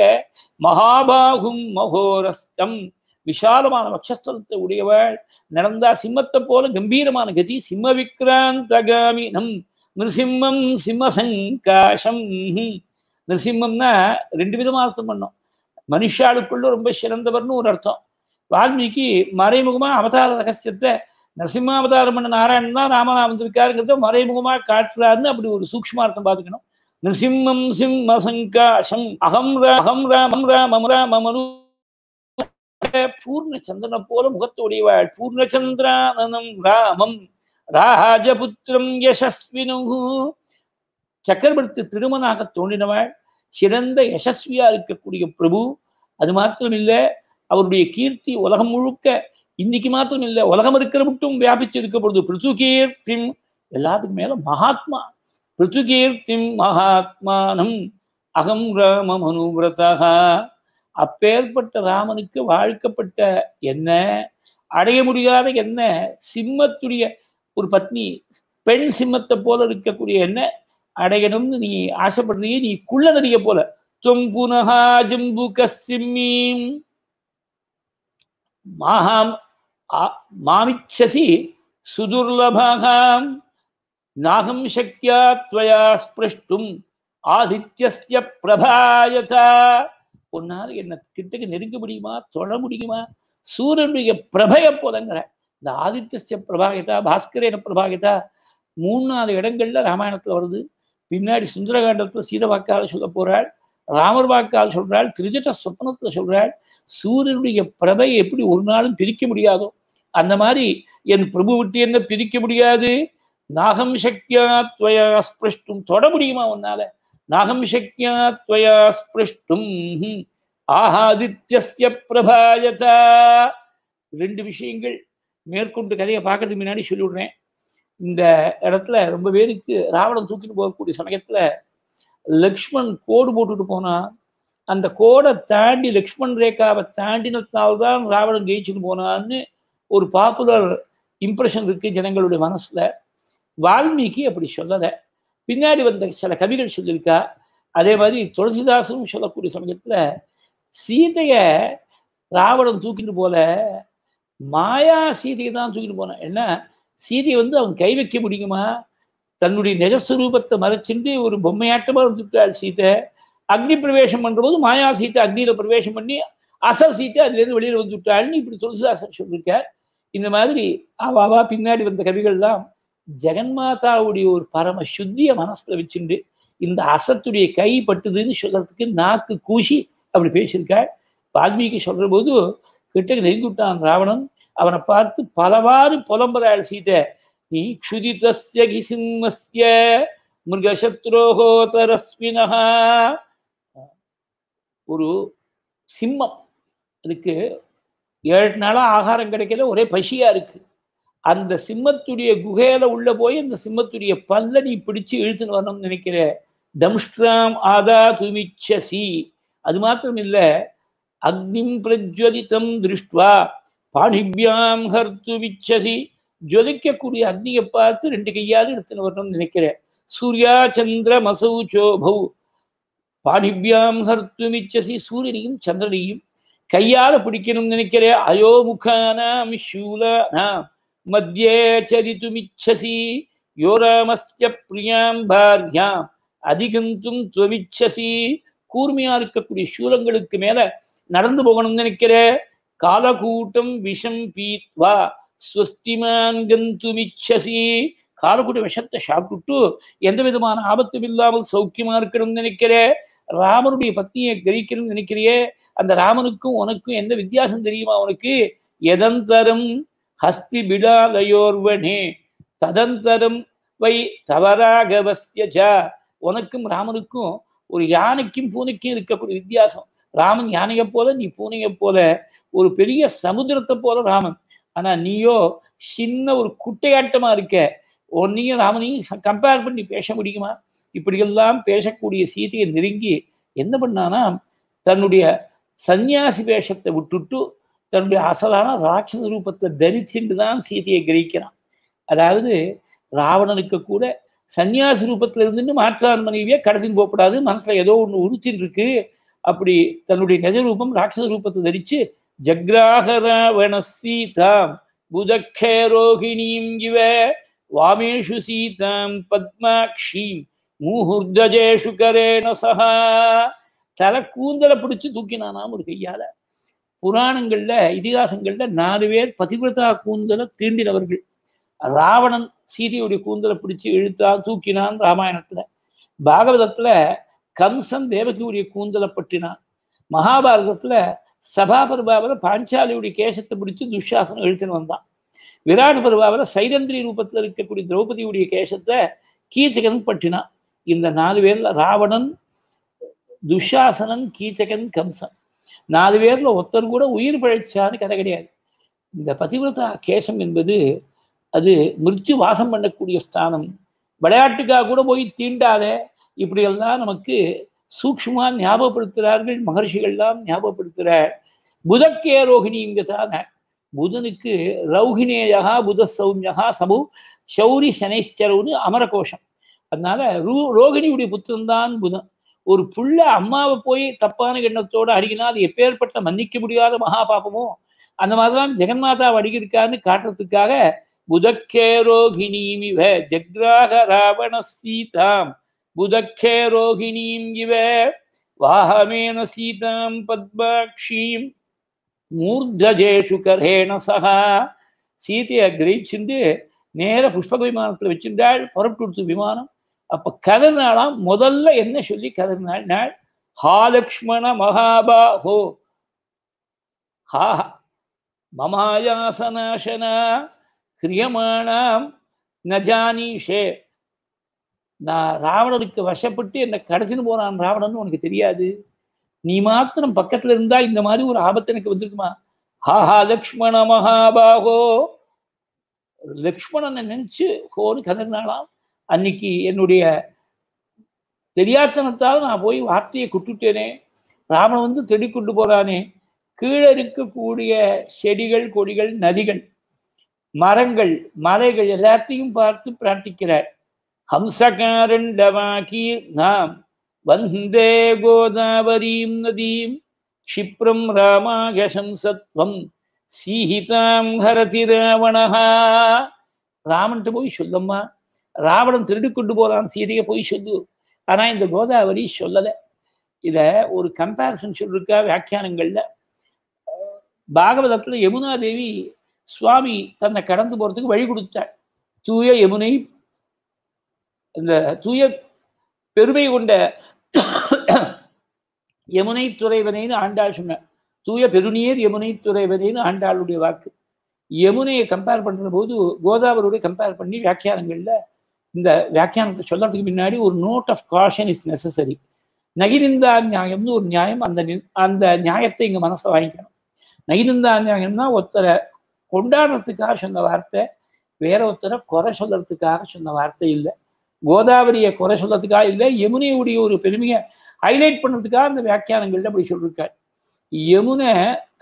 Speaker 1: மகாபாகும் மகோரஸ்தம் விசாலமான வக்ஷஸ்தலத்தை உடையவள் நடந்தா சிம்மத்தை போல கம்பீரமான கதி சிம்ம விக்ராந்தகாமினம் நிருசிம்மம் சிம்ம சங்காஷம் நிருசிம்மம்னா ரெண்டு விதமா அர்த்தம் பண்ணோம் மனுஷாளுக்குள்ள ரொம்ப சிறந்தவர்னு ஒரு அர்த்தம் வால்மீகி மறைமுகமா அவதார ரகசியத்தை அவதாரம் பண்ண நாராயணன் தான் ராமனா வந்திருக்காருங்கிறத மறைமுகமா காட்டுறாருன்னு அப்படி ஒரு சூக்மார்த்தம் பார்த்துக்கணும் நரசிம்மம் சிம்ம சங்காஷம் அகம் அகம் ராமம் ராமம் ராமமனு பூர்ணச்சந்திரன போல முகத்து உடையவாள் பூர்ணச்சந்திரானனம் ராமம் ராஜபுத்திரம் யசஸ்வினு சக்கரவர்த்தி திருமணாக தோன்றினவாள் சிறந்த யசஸ்வியா இருக்கக்கூடிய பிரபு அது மாத்திரம் இல்லை அவருடைய கீர்த்தி உலகம் முழுக்க இன்னைக்கு மாத்திரம் இல்லை உலகம் இருக்கிற மட்டும் வியாபிச்சு இருக்க பொழுது பிருத்துகீர்த்திம் எல்லாத்துக்கும் மேல மகாத்மா பிருத்துகீர்த்திம் மகாத்மானம் அகம் ராம மனுவிரதா அப்பேற்பட்ட ராமனுக்கு வாழ்க்கப்பட்ட என்ன அடைய முடியாத என்ன சிம்மத்துடைய ஒரு பத்னி பெண் சிம்மத்தை போல இருக்கக்கூடிய என்ன அடையணும்னு நீ ஆசைப்படுறீ நீ குள்ள நதிய போல தொம்புனஹா ஜம்பு கசிம்மீம் மாகாம் மாமிச்சசி சுதுர்லபாகாம் நாகம் துவயா ஸ்பிரஷ்டும் ஆதித்யசிய பிரபாயதா உன்னால் என்னை கிட்டக்கு நெருங்க முடியுமா தொட முடியுமா சூரியனுடைய பிரபய போதங்கிற இந்த ஆதித்ய பிரபாகிதா பாஸ்கரேன பிரபாகிதா மூணு நாலு இடங்கள்ல ராமாயணத்துல வருது பின்னாடி சுந்தரகாண்டத்துல சீதவாக்கால் சொல்ல போறாள் ராமர் வாக்கால் சொல்றாள் திருஜட்ட சொப்னத்துல சொல்றாள் சூரியனுடைய பிரபையை எப்படி ஒரு நாளும் பிரிக்க முடியாதோ அந்த மாதிரி என் பிரபு விட்டு என்ன பிரிக்க முடியாது நாகம் சக்தியா ஸ்பிருஷ்டும் தொட முடியுமா உன்னால நாகம் சக்யா துவயா ஸ்பிருஷ்டும் ஆஹாதித்யஸ்ய பிரபாயதா ரெண்டு விஷயங்கள் மேற்கொண்டு கதையை பார்க்கறதுக்கு முன்னாடி சொல்லிவிடுறேன் இந்த இடத்துல ரொம்ப பேருக்கு ராவணம் தூக்கிட்டு போகக்கூடிய சமயத்தில் லக்ஷ்மண் கோடு போட்டுட்டு போனான் அந்த கோடை தாண்டி லக்ஷ்மண் ரேகாவை தாண்டினத்தால்தான் ராவணன் ஜெயிச்சுட்டு போனான்னு ஒரு பாப்புலர் இம்ப்ரெஷன் இருக்குது ஜனங்களுடைய மனசில் வால்மீகி அப்படி சொல்லலை பின்னாடி வந்த சில கவிகள் சொல்லியிருக்கா அதே மாதிரி துளசிதாசனும் சொல்லக்கூடிய சமயத்தில் சீதைய ராவணன் தூக்கிட்டு போல மாயா சீதையை தான் தூக்கிட்டு போனான் என்ன சீதையை வந்து அவன் கை வைக்க முடியுமா தன்னுடைய நிஜஸ்வரூபத்தை மறைச்சிட்டு ஒரு பொம்மையாட்டமாக இருந்துட்டாள் சீதை அக்னி பிரவேசம் பண்ணுறபோது மாயா சீத்தை அக்னியில் பிரவேசம் பண்ணி அசல் சீத்தை அதுலேருந்து வெளியில் வந்துவிட்டாள்னு இப்படி துளசிதாசன் சொல்லியிருக்கார் இந்த மாதிரி அவாவா பின்னாடி வந்த கவிகள் தான் ஜெகன்மாதாவுடைய ஒரு பரம சுத்திய மனசுல வச்சுண்டு இந்த அசத்துடைய கை பட்டுதுன்னு சொல்றதுக்கு நாக்கு கூசி அப்படி பேசியிருக்காள் வால்மீகி சொல்ற போது கிட்ட நெருங்கிவிட்டான் ராவணன் அவனை பார்த்து பலவாறு புலம்புறாள் சீதை நீ க்ஷுதிதஸ்ய கிசிம்மஸ்ய மிருகசத்ரோஹோதரஸ்மினஹா ஒரு சிம்மம் அதுக்கு ஏழு நாளாக ஆகாரம் கிடைக்கல ஒரே பசியா இருக்குது அந்த சிம்மத்துடைய குகையில உள்ள போய் அந்த சிம்மத்துடைய பல்ல நீ பிடிச்சு இழுத்துன்னு வரணும்னு நினைக்கிற தம்ஷ்டாம் ஆதா துமிச்சசி அது மாத்திரம் இல்ல அக்னிம் பிரஜ்வலிதம் திருஷ்டுவா பாணிபியாம் ஹர்த்துவிச்சசி ஜொலிக்கக்கூடிய அக்னியை பார்த்து ரெண்டு கையால் எடுத்துன்னு வரணும்னு நினைக்கிறேன் சூர்யா சந்திர மசௌ சோபௌ பாணிபியாம் ஹர்த்துமிச்சசி சூரியனையும் சந்திரனையும் கையால் பிடிக்கணும்னு நினைக்கிறேன் அயோமுகானாம் சூலானாம் मध्ये चरितुमिच्छसि यो பிரியாம் அதிகந்தும் துவமிச்சசி கூர்மையா இருக்கக்கூடிய சூலங்களுக்கு மேல நடந்து போகணும்னு நினைக்கிற காலகூட்டம் விஷம் பீத்வா ஸ்வஸ்திமான் கந்துமிச்சசி காலக்கூட்ட விஷத்தை சாப்பிட்டுட்டு எந்த விதமான ஆபத்தும் இல்லாமல் சௌக்கியமா இருக்கணும்னு நினைக்கிறே ராமனுடைய பத்தியை கிரகிக்கணும்னு நினைக்கிறியே அந்த ராமனுக்கும் உனக்கும் எந்த வித்தியாசம் தெரியுமா உனக்கு எதந்தரம் ஹஸ்தி பிடாலயோர்வனே ததந்தரம் வை தவராகவஸ்யஜா உனக்கும் ராமனுக்கும் ஒரு யானைக்கும் பூனைக்கும் இருக்கக்கூடிய வித்தியாசம் ராமன் யானையை போல நீ பூனையை போல ஒரு பெரிய சமுத்திரத்தை போல ராமன் ஆனா நீயோ சின்ன ஒரு குட்டையாட்டமா இருக்க உன்னையும் ராமனையும் கம்பேர் பண்ணி பேச முடியுமா இப்படியெல்லாம் பேசக்கூடிய சீதையை நெருங்கி என்ன பண்ணானா தன்னுடைய சந்நியாசி வேஷத்தை விட்டுட்டு தன்னுடைய அசலான ராட்சத ரூபத்தை தரிச்சுட்டு தான் சீதையை கிரகிக்கிறான் அதாவது ராவணனுக்கு கூட சன்னியாசி ரூபத்தில் இருந்துட்டு மாற்றான் மனைவியை கடத்தின்னு போகப்படாது மனசில் ஏதோ ஒன்று உறுத்தின் இருக்கு அப்படி தன்னுடைய நிஜ ரூபம் ரூபத்தை தரித்து ஜக்ராகராவண சீதாம் புதக்கே ரோஹிணீம் இவ வாமேஷு சீதாம் பத்மாட்சீம் மூஹுர்தஜேஷு கரேண சகா தலை கூந்தலை பிடிச்சு தூக்கினானாம் ஒரு கையால புராணங்கள்ல இதிகாசங்கள்ல நாலு பேர் பதிவிரதா கூந்தலை தீண்டினவர்கள் ராவணன் சீதையுடைய கூந்தலை பிடிச்சி இழுத்தான் தூக்கினான் ராமாயணத்துல பாகவதத்துல கம்சன் தேவகியுடைய கூந்தலை பட்டினான் மகாபாரதத்துல சபா பருபாவில் பாஞ்சாலியுடைய கேசத்தை பிடிச்சி துஷாசனம் இழுத்துன்னு வந்தான் விராட் பருபாவில் சைரந்திரி ரூபத்தில் இருக்கக்கூடிய திரௌபதியுடைய கேசத்தை கீச்சகன் பட்டினான் இந்த நாலு பேர்ல ராவணன் துஷாசனன் கீச்சகன் கம்சன் நாலு பேரில் ஒருத்தர் கூட உயிர் பிழைச்சான்னு கதை கிடையாது இந்த பதிவிரதா கேசம் என்பது அது மிருத்து வாசம் பண்ணக்கூடிய ஸ்தானம் விளையாட்டுக்காக கூட போய் தீண்டாத இப்படியெல்லாம் நமக்கு சூக்ஷமா ஞாபகப்படுத்துகிறார்கள் மகர்ஷிகள்லாம் ஞாபகப்படுத்துகிற புதக்கே ரோகிணிங்கிறதான புதனுக்கு ரௌஹிணேயா புத சௌமியா சபு சௌரி சனேஸ்வரவுன்னு அமரகோஷம் அதனால ரூ ரோகிணியுடைய புத்திரன்தான் புதன் ஒரு புள்ள அம்மாவை போய் தப்பான எண்ணத்தோடு அருகினால் அது எப்பேற்பட்ட மன்னிக்க முடியாத மகா அந்த மாதிரிதான் ஜெகநாதாவை அடிக்கிறதுக்கான்னு காட்டுறதுக்காக புதக்கே புதக்கேரோகிணீம் இவ ஜக்ராக ராவண சீதாம் புதக்கே புதக்கேரோகிணீம் இவ வாகமேன சீதாம் பத்மாட்சீம் மூர்தஜேஷு கரேண சகா சீதையை கிரகிச்சுண்டு நேர புஷ்பக விமானத்தில் வச்சிருந்தாள் புறப்பட்டு விமானம் அப்ப நாளாம் முதல்ல என்ன சொல்லி நாள் ஹாலக்ஷ்மண மகாபாஹோ ஹா மமாயாசனாசனா கிரியமானாம் நஜானீஷே நான் ராவணனுக்கு வசப்பட்டு என்னை கடைசின்னு போறான் ராவணன் உனக்கு தெரியாது நீ மாத்திரம் பக்கத்துல இருந்தா இந்த மாதிரி ஒரு ஆபத்து எனக்கு வந்திருக்குமா ஹாஹா லக்ஷ்மண மகாபாகோ லக்ஷ்மணனை நினைச்சு ஹோன்னு கதர்னாலாம் அன்னைக்கு என்னுடைய தெரியாத்தனத்தால் நான் போய் வார்த்தையை குட்டுட்டேனே ராமன் வந்து தேடி கொண்டு போறானே கீழே இருக்கக்கூடிய செடிகள் கொடிகள் நதிகள் மரங்கள் மலைகள் எல்லாத்தையும் பார்த்து பிரார்த்திக்கிறார் ஹம்சகாரண்டமாகி நாம் வந்தே கோதாவரீம் நதீம் क्षिप्रं ராமாயசம்சத்வம் சீஹிதாம் ஹரதி ராவணஹா ராமன்ட்டு போய் சொல்லம்மா ராவணன் திருடி கொண்டு போறான் சீதையை போய் சொல்லு ஆனா இந்த கோதாவரி சொல்லலை இத ஒரு கம்பேரிசன் சொல்லிருக்கா வியாக்கியானங்கள்ல பாகவதத்துல யமுனா தேவி சுவாமி தன்னை கடந்து போறதுக்கு வழி கொடுத்தாள் தூய யமுனை இந்த தூய பெருமை கொண்ட யமுனை துறைவனைன்னு ஆண்டாள் சொன்ன தூய பெருநீர் யமுனை துறைவனைன்னு ஆண்டாளுடைய வாக்கு யமுனையை கம்பேர் பண்ற போது கோதாவரியோட கம்பேர் பண்ணி வியாக்கியானங்கள்ல இந்த வியாக்கியானத்தை சொல்றதுக்கு முன்னாடி ஒரு note of caution is necessary நகிரிந்தா நியாயம்னு ஒரு நியாயம் அந்த அந்த நியாயத்தை இங்க மனசை வாங்கிக்கணும் நகிரிந்தா நியாயம்னா ஒருத்தரை கொண்டாடுறதுக்காக சொன்ன வார்த்தை வேற ஒருத்தரை குறை சொல்றதுக்காக சொன்ன வார்த்தை இல்லை கோதாவரியை குறை சொல்றதுக்காக இல்லை யமுனையுடைய ஒரு பெருமையை ஹைலைட் பண்ணுறதுக்காக அந்த வியாக்கியானங்கள்ல அப்படி சொல்லியிருக்காரு யமுனை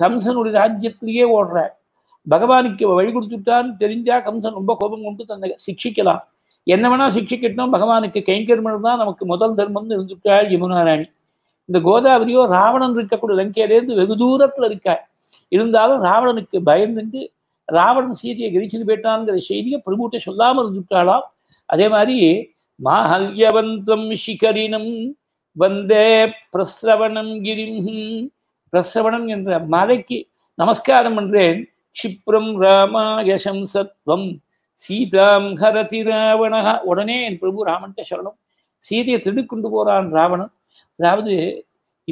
Speaker 1: கம்சனுடைய ராஜ்யத்திலேயே ஓடுற பகவானுக்கு வழி கொடுத்துட்டான்னு தெரிஞ்சா கம்சன் ரொம்ப கோபம் கொண்டு தன்னை சிக்ஷிக்கலாம் என்ன வேணால் சிக்ஷிக்கட்டும் பகவானுக்கு கைங்கர்மன் தான் நமக்கு முதல் தர்மம்னு இருந்துட்டாள் யமுனாராணி இந்த கோதாவரியோ ராவணன் இருக்கக்கூடிய லங்கையிலேருந்து வெகு தூரத்தில் இருக்காள் இருந்தாலும் ராவணனுக்கு பயந்துட்டு ராவணன் சீதையை கிரிச்சுன்னு போயிட்டான்ங்கிற செய்தியை பிரபுட்டை சொல்லாமல் இருந்துட்டாளாம் அதே மாதிரி மாஹல்யவந்தம் ஷிகரினம் வந்தே பிரசவணம் கிரிம் பிரசவணம் என்ற மலைக்கு நமஸ்காரம் பண்றேன் க்ஷிப்ரம் ராமாயசம் சத்வம் சீதாம் ஹரதி ராவணகா உடனே என் பிரபு ராமன் சரணம் சீதையை கொண்டு போறான் ராவணன் அதாவது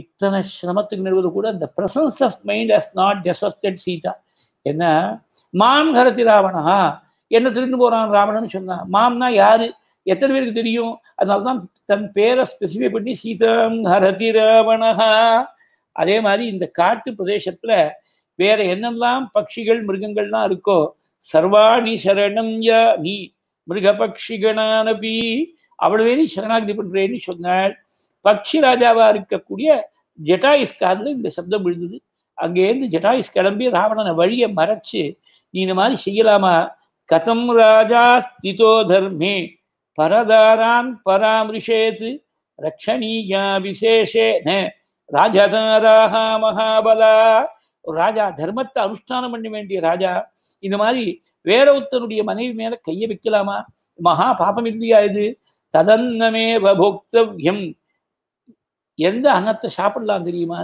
Speaker 1: இத்தனை சிரமத்துக்கு நிறுவது கூட இந்த presence of mind has not deserted Sita என்ன மாம் ஹரதி ராவணா என்ன திருந்து போறான் ராவணன் சொன்னான் மாம்னா யாரு எத்தனை பேருக்கு தெரியும் அதனால்தான் தன் பேரை ஸ்பெசிஃபை பண்ணி சீதம் ஹரதி ராவணகா அதே மாதிரி இந்த காட்டு பிரதேசத்துல வேற என்னெல்லாம் பட்சிகள் மிருகங்கள்லாம் இருக்கோ சர்வாணி சரணம் யா நீ மிருகபக்ஷிகணானபி அவ்வளவே சரணாகதி பண்றேன்னு சொன்னாள் பக்ஷி ராஜாவா இருக்கக்கூடிய ஜட்டாயிஸ் இந்த சப்தம் விழுந்தது அங்கேருந்து ஜட்டாயிஸ் கிளம்பி ராவணனை வழியை மறைச்சு நீ இந்த மாதிரி செய்யலாமா கதம் ராஜா ஸ்திதோ தர்மே பரதாரான் பராமரிஷேத்து ரக்ஷணீயா விசேஷே ராஜதாரா மகாபலா ஒரு ராஜா தர்மத்தை அனுஷ்டானம் பண்ண வேண்டிய ராஜா இந்த மாதிரி வேற ஒருத்தனுடைய மனைவி மேல கையை வைக்கலாமா மகா பாபம் இல்லையா இது ததன்னமே வபோக்தவ்யம் எந்த அன்னத்தை சாப்பிடலாம் தெரியுமா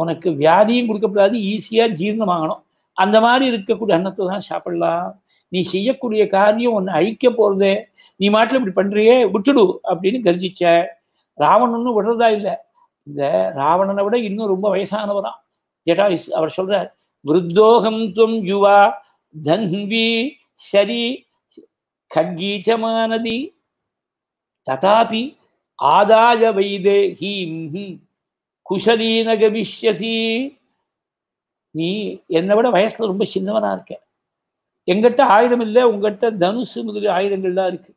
Speaker 1: உனக்கு வியாதியும் கொடுக்கப்படாது ஈஸியாக ஜீர்ணமாகணும் அந்த மாதிரி இருக்கக்கூடிய அன்னத்தை தான் சாப்பிடலாம் நீ செய்யக்கூடிய காரியம் ஒன்று அழிக்க போகிறதே நீ மாட்டில் இப்படி பண்ணுறியே விட்டுடு அப்படின்னு கர்ஜிச்ச ராவணன்னு விடுறதா இல்லை இந்த ராவணனை விட இன்னும் ரொம்ப வயசானவரான் ஜடா அவர் சொல்றார் விருத்தோகம் துவம் யுவா தன்வி சரி கட்கீச்சமானதி ததாபி ஆதாய வைதே ஹீம் குஷலீன கவிஷ்யசி நீ என்னை விட வயசுல ரொம்ப சின்னவனா இருக்க எங்கிட்ட ஆயுதம் இல்லை உங்ககிட்ட தனுசு முதலிய ஆயுதங்கள்லாம் இருக்கு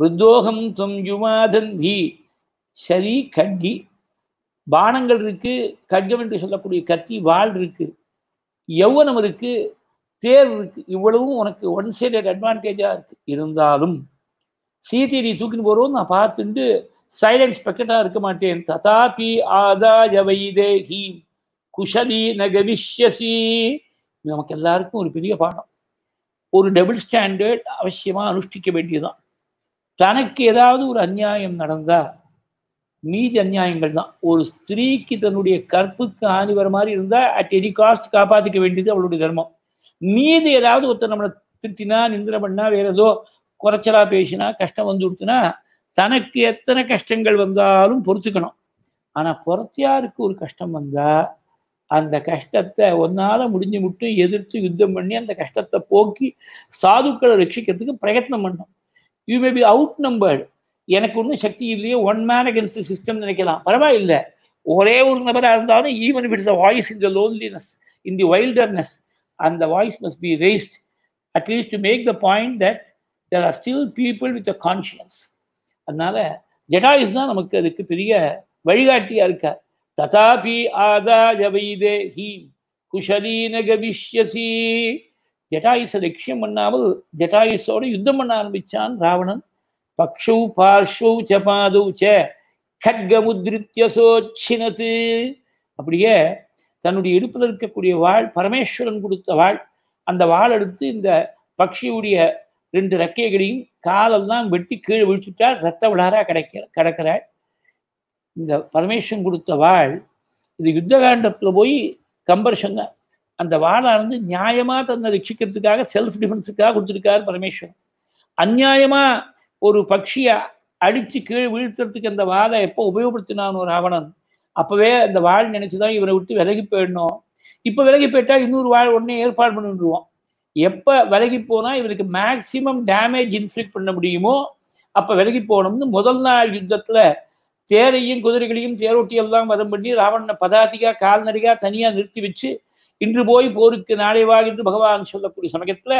Speaker 1: விருத்தோகம் துவம் யுமாதன் வி சரி கட்கி பானங்கள் இருக்கு கட்கம் என்று சொல்லக்கூடிய கத்தி வாழ் இருக்கு யௌவனம் இருக்கு தேர் இருக்கு இவ்வளவும் உனக்கு ஒன் சைடட் அட்வான்டேஜாக இருக்கு இருந்தாலும் சிடிடி நீ தூக்கின்னு நான் பார்த்துட்டு சைலன்ஸ் பக்கெட்டா இருக்க மாட்டேன் ததாபி ஆதாய வைதேகி குஷலி நகவிஷ்யசி நமக்கு எல்லாருக்கும் ஒரு பெரிய பாடம் ஒரு டபுள் ஸ்டாண்டர்ட் அவசியமாக அனுஷ்டிக்க வேண்டியதுதான் தனக்கு ஏதாவது ஒரு அநியாயம் நடந்தால் மீதி அநியாயங்கள் தான் ஒரு ஸ்திரீக்கு தன்னுடைய கற்புக்கு ஆணி வர மாதிரி இருந்தால் அட் எனி காஸ்ட் காப்பாற்றிக்க வேண்டியது அவளுடைய தர்மம் மீதி ஏதாவது ஒருத்தர் நம்மளை திட்டினா நிந்திர பண்ணா வேற ஏதோ குறைச்சலா பேசினா கஷ்டம் வந்து விடுத்தினா தனக்கு எத்தனை கஷ்டங்கள் வந்தாலும் பொறுத்துக்கணும் ஆனால் புறத்தியாருக்கு ஒரு கஷ்டம் வந்தால் அந்த கஷ்டத்தை ஒன்னால் முடிஞ்சு மட்டும் எதிர்த்து யுத்தம் பண்ணி அந்த கஷ்டத்தை போக்கி சாதுக்களை ரட்சிக்கிறதுக்கு பிரயத்னம் பண்ணோம் you may be outnumbered எனக்கு ஒன்றும் சக்தி இல்லையே ஒன் மேன் அகேன்ஸ்ட் சிஸ்டம் நினைக்கலாம் பரவாயில்லை ஒரே ஒரு நபராக இருந்தாலும் even with his voice in the loneliness in the wilderness அந்த voice must be raised at least to make the point that there are still people with a conscience அதனால ஜெடாயிஸ் தான் நமக்கு அதுக்கு பெரிய வழிகாட்டியா இருக்கார் ததாபி ஆதாய வைதே ஹீம் குஷலீன கவிஷ்யசி லட்சியம் பண்ணாமல் ஜெடாயிஸோட யுத்தம் பண்ண ஆரம்பிச்சான் ராவணன் பக்ஷௌ பார்ஷௌ ச பாதௌ ச கட்கமுத்ரித்ய அப்படியே தன்னுடைய இடுப்பில் இருக்கக்கூடிய வாழ் பரமேஸ்வரன் கொடுத்த வாழ் அந்த வாழ் எடுத்து இந்த பக்ஷியுடைய ரெண்டு ரக்கைகளையும் காலெல்லாம் வெட்டி கீழே விழிச்சுட்டால் ரத்த விழாராக கிடைக்கிற கிடக்கிறாள் இந்த பரமேஸ்வரன் கொடுத்த வாழ் இது யுத்த போய் கம்பர் அந்த அந்த வாழானது நியாயமாக தன்னை ரட்சிக்கிறதுக்காக செல்ஃப் டிஃபென்ஸுக்காக கொடுத்துருக்காரு பரமேஸ்வரன் அந்நியாயமாக ஒரு பக்ஷியை அடித்து கீழே வீழ்த்துறதுக்கு அந்த வாழை எப்போ உபயோகப்படுத்தினான் ஒரு ராவணன் அப்போவே அந்த வாழ் நினச்சிதான் இவரை விட்டு விலகி போயிடணும் இப்போ விலகி போயிட்டா இன்னொரு வாழ் உடனே ஏற்பாடு பண்ணிடுவோம் எப்போ விலகி போனால் இவருக்கு மேக்சிமம் டேமேஜ் இன்ஃப்ளிக் பண்ண முடியுமோ அப்போ விலகி போகணும்னு முதல் நாள் யுத்தத்தில் தேரையும் குதிரைகளையும் தேரோட்டியெல்லாம் வதம் பண்ணி ராவணனை பதாத்திகா கால்நடையாக தனியாக நிறுத்தி வச்சு இன்று போய் போருக்கு நாளை வா என்று பகவான் சொல்லக்கூடிய சமயத்துல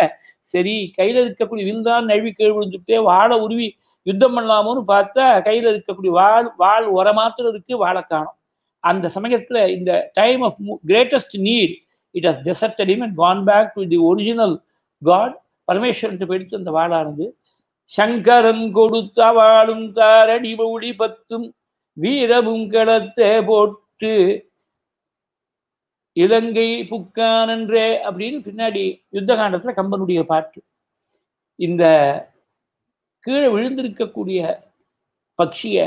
Speaker 1: சரி கையில இருக்கக்கூடிய வில்தான் நழுவி கேள்வின்னு சொல்லிட்டு வாழை உருவி யுத்தம் பண்ணலாமோன்னு பார்த்தா கையில இருக்கக்கூடிய வாழ் வாழ் மாத்திரம் இருக்கு வாழை காணும் அந்த சமயத்துல இந்த time of greatest need it has deserted him and gone back to the original god Parameswaran போயிடுத்து அந்த வாழானது சங்கரன் கொடுத்த வாழும் தாரடி மொழி பத்தும் வீரபுங்கடத்தை போட்டு இலங்கை புக்கான் என்றே அப்படின்னு பின்னாடி யுத்த காண்டத்தில் கம்பனுடைய பாட்டு இந்த கீழே விழுந்திருக்கக்கூடிய பக்ஷிய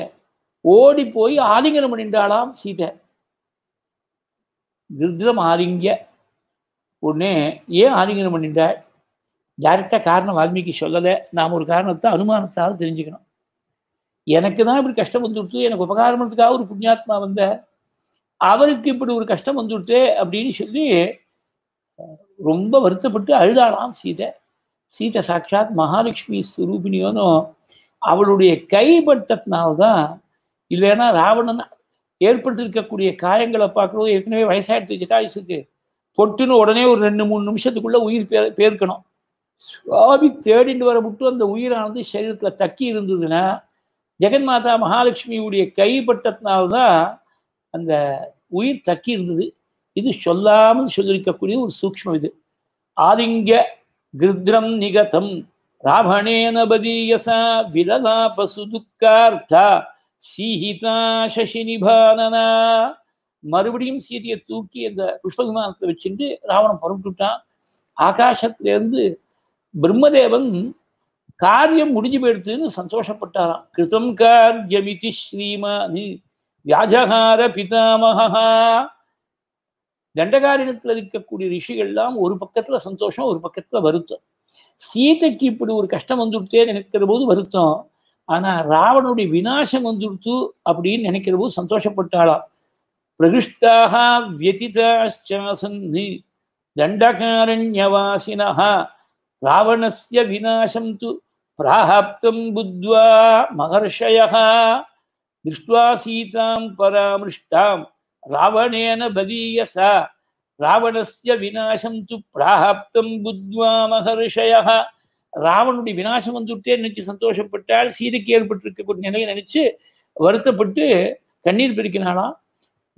Speaker 1: ஓடி போய் ஆலிங்கனம் அணிந்தாலாம் சீதை திருதிரம் ஆலிங்க உடனே ஏன் ஆலிங்கனம் அணிந்தாள் டேரெக்டாக காரணம் வால்மீகி சொல்லலை நாம் ஒரு காரணத்தை அனுமானத்தால் தெரிஞ்சுக்கணும் எனக்கு தான் இப்படி கஷ்டம் வந்துடுத்து எனக்கு பண்ணுறதுக்காக ஒரு புண்ணியாத்மா வந்த அவருக்கு இப்படி ஒரு கஷ்டம் வந்துடுச்சே அப்படின்னு சொல்லி ரொம்ப வருத்தப்பட்டு அழுதாளாம் சீதை சீதை சாட்சாத் மகாலட்சுமி சுரூபிணியோனும் அவளுடைய கைப்பட்டத்தினால்தான் இல்லைன்னா ராவணன் ஏற்பட்டிருக்கக்கூடிய காயங்களை பார்க்கணும் ஏற்கனவே வயசாயிடுச்சு ஜட்டாயுசுக்கு பொட்டுன்னு உடனே ஒரு ரெண்டு மூணு நிமிஷத்துக்குள்ள உயிர் பே பேர்க்கணும் சுவாமி தேடிட்டு வர மட்டும் அந்த உயிரானது சரீரத்தில் தக்கி இருந்ததுன்னா ஜெகன்மாதா மகாலட்சுமியுடைய கைப்பட்டதுனால அந்த உயிர் தக்கி இருந்தது இது சொல்லாமல் சொல்லியிருக்கக்கூடிய ஒரு சூக்மம் இது ஆதிங்க கிருத்ரம் நிகதம் ராவணேனபதீயசா விலதா பசுதுக்கார்த்தா சீஹிதா சசி நிபானனா மறுபடியும் சீதையை தூக்கி அந்த புஷ்பகுமானத்தை வச்சுட்டு ராவணன் புறப்பட்டுட்டான் ஆகாசத்திலேருந்து பிரம்மதேவன் காரியம் முடிஞ்சு போயிடுத்துன்னு சந்தோஷப்பட்டாராம் கிருதம் காரியமிதி ஸ்ரீமானி வியாஜகார பிதாமகா தண்டகாரிணத்தில் இருக்கக்கூடிய ரிஷிகள்லாம் ஒரு பக்கத்துல சந்தோஷம் ஒரு பக்கத்துல வருத்தம் சீதைக்கு இப்படி ஒரு கஷ்டம் வந்துடுத்தே நினைக்கிற போது வருத்தம் ஆனா ராவணுடைய வினாசம் வந்துடுத்து அப்படின்னு நினைக்கிற போது சந்தோஷப்பட்டாளாம் பிரகிருஷ்டாக வியதிதாச்சி தண்டகாரண்யவாசினா ராவணஸ்ய விநாசம் து பிராப்தம் புத்வா மகர்ஷயா திருஷ்டுவா சீதாம் பராமிருஷ்டாம் ராவணேன பதீயசா ராவணஸ்ய விநாசம் து பிராப்தம் புத்வா மகர்ஷய ராவனுடைய விநாசம் வந்துட்டே நினைச்சு சந்தோஷப்பட்டால் சீதைக்கு ஏற்பட்டிருக்கக்கூடிய நிலையை நினைச்சு வருத்தப்பட்டு கண்ணீர் பெருக்கினாலாம்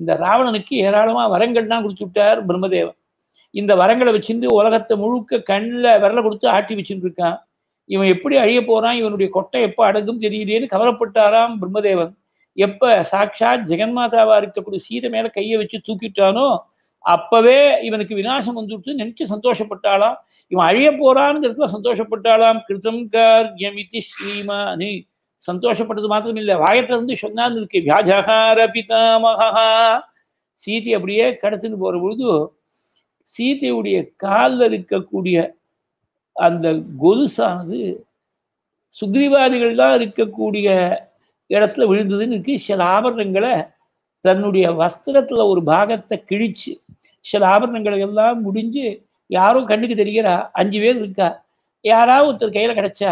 Speaker 1: இந்த ராவணனுக்கு ஏராளமாக வரங்கள்லாம் கொடுத்து விட்டார் பிரம்மதேவன் இந்த வரங்களை வச்சிருந்து உலகத்தை முழுக்க கண்ணில் விரல கொடுத்து ஆட்டி வச்சுட்டு இருக்கான் இவன் எப்படி அழிய போறான் இவனுடைய கொட்டை எப்போ அடங்கும் தெரியலேன்னு கவலைப்பட்டாராம் பிரம்மதேவன் எப்ப ஜெகன் ஜெகன்மாதாவா இருக்கக்கூடிய சீதை மேல கையை வச்சு தூக்கிட்டானோ அப்பவே இவனுக்கு விநாசம் வந்துட்டு நினைச்சு சந்தோஷப்பட்டாளாம் இவன் அழிய போறான்னு சந்தோஷப்பட்டாளாம் கிருதம் கார்யமிதி ஸ்ரீமானி சந்தோஷப்பட்டது மாத்திரம் இல்லை இருந்து சொன்னான்னு இருக்கு வியாஜகார பிதாமகா சீதி அப்படியே கடத்துன்னு போற பொழுது சீதையுடைய காலில் இருக்கக்கூடிய அந்த கொலுசானது தான் இருக்கக்கூடிய இடத்துல விழுந்ததுன்னு சில ஆபரணங்களை தன்னுடைய வஸ்திரத்துல ஒரு பாகத்தை கிழிச்சு சில ஆபரணங்களை எல்லாம் முடிஞ்சு யாரோ கண்ணுக்கு தெரிகிறா அஞ்சு பேர் இருக்கா யாராவது ஒருத்தர் கையில கிடைச்சா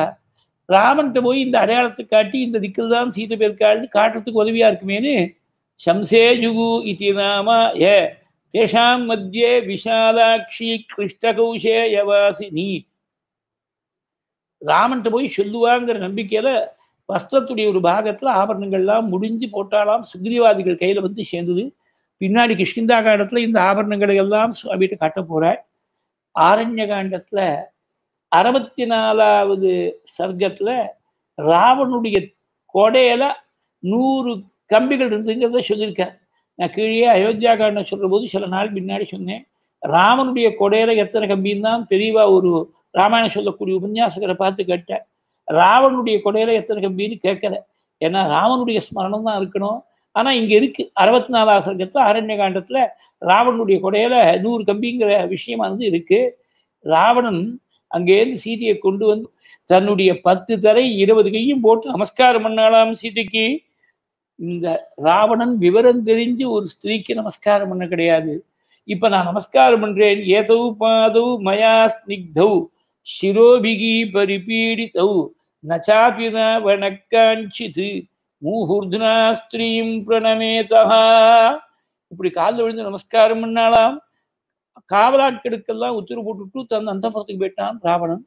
Speaker 1: ராமன் போய் இந்த அடையாளத்தை காட்டி இந்த திக்கில் தான் சீத்தை பேர்க்காள்னு காட்டுறதுக்கு உதவியா இருக்குமேனு சம்சே ஜுகு இது நாம ஏ தேஷாம் மத்தியே விஷாலாட்சி கிருஷ்ணகௌஷே யவாசினி ராமன் போய் சொல்லுவாங்கிற நம்பிக்கையில வஸ்திரத்துடைய ஒரு பாகத்தில் ஆபரணங்கள்லாம் முடிஞ்சு போட்டாலாம் சுக்ரீவாதிகள் கையில் வந்து சேர்ந்தது பின்னாடி கிஷ்கிந்தா காண்டத்தில் இந்த ஆபரணங்களை எல்லாம் சுவாமிகிட்ட காட்ட போகிறார் ஆரண்ய காண்டத்தில் அறுபத்தி நாலாவது சர்க்கத்தில் ராவனுடைய கொடையில் நூறு கம்பிகள் இருந்துங்கிறத சொல்லியிருக்கார் நான் கீழே அயோத்தியா காண்டம் சொல்கிற போது சில நாள் பின்னாடி சொன்னேன் ராமனுடைய கொடையில எத்தனை கம்பின்னு தான் தெளிவாக ஒரு ராமாயணம் சொல்லக்கூடிய உபன்யாசகரை பார்த்து கேட்டேன் ராவனுடைய கொடையில எத்தனை கம்பின்னு கேட்கல ஏன்னா ராவனுடைய ஸ்மரணம் தான் இருக்கணும் ஆனால் இங்கே இருக்கு அறுபத்தி நாலாம் சங்கத்துல அரண்ய காண்டத்தில் ராவனுடைய கொடையில நூறு கம்பிங்கிற விஷயமானது இருக்கு ராவணன் அங்கேருந்து சீதையை கொண்டு வந்து தன்னுடைய பத்து தரை இருபது கையும் போட்டு நமஸ்காரம் பண்ணலாம் சீதைக்கு இந்த ராவணன் விவரம் தெரிஞ்சு ஒரு ஸ்திரீக்கு நமஸ்காரம் பண்ண கிடையாது இப்ப நான் நமஸ்காரம் பண்றேன் ஏதோ பாதோ மயா ஸ்னிக்தௌ சிரோபிகி பரிபீடித்தௌ நாபிதா வணக்காஞ்சிது மூஹூர்துனா பிரணமேதா இப்படி காலில் விழுந்து நமஸ்காரம் பண்ணாலாம் காவலாட்களுக்கெல்லாம் உத்தரவு போட்டுட்டு தன் அந்த புறத்துக்கு போயிட்டான் ராவணன்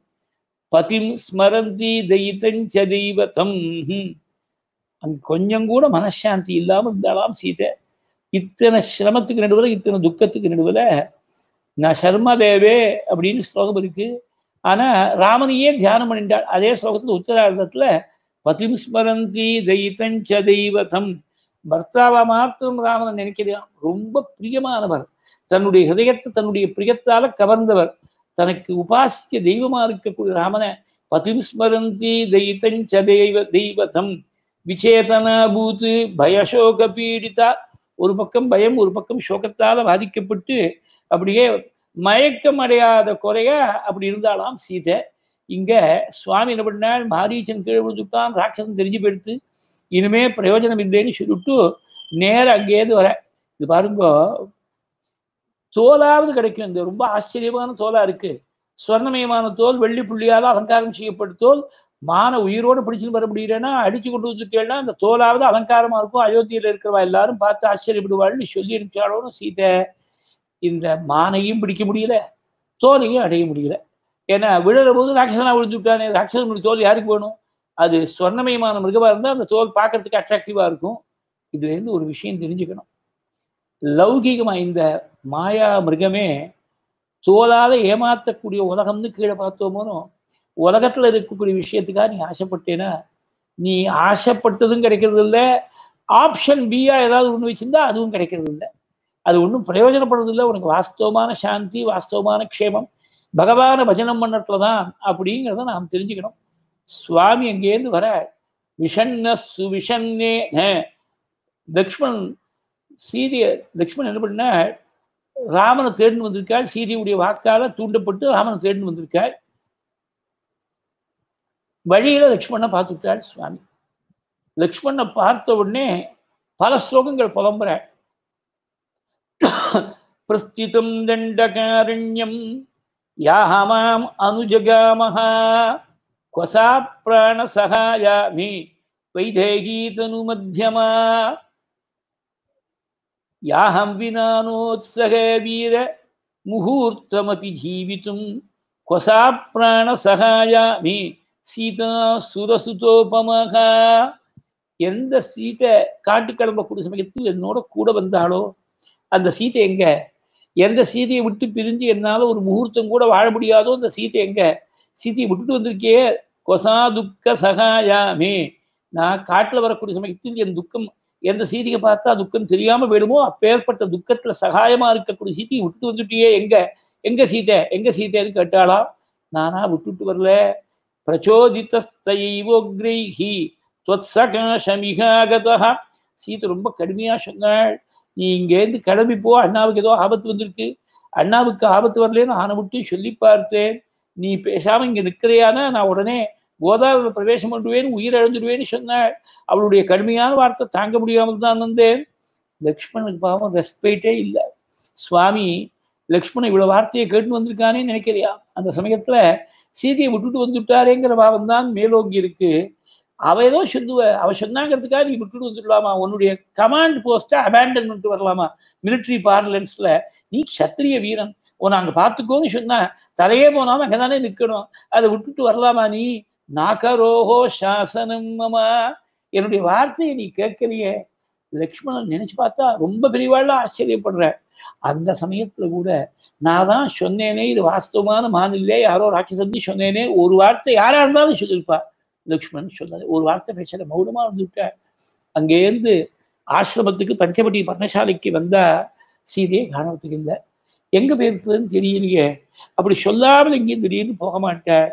Speaker 1: பதிம் ஸ்மரந்தி தெய்தஞ்ச தெய்வதம் அங்க கொஞ்சம் கூட மனசாந்தி இல்லாமல் இருந்தாலாம் சீதை இத்தனை சிரமத்துக்கு நடுவில் இத்தனை துக்கத்துக்கு நடுவில் நான் தேவே அப்படின்னு ஸ்லோகம் இருக்குது ஆனால் ராமனையே தியானம் பண்ணிட்டாள் அதே ஸ்லோகத்தில் உத்தரார்த்தத்தில் பதிம் ஸ்மரந்தி தெய்தஞ்ச தெய்வதம் பர்த்தாவா மாத்திரம் ராமனை நினைக்கிறான் ரொம்ப பிரியமானவர் தன்னுடைய ஹிரதயத்தை தன்னுடைய பிரியத்தால கவர்ந்தவர் தனக்கு உபாசிய தெய்வமா இருக்கக்கூடிய ராமனை பதிம் ஸ்மரந்தி தெய்தஞ்ச தெய்வ தெய்வதம் விச்சேதனா பயசோக பீடிதா ஒரு பக்கம் பயம் ஒரு பக்கம் சோகத்தால பாதிக்கப்பட்டு அப்படியே மயக்கமடையாத குறைய அப்படி இருந்தாலாம் சீதை இங்கே சுவாமி என்ன பண்ணார் மாரீச்சன் கீழே விழுந்துட்டான் ராட்சசன் தெரிஞ்சு போயிடுத்து இனிமே பிரயோஜனம் இல்லைன்னு சொல்லிட்டு நேரம் அங்கேருந்து வர இது பாருங்க தோலாவது கிடைக்கும் இந்த ரொம்ப ஆச்சரியமான தோலா இருக்கு சுவர்ணமயமான தோல் வெள்ளி புள்ளியால் அலங்காரம் செய்யப்பட்ட தோல் மான உயிரோடு பிடிச்சுன்னு வர முடியலன்னா அடிச்சு கொண்டு வந்துட்டேன்னா அந்த தோலாவது அலங்காரமா இருக்கும் அயோத்தியில இருக்கிறவா எல்லாரும் பார்த்து ஆச்சரியப்படுவாள்னு சொல்லி இருக்காளோன்னு சீதை இந்த மானையும் பிடிக்க முடியல தோலையும் அடைய முடியல ஏன்னா விழுற போது ராட்சசனா விழுந்து விட்டானே ராட்சசனுடைய தோல் யாருக்கு வேணும் அது சொர்ணமயமான மிருகமாக இருந்தால் அந்த தோல் பார்க்கறதுக்கு அட்ராக்டிவாக இருக்கும் இதுலேருந்து ஒரு விஷயம் தெரிஞ்சுக்கணும் லௌகீகமாக இந்த மாயா மிருகமே தோலால் ஏமாற்றக்கூடிய உலகம்னு கீழே பார்த்தோமோனோ உலகத்தில் இருக்கக்கூடிய விஷயத்துக்காக நீ ஆசைப்பட்டேன்னா நீ ஆசைப்பட்டதும் கிடைக்கிறது இல்லை ஆப்ஷன் பியாக ஏதாவது ஒன்று வச்சுருந்தா அதுவும் கிடைக்கிறது இல்லை அது ஒன்றும் பிரயோஜனப்படுறதில்லை உனக்கு வாஸ்தவமான சாந்தி வாஸ்தவமான க்ஷேமம் பகவான பஜனம் பண்ணத்துல தான் அப்படிங்கிறத நாம் தெரிஞ்சுக்கணும் சுவாமி அங்கேருந்து வர விஷன்ன சுவிஷன்னே லக்ஷ்மண் சீதைய லக்ஷ்மண் என்ன பண்ண ராமனை தேடின்னு வந்திருக்காள் சீதையுடைய வாக்கால தூண்டப்பட்டு ராமனை தேடின்னு வந்திருக்காள் வழியில லக்ஷ்மணை பார்த்துட்டாள் சுவாமி லக்ஷ்மணை பார்த்த உடனே பல ஸ்லோகங்கள் புலம்புற பிரஸ்தித்தும் தண்டகாரண்யம் யாஹ மாம் அனுஜகாமஹா கொசா பிராணசகாயாமி வைதேகி தனு மத்தியமா யாஹம் வினானோத்சக வீர முகூர்த்தமபி ஜீவித்தும் கொசா பிராணசகாயாமி சீதா சுரசுதோபமாக எந்த சீதை காட்டுக்கிழம்ப கூடிய சமயத்தில் என்னோட கூட வந்தாலோ அந்த சீத்தை எங்க எந்த சீதையை விட்டு பிரிஞ்சு என்னால் ஒரு முகூர்த்தம் கூட வாழ முடியாதோ அந்த சீத்தை எங்க சீத்தையை விட்டுட்டு வந்திருக்கே கொசா துக்க சகாயாமே நான் காட்டில் வரக்கூடிய சமயத்தில் என் துக்கம் எந்த சீதியை பார்த்தா துக்கம் தெரியாம வேணுமோ அப்பேற்பட்ட துக்கத்துல சகாயமா இருக்கக்கூடிய சீத்தையை விட்டுட்டு வந்துட்டியே எங்க எங்க சீதை எங்க சீதைன்னு கேட்டாளா நானா விட்டுட்டு வரல பிரச்சோதித்தைவோக்ரைஹி தொத்சகாஷமிகாகதா சீதை ரொம்ப கடுமையா சொன்னாள் நீ இங்கேருந்து கிளம்பி போ அண்ணாவுக்கு ஏதோ ஆபத்து வந்திருக்கு அண்ணாவுக்கு ஆபத்து வரலன்னு ஆனை விட்டு சொல்லி பார்த்தேன் நீ பேசாமல் இங்கே நிற்கிறையானா நான் உடனே கோதாவில் பிரவேசம் பண்ணுவேன் உயிரிழந்துடுவேன்னு சொன்னாள் அவளுடைய கடுமையான வார்த்தை தாங்க முடியாமல் தான் வந்தேன் லக்ஷ்மணுக்கு பாவம் ரெஸ்பெக்டே இல்லை சுவாமி லக்ஷ்மணன் இவ்வளோ வார்த்தையை கேட்டு வந்திருக்கானே நினைக்கிறியா அந்த சமயத்தில் சீதையை விட்டுட்டு வந்துட்டாரேங்கிற பாவம் தான் மேலோங்கி இருக்குது அவ ஏதோ சிந்துவ அவ சொன்னாங்கிறதுக்காக நீ விட்டுட்டு வந்துடலாமா உன்னுடைய கமாண்ட் போஸ்ட்டை அபேண்டன் வரலாமா மிலிட்ரி பார்லன்ஸ்ல நீ சத்திரிய வீரன் உன் அங்கே பார்த்துக்கோன்னு சொன்னா தலையே போனாலும் அங்கே தானே நிற்கணும் அதை விட்டுட்டு வரலாமா நீ நாகரோகோ சாசனம்மா என்னுடைய வார்த்தையை நீ கேட்கலையே லக்ஷ்மணன் நினைச்சு பார்த்தா ரொம்ப பெரியவாள் ஆச்சரியப்படுற அந்த சமயத்துல கூட நான் தான் சொன்னேனே இது வாஸ்தவமான மாநில யாரோ ராட்சசன் சொன்னேனே ஒரு வார்த்தை யாரா இருந்தாலும் சொல்லியிருப்பா லக்ஷ்மணன் சொன்னது ஒரு வார்த்தை பேசல மௌனமா இருந்துவிட்டார் அங்கேருந்து ஆசிரமத்துக்கு பஞ்சபட்டி பர்ணசாலைக்கு வந்தா சீதையை காணவத்துக்கு இல்லை எங்க போயிருக்குதுன்னு தெரியலையே அப்படி சொல்லாமல் எங்கேயும் திடீர்னு போக மாட்டார்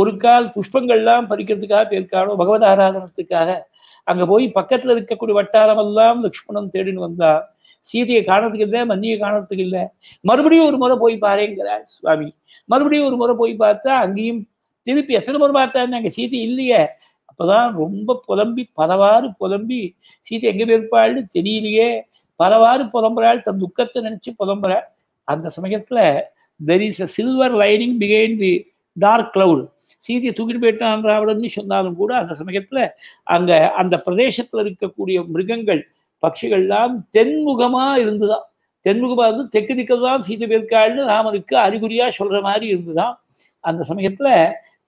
Speaker 1: ஒரு கால் புஷ்பங்கள்லாம் பறிக்கிறதுக்காக போயிருக்காளோ பகவத ஆராதனத்துக்காக அங்க போய் பக்கத்துல இருக்கக்கூடிய வட்டாரமெல்லாம் லக்ஷ்மணன் தேடின்னு வந்தா சீதையை காணத்துக்கு இல்லை மன்னியை காணத்துக்கு இல்லை மறுபடியும் ஒரு முறை போய் பாருங்கிறார் சுவாமி மறுபடியும் ஒரு முறை போய் பார்த்தா அங்கேயும் திருப்பி எத்தனை பேர் பார்த்தாருனாங்க சீதை இல்லையே அப்போதான் ரொம்ப புலம்பி பலவாறு புலம்பி சீதை எங்கே போயிருப்பாள்னு தெரியலையே பலவாறு புலம்புறாள் தன் துக்கத்தை நினச்சி புலம்புற அந்த சமயத்தில் there is a silver lining பிகைன் தி டார்க் கிளவுடு சீதையை தூக்கிட்டு போயிட்டான் ராவணன்னு சொன்னாலும் கூட அந்த சமயத்தில் அங்கே அந்த பிரதேசத்தில் இருக்கக்கூடிய மிருகங்கள் பட்சிகள்லாம் தென்முகமாக இருந்துதான் தென்முகமாக இருந்து தெற்கு திக்கல் தான் சீதை பேர்க்காள்னு ராமனுக்கு அறிகுறியாக சொல்கிற மாதிரி இருந்துதான் அந்த சமயத்தில்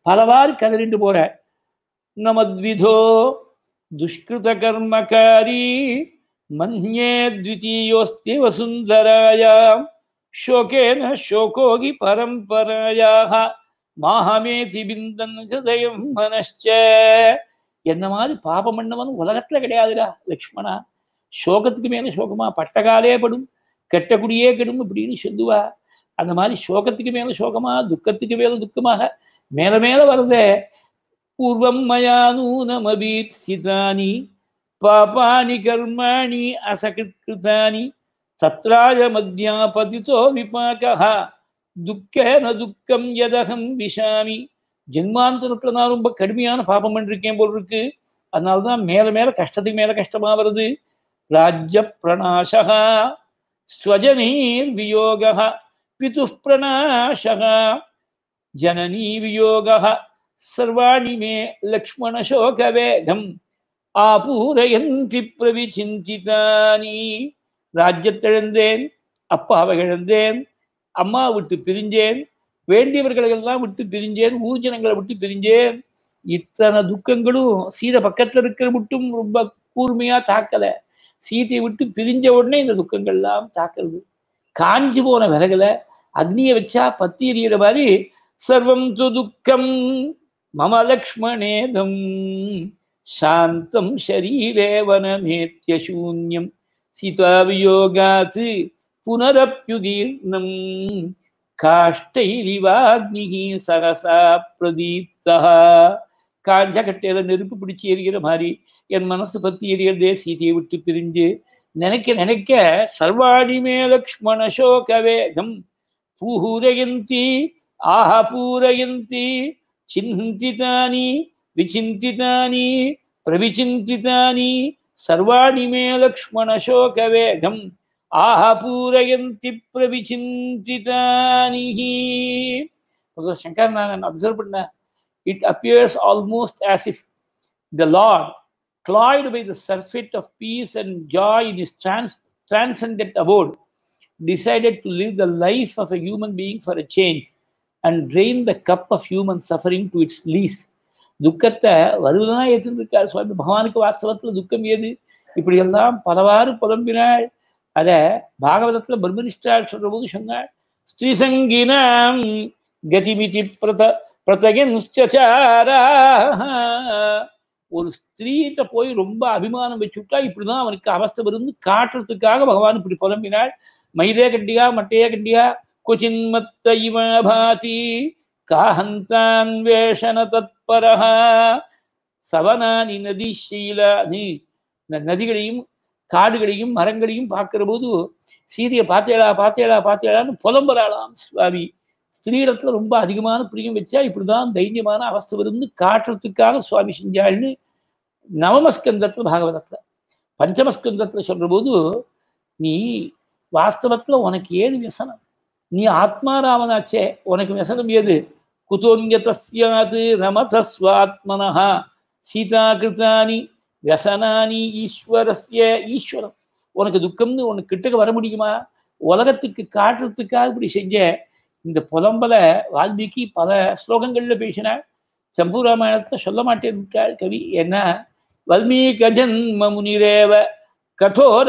Speaker 1: பலவாறு கதறிண்டு போற நமத்விதோ துஷ்கிருத கர்மகாரி மன்யே த்விதீயோஸ்தி வசுந்தராயாம் शोकेन शोकोऽगि பரம்பராயாக மாஹமேதி பிந்தன் ஹிருதயம் மனஷ்ச என்ன மாதிரி பாபம் பண்ணவன் உலகத்துல கிடையாதுடா லக்ஷ்மணா சோகத்துக்கு மேல சோகமா பட்டகாலே படும் கெட்ட குடியே கெடும் அப்படின்னு சொல்லுவா அந்த மாதிரி சோகத்துக்கு மேல சோகமா துக்கத்துக்கு மேல துக்கமாக மேல மேல வருது பூர்வம் மயா நூனமபீப்சிதானி பாபானி கர்மாணி அசகிருத்தானி தத்ராய மத்யாபதிதோ விபாகா துக்கேன துக்கம் எதகம் விஷாமி ஜென்மாந்தரத்தில் நான் ரொம்ப கடுமையான பாபம் பண்ணிருக்கேன் போல் இருக்கு அதனால தான் மேல மேல கஷ்டத்துக்கு மேல கஷ்டமா வருது ராஜ்ய பிரணாசகா ஸ்வஜனீர் வியோகா பிதுப் பிரணாசகா ஜனனீ சர்வாணி மே வேகம் ஆபூரயந்தி பிரவிச்சிந்திதானி ராஜ்யத்திழந்தேன் அப்பாவை இழந்தேன் அம்மா விட்டு பிரிஞ்சேன் வேண்டியவர்களை எல்லாம் விட்டு பிரிஞ்சேன் ஊர்ஜனங்களை விட்டு பிரிஞ்சேன் இத்தனை துக்கங்களும் சீதை பக்கத்துல இருக்கிற மட்டும் ரொம்ப கூர்மையா தாக்கல சீதையை விட்டு பிரிஞ்ச உடனே இந்த துக்கங்கள்லாம் தாக்குறது காஞ்சி போன விறகுல அக்னியை வச்சா பத்தி எறிகிற மாதிரி சர்வம் துதுக்கம் மம லக்ஷ்மணேதம் சாந்தம் ஷரீரே வனமேத்திய சூன்யம் சீதாவியோகாத் புனரப்யுதீர்ணம் காஷ்டைரிவாக்னிகி சரசா பிரதீப்தா காஞ்ச கட்டையில நெருப்பு பிடிச்சி எரிகிற மாதிரி என் மனசு பத்தி எரியதே சீதையை விட்டு பிரிஞ்சு நினைக்க நினைக்க சர்வாணிமே லக்ஷ்மண சோக வேகம் பூஹூரயந்தி ఆహ పూరయంతి చింతితాని విచింతితాని ప్రవిచింతితాని సర్వాణి మే లక్ష్మణ వేగం ఆహ పూరయంతి ప్రవిచింతితాని శంకర్ నారాయణ అబ్జర్వ్ పడిన it appears almost as if the lord cloyed by the surfeit of peace and joy in his trans transcendent abode, decided to live the life of human being for a change and drain the cup of human suffering to its lees துக்கத்தை வலுவலாக ஏற்றிருந்திருக்கார் சுவாமி பகவானுக்கு வாஸ்தவத்தில் துக்கம் ஏது இப்படியெல்லாம் பலவாறு புலம்பினாள் அதை பாகவதத்தில் பிரம்மனிஷ்டால் சொல்ற போது சொன்னாள் ஸ்ரீசங்கினம் கதிமிதி பிரத பிரதகின்ஸ்டச்சாரா ஒரு ஸ்திரீட்ட போய் ரொம்ப அபிமானம் வச்சுட்டா இப்படிதான் அவனுக்கு அவஸ்தை இருந்து காட்டுறதுக்காக பகவான் இப்படி புலம்பினாள் மயிலே கண்டியா மட்டையே கண்டியா குச்சின்மத்த இமபாதி காஹந்தான்வேஷன சவனானி நதி ஷீலானி இந்த நதிகளையும் காடுகளையும் மரங்களையும் பார்க்கிற போது சீதையை பார்த்தேடா பார்த்தேடா பார்த்தேடான்னு புலம்புறாளாம் சுவாமி ஸ்திரீரத்தில் ரொம்ப அதிகமான பிரியம் வச்சா இப்படிதான் தைரியமான அவஸ்தை இருந்து காட்டுறதுக்கான சுவாமி செஞ்சாள்னு நவமஸ்கந்தத்தில் பாகவதத்தில் பஞ்சமஸ்கந்தத்தில் சொல்கிற போது நீ வாஸ்தவத்தில் உனக்கு ஏது வியசனம் நீ ஆத்மாராமனாச்சே உனக்கு வசனம் எது குதோன்யதாத் ரமதஸ்வாத்மனா சீதா கிருதானி வசனானி ஈஸ்வரஸ்ய ஈஸ்வரம் உனக்கு துக்கம்னு உனக்கு கிட்டக்க வர முடியுமா உலகத்துக்கு காட்டுறதுக்காக இப்படி செஞ்ச இந்த புலம்பல வால்மீகி பல ஸ்லோகங்கள்ல பேசினாள் சம்பு ராமாயணத்துல சொல்ல மாட்டேன் கவி என்ன வல்மீக ஜன்ம முனிரேவ கठोर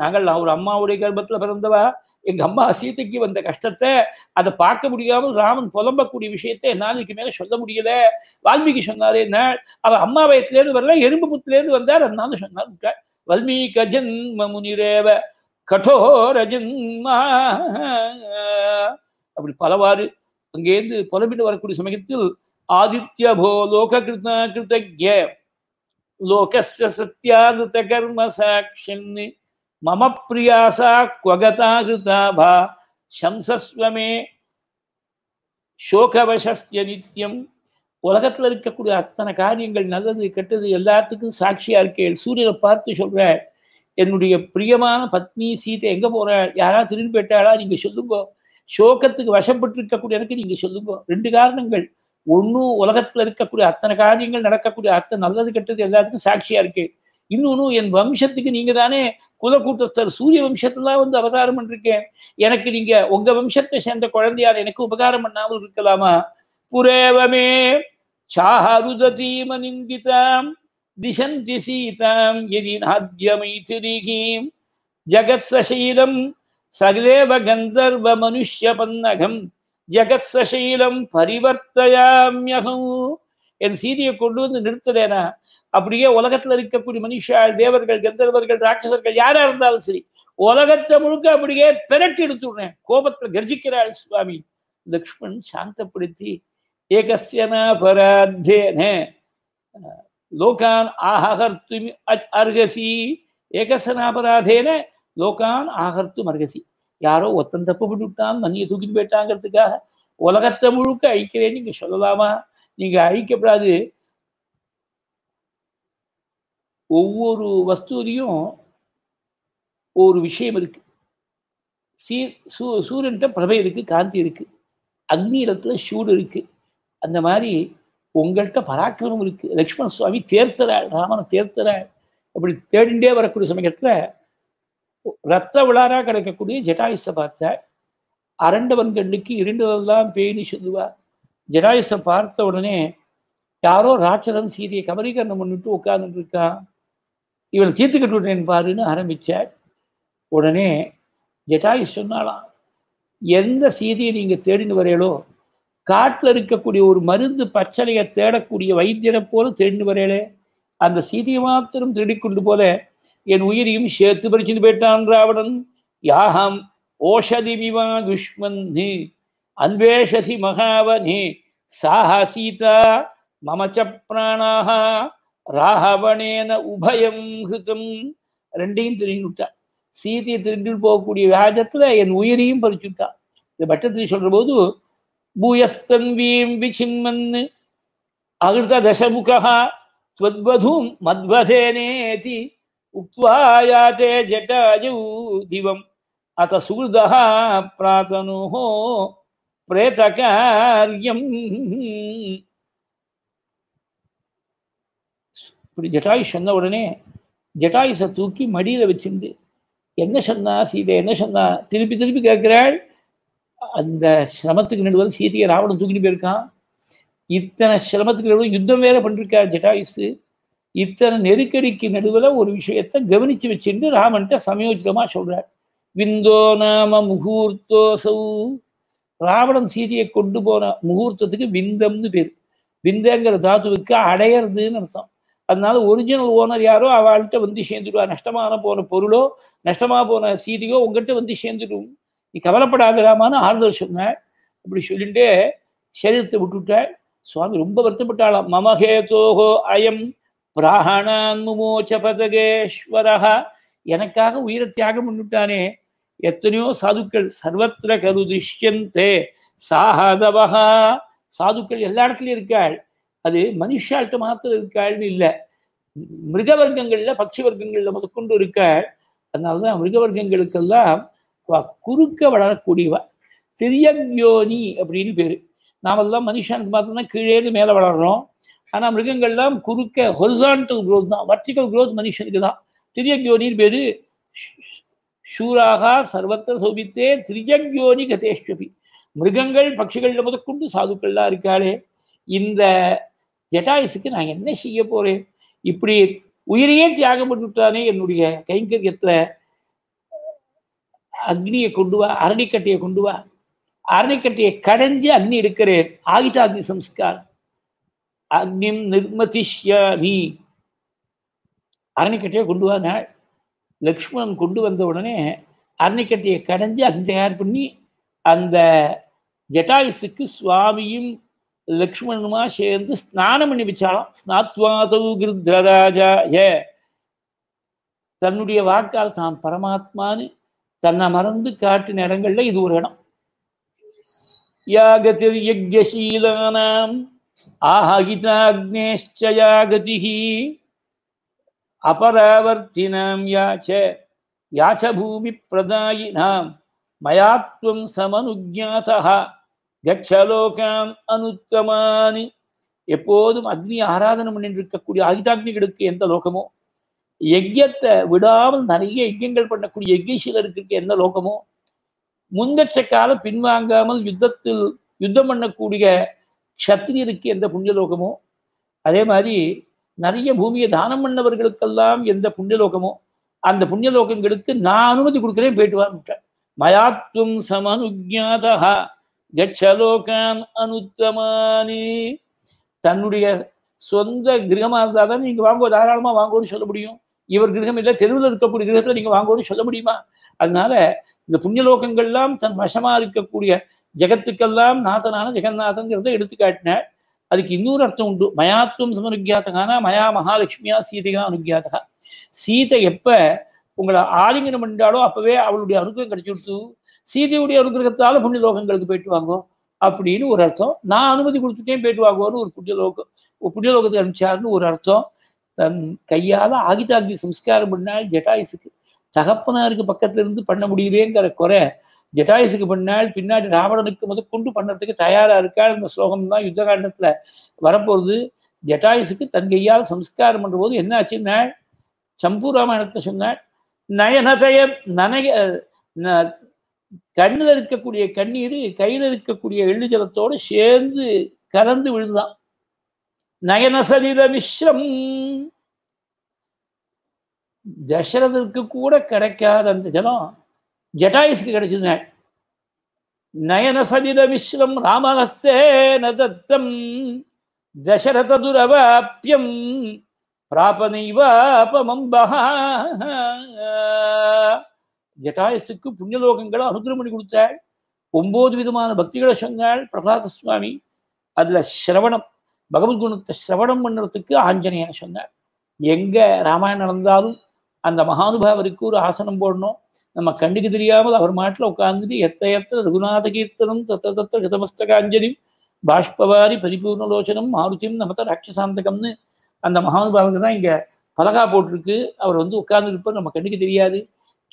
Speaker 1: நாங்கள் அவர் அம்மாவுடைய கர்ப்பத்தில் பிறந்தவா எங்கள் அம்மா சீத்தைக்கு வந்த கஷ்டத்தை அதை பார்க்க முடியாமல் ராமன் புலம்பக்கூடிய விஷயத்தை என்னால் இதுக்கு மேலே சொல்ல முடியல வால்மீகி சொன்னார் என்ன அவர் அம்மா வயத்துலேருந்து வரல எறும்பு இருந்து வந்தார் அதனால சொன்னார் வல்மீக ஜென்ம முனிரேவ கடோர ஜன்மா அப்படி பலவாறு அங்கேருந்து புலம்பிட்டு வரக்கூடிய சமயத்தில் ஆதித்ய போ லோக கிருத கிருத்தஜ லோகஸ்ய சத்யாதித்த கர்ம சாட்சின்னு மம பிரியாசா குவகதாகிருதாபா சம்சஸ்வமே சோகவசஸ்ய நித்தியம் உலகத்தில் இருக்கக்கூடிய அத்தனை காரியங்கள் நல்லது கெட்டது எல்லாத்துக்கும் சாட்சியா இருக்கேன் சூரியனை பார்த்து சொல்ற என்னுடைய பிரியமான பத்னி சீதை எங்க போற யாரா திரும்பி போயிட்டாளா நீங்க சொல்லுங்க சோகத்துக்கு வசப்பட்டு எனக்கு நீங்க சொல்லுங்க ரெண்டு காரணங்கள் ஒன்றும் உலகத்துல இருக்கக்கூடிய அத்தனை காரியங்கள் நடக்கக்கூடிய அத்தனை நல்லது கெட்டது எல்லாத்துக்கும் சாட்சியா இருக்கு இன்னொன்னு என் வம்சத்துக்கு நீங்க தானே குல கூட்டஸ்தர் சூரிய வம்சத்தெல்லாம் வந்து அவதாரம் பண்ணிருக்கேன் எனக்கு நீங்க உங்க வம்சத்தை சேர்ந்த குழந்தையார் எனக்கு உபகாரம் பண்ணாமல் இருக்கலாமா புரேவமே சாருதீம திசந்தி சீதாம் எதி ஜகத் சசீலம் சகலேவ கந்தர்வ மனுஷ்ய பன்னகம் ஜகத் சசீலம் பரிவர்த்தயாமியகம் என் சீதியை கொண்டு வந்து நிறுத்தலேனா ಅப்படியே உலಗತ್ತಲರಿಕಕಡಿ ಮನುಷ್ಯ ಆಯ ದೇವರುಗಳು ಗಂಧರ್ವರು ರಾಕ್ಷಸರು ಯಾರು ಇದ್ದಾರಲ್ಲ ಶ್ರೀ உலಗತ್ತೆ ಮುಳುಗ ಅದ್ಭುತ ಪರೆಟಿ ಇಡ್ತೋರೆ ಕೋಪದ ಗರ್ಜಿಕರ ಸ್ವಾಮಿ ಲಕ್ಷ್ಮಣ ಶಾಂತಪೃತಿ ಏಕಸ್ಯನ ಭಾರಾದೇನೇ ಲೋಕಾನ್ ಆಹರ್ತು ಅರ್ಗಸಿ ಏಕಸನ ಭಾರಾದೇನೇ ಲೋಕಾನ್ ಆಹರ್ತು ಅರ್ಗಸಿ ಯಾರು ಒತ್ತಂತಪ್ಪ ಬಿಡುತ್ತಾ ಮನ್ನಿ ಕೂಗಿ بیٹಾಂಗ್ರತ್ತಕಾ உலಗತ್ತೆ ಮುಳುಗ ಆಿಕರೇ ನೀಗೆ ಸಲ್ಲಲವಾ ನೀಗೆ ಆಿಕಕಬಾರದು ஒவ்வொரு வஸ்தூரியும் ஒரு விஷயம் இருக்கு சீ சூ சூரியன்கிட்ட பிரபை இருக்கு காந்தி இருக்கு அக்னி இடத்துல சூடு இருக்கு அந்த மாதிரி உங்கள்கிட்ட பராக்கிரமம் இருக்கு லக்ஷ்மண சுவாமி தேர்த்தராள் ராமனை தேர்த்தராள் அப்படி தேடிண்டே வரக்கூடிய சமயத்தில் ரத்த விழாராக கிடைக்கக்கூடிய ஜடாயுசை பார்த்தாள் அரண்டவன் கண்ணுக்கு இருண்டதெல்லாம் பேணி சொல்லுவா ஜடாயுசை பார்த்த உடனே யாரோ ராட்சதன் சீதையை கபரிகரணம் பண்ணிட்டு உட்கார்ந்துட்டு இருக்கான் இவளை தீர்த்து கட்டுவிட்டேன் பாருன்னு ஆரம்பித்தாள் உடனே ஜட்டாயு சொன்னாலாம் எந்த செய்தியை நீங்கள் தேடின்னு வரையலோ காட்டில் இருக்கக்கூடிய ஒரு மருந்து பச்சலையை தேடக்கூடிய வைத்தியரை போல தேடின்னு வரையலே அந்த சீதையை மாத்திரம் கொண்டு போல என் உயிரையும் சேர்த்து பறிச்சுட்டு போயிட்டான் ராவணன் யாகம் ஓஷதி விவா துஷ்மந்தி அன்வேஷசி மகாவனி சாஹா சீதா மமச்ச பிராணாக ராகவனேன உபயம் ஹிருதம் ரெண்டையும் திரும்பி விட்டான் சீதையை திரும்பி போகக்கூடிய வியாஜத்துல என் உயிரையும் பறிச்சுட்டான் இந்த பட்டத்திரி சொல்ற போது பூயஸ்தன்வீம் விசின்மன் அகிருத தசமுகா ஸ்வத்வதும் மத்வதேனேதி உக்வாயாச்சே ஜட்டாயு திவம் அத்த சுகிருதா பிரார்த்தனோ பிராத்தனுஹோ காரியம் இப்படி ஜட்டாயு சொன்ன உடனே ஜட்டாயுசை தூக்கி மடியில் வச்சுண்டு என்ன சொன்னா சீதை என்ன சொன்னா திருப்பி திருப்பி கேட்கிறாள் அந்த சிரமத்துக்கு நடுவில் சீதையை ராவணன் தூக்கிட்டு போயிருக்கான் இத்தனை சிரமத்துக்கு நடுவில் யுத்தம் வேற பண்ணிருக்கார் ஜட்டாயுசு இத்தனை நெருக்கடிக்கு நடுவில் ஒரு விஷயத்தை கவனித்து வச்சுட்டு ராமன்கிட்ட சமயோஜிதமாக சொல்கிறார் விந்தோ நாம முகூர்த்தோசவு ராவணன் சீதையை கொண்டு போன முகூர்த்தத்துக்கு விந்தம்னு பேர் விந்தங்கிற தாத்துவுக்கு அடையிறதுன்னு அர்த்தம் அதனால ஒரிஜினல் ஓனர் யாரோ அவள்கிட்ட வந்து சேர்ந்துடுவா நஷ்டமான போன பொருளோ நஷ்டமாக போன சீதியோ உங்ககிட்ட வந்து சேர்ந்துடும் நீ கவலைப்படாதலாமான்னு ஆறுதல் சொன்ன அப்படி சொல்லிட்டு சரீரத்தை விட்டுவிட்ட சுவாமி ரொம்ப வருத்தப்பட்டாளாம் மமஹேதோஹோ அயம் பிராணான்முமோச்ச பதகேஸ்வரஹா எனக்காக உயிரை தியாகம் பண்ணிவிட்டானே எத்தனையோ சாதுக்கள் சர்வத்திர கருதிஷ்யந்தே சாஹதவஹா சாதுக்கள் எல்லா இடத்துலையும் இருக்காள் அது மனுஷாட்ட மாத்திரம் இருக்காள்னு இல்லை மிருக வர்க்கங்களில் பட்சி வர்க்கங்களில் முதற்கொண்டு இருக்காள் அதனாலதான் மிருக வர்க்கங்களுக்கெல்லாம் குறுக்க வளரக்கூடியவ திரியோனி அப்படின்னு பேரு நாமெல்லாம் மனுஷனுக்கு மாத்திரம்னா கீழேந்து மேலே வளர்றோம் ஆனால் மிருகங்கள்லாம் குறுக்க ஹொரிசான்டல் குரோத் தான் வர்டிக்கல் குரோத் மனுஷனுக்கு தான் திரியக்யோனின் பேரு ஷூராகா சர்வத்திர சோபித்தே திரியக்யோனி கதேஷ்வபி மிருகங்கள் பட்சிகள் முதற்கொண்டு சாதுக்கள்லாம் இருக்காளே இந்த ஜட்டாயுசுக்கு நான் என்ன செய்ய போகிறேன் இப்படி உயிரையே தியாகம் பண்ணிவிட்டானே என்னுடைய கைங்கரியத்தில் அக்னியை கொண்டு வா அரணிக்கட்டையை கொண்டு வா அரணிக்கட்டையை கடைஞ்சி அக்னி எடுக்கிறேன் ஆகிதாக்னி சம்ஸ்கார் அக்னி நிர்மதிஷ்யாமி அரணிக்கட்டையை கொண்டு வாங்க லக்ஷ்மணன் கொண்டு வந்த உடனே அரணிக்கட்டையை கடைஞ்சி அக்னி தயார் பண்ணி அந்த ஜட்டாயுசுக்கு சுவாமியும் லக்ஷ்மணுமா சேர்ந்து ஸ்நானம் பண்ணி வச்சாலும் ஸ்நாத்வாதௌ ஏ தன்னுடைய வாக்கால் தான் பரமாத்மான்னு தன்னை மறந்து காட்டின இடங்கள்ல இது ஒரு இடம் யாகதிர் யஜ்யசீலானாம் ஆஹகிதாக்னேஷ்டயாகதிஹி அபராவர்த்தினாம் யாச்ச யாச்சபூமி பிரதாயினாம் மயாத்வம் சமனுஜாதா கட்சலோகாம் அனுத்தமானி எப்போதும் அக்னி ஆராதனை பண்ணிட்டு இருக்கக்கூடிய ஆகிதாக்னிகளுக்கு எந்த லோகமோ யஜ்யத்தை விடாமல் நிறைய யஜ்யங்கள் பண்ணக்கூடிய யஜ்யசீலருக்கு எந்த லோகமோ முந்தட்ச காலம் பின்வாங்காமல் யுத்தத்தில் யுத்தம் பண்ணக்கூடிய கத்திரியருக்கு எந்த புண்ணியலோகமோ அதே மாதிரி நிறைய பூமியை தானம் பண்ணவர்களுக்கெல்லாம் எந்த புண்ணியலோகமோ அந்த புண்ணியலோகங்களுக்கு நான் அனுமதி கொடுக்குறேன் போயிட்டு வரேன் மயாத்துவம் சமனுஜாதா கட்சலோகான் அனுத்தமானி தன்னுடைய சொந்த கிரகமாக இருந்தால் தான் நீங்கள் வாங்குவோ தாராளமாக வாங்குவோம்னு சொல்ல முடியும் இவர் கிரகம் இல்லை தெருவில் இருக்கக்கூடிய கிரகத்தில் நீங்கள் வாங்குவோம்னு சொல்ல முடியுமா அதனால இந்த புண்ணியலோகங்கள்லாம் தன் வசமாக இருக்கக்கூடிய ஜெகத்துக்கெல்லாம் நாதனான ஜெகநாதங்கிறத எடுத்து காட்டினார் அதுக்கு இன்னொரு அர்த்தம் உண்டு மயாத்துவம் சமனுக்கியாத்தகானா மயா மகாலட்சுமியா சீதையா அனுக்கியாத்தகா சீதை எப்போ உங்களை ஆலிங்கனம் பண்ணாலோ அப்போவே அவளுடைய அனுகிரகம் கிடைச்சி கொடுத்து சீதையுடைய அனுகிரகத்தால புண்ணிய லோகங்களுக்கு போயிட்டு வாங்கும் அப்படின்னு ஒரு அர்த்தம் நான் அனுமதி கொடுத்துட்டேன் போயிட்டு வாங்குவார் ஒரு புண்ணிய லோகம் புண்ணிய லோகத்தை அனுப்பிச்சாருன்னு ஒரு அர்த்தம் தன் கையால் ஆகிதாகி சம்ஸ்காரம் பண்ணால் ஜட்டாயுசுக்கு தகப்பனாருக்கு பக்கத்துல இருந்து பண்ண முடியலேங்கிற குறை ஜெட்டாயிசுக்கு பண்ணால் பின்னாடி ராவணனுக்கு கொண்டு பண்ணுறதுக்கு தயாரா இருக்காள் இந்த ஸ்லோகம் தான் யுத்த காண்டத்துல வரப்போகுது ஜட்டாயுசுக்கு தன் கையால் சம்ஸ்காரம் பண்ணும்போது என்ன ஆச்சுன்னா சம்பு ராமாயணத்தை சொன்னாள் நயனதய நனைய கண்ணில் இருக்கக்கூடிய கண்ணீர் கையில் இருக்கக்கூடிய எள்ளுஜலத்தோடு சேர்ந்து கலந்து விழுந்தான் நயனசலில மிஸ்ரம் தசரதற்கு கூட கிடைக்காத அந்த ஜலம் ஜட்டாயுஸ்க்கு நயன நயனசலில மிஸ்ரம் ராமஹஸ்தே நதத்தம் தசரத துரவாப்யம் பிராபனைவாபமம்பகா ஜட்டாயசுக்கு புண்ணியலோகங்களை அனுகிரம் பண்ணி கொடுத்தாள் ஒம்பது விதமான பக்திகளை சொன்னாள் பிரகலாத சுவாமி அதுல சிரவணம் பகவத்குணத்தை சிரவணம் பண்ணுறதுக்கு ஆஞ்சநேயனை சொன்னார் எங்க ராமாயணம் நடந்தாலும் அந்த மகானுபாவருக்கு ஒரு ஆசனம் போடணும் நம்ம கண்ணுக்கு தெரியாமல் அவர் மாட்டில் உட்கார்ந்துட்டு எத்த எத்த ரகுநாத கீர்த்தனம் தத்த தத்த கிருதமஸ்தகாஞ்சலி பாஷ்பவாரி பரிபூர்ணலோச்சனம் மாருதியும் நமத்த ராட்சசாந்தகம்னு அந்த மகானுபாவுக்கு தான் இங்கே பலகா போட்டிருக்கு அவர் வந்து உட்கார்ந்துருப்பார் நம்ம கண்ணுக்கு தெரியாது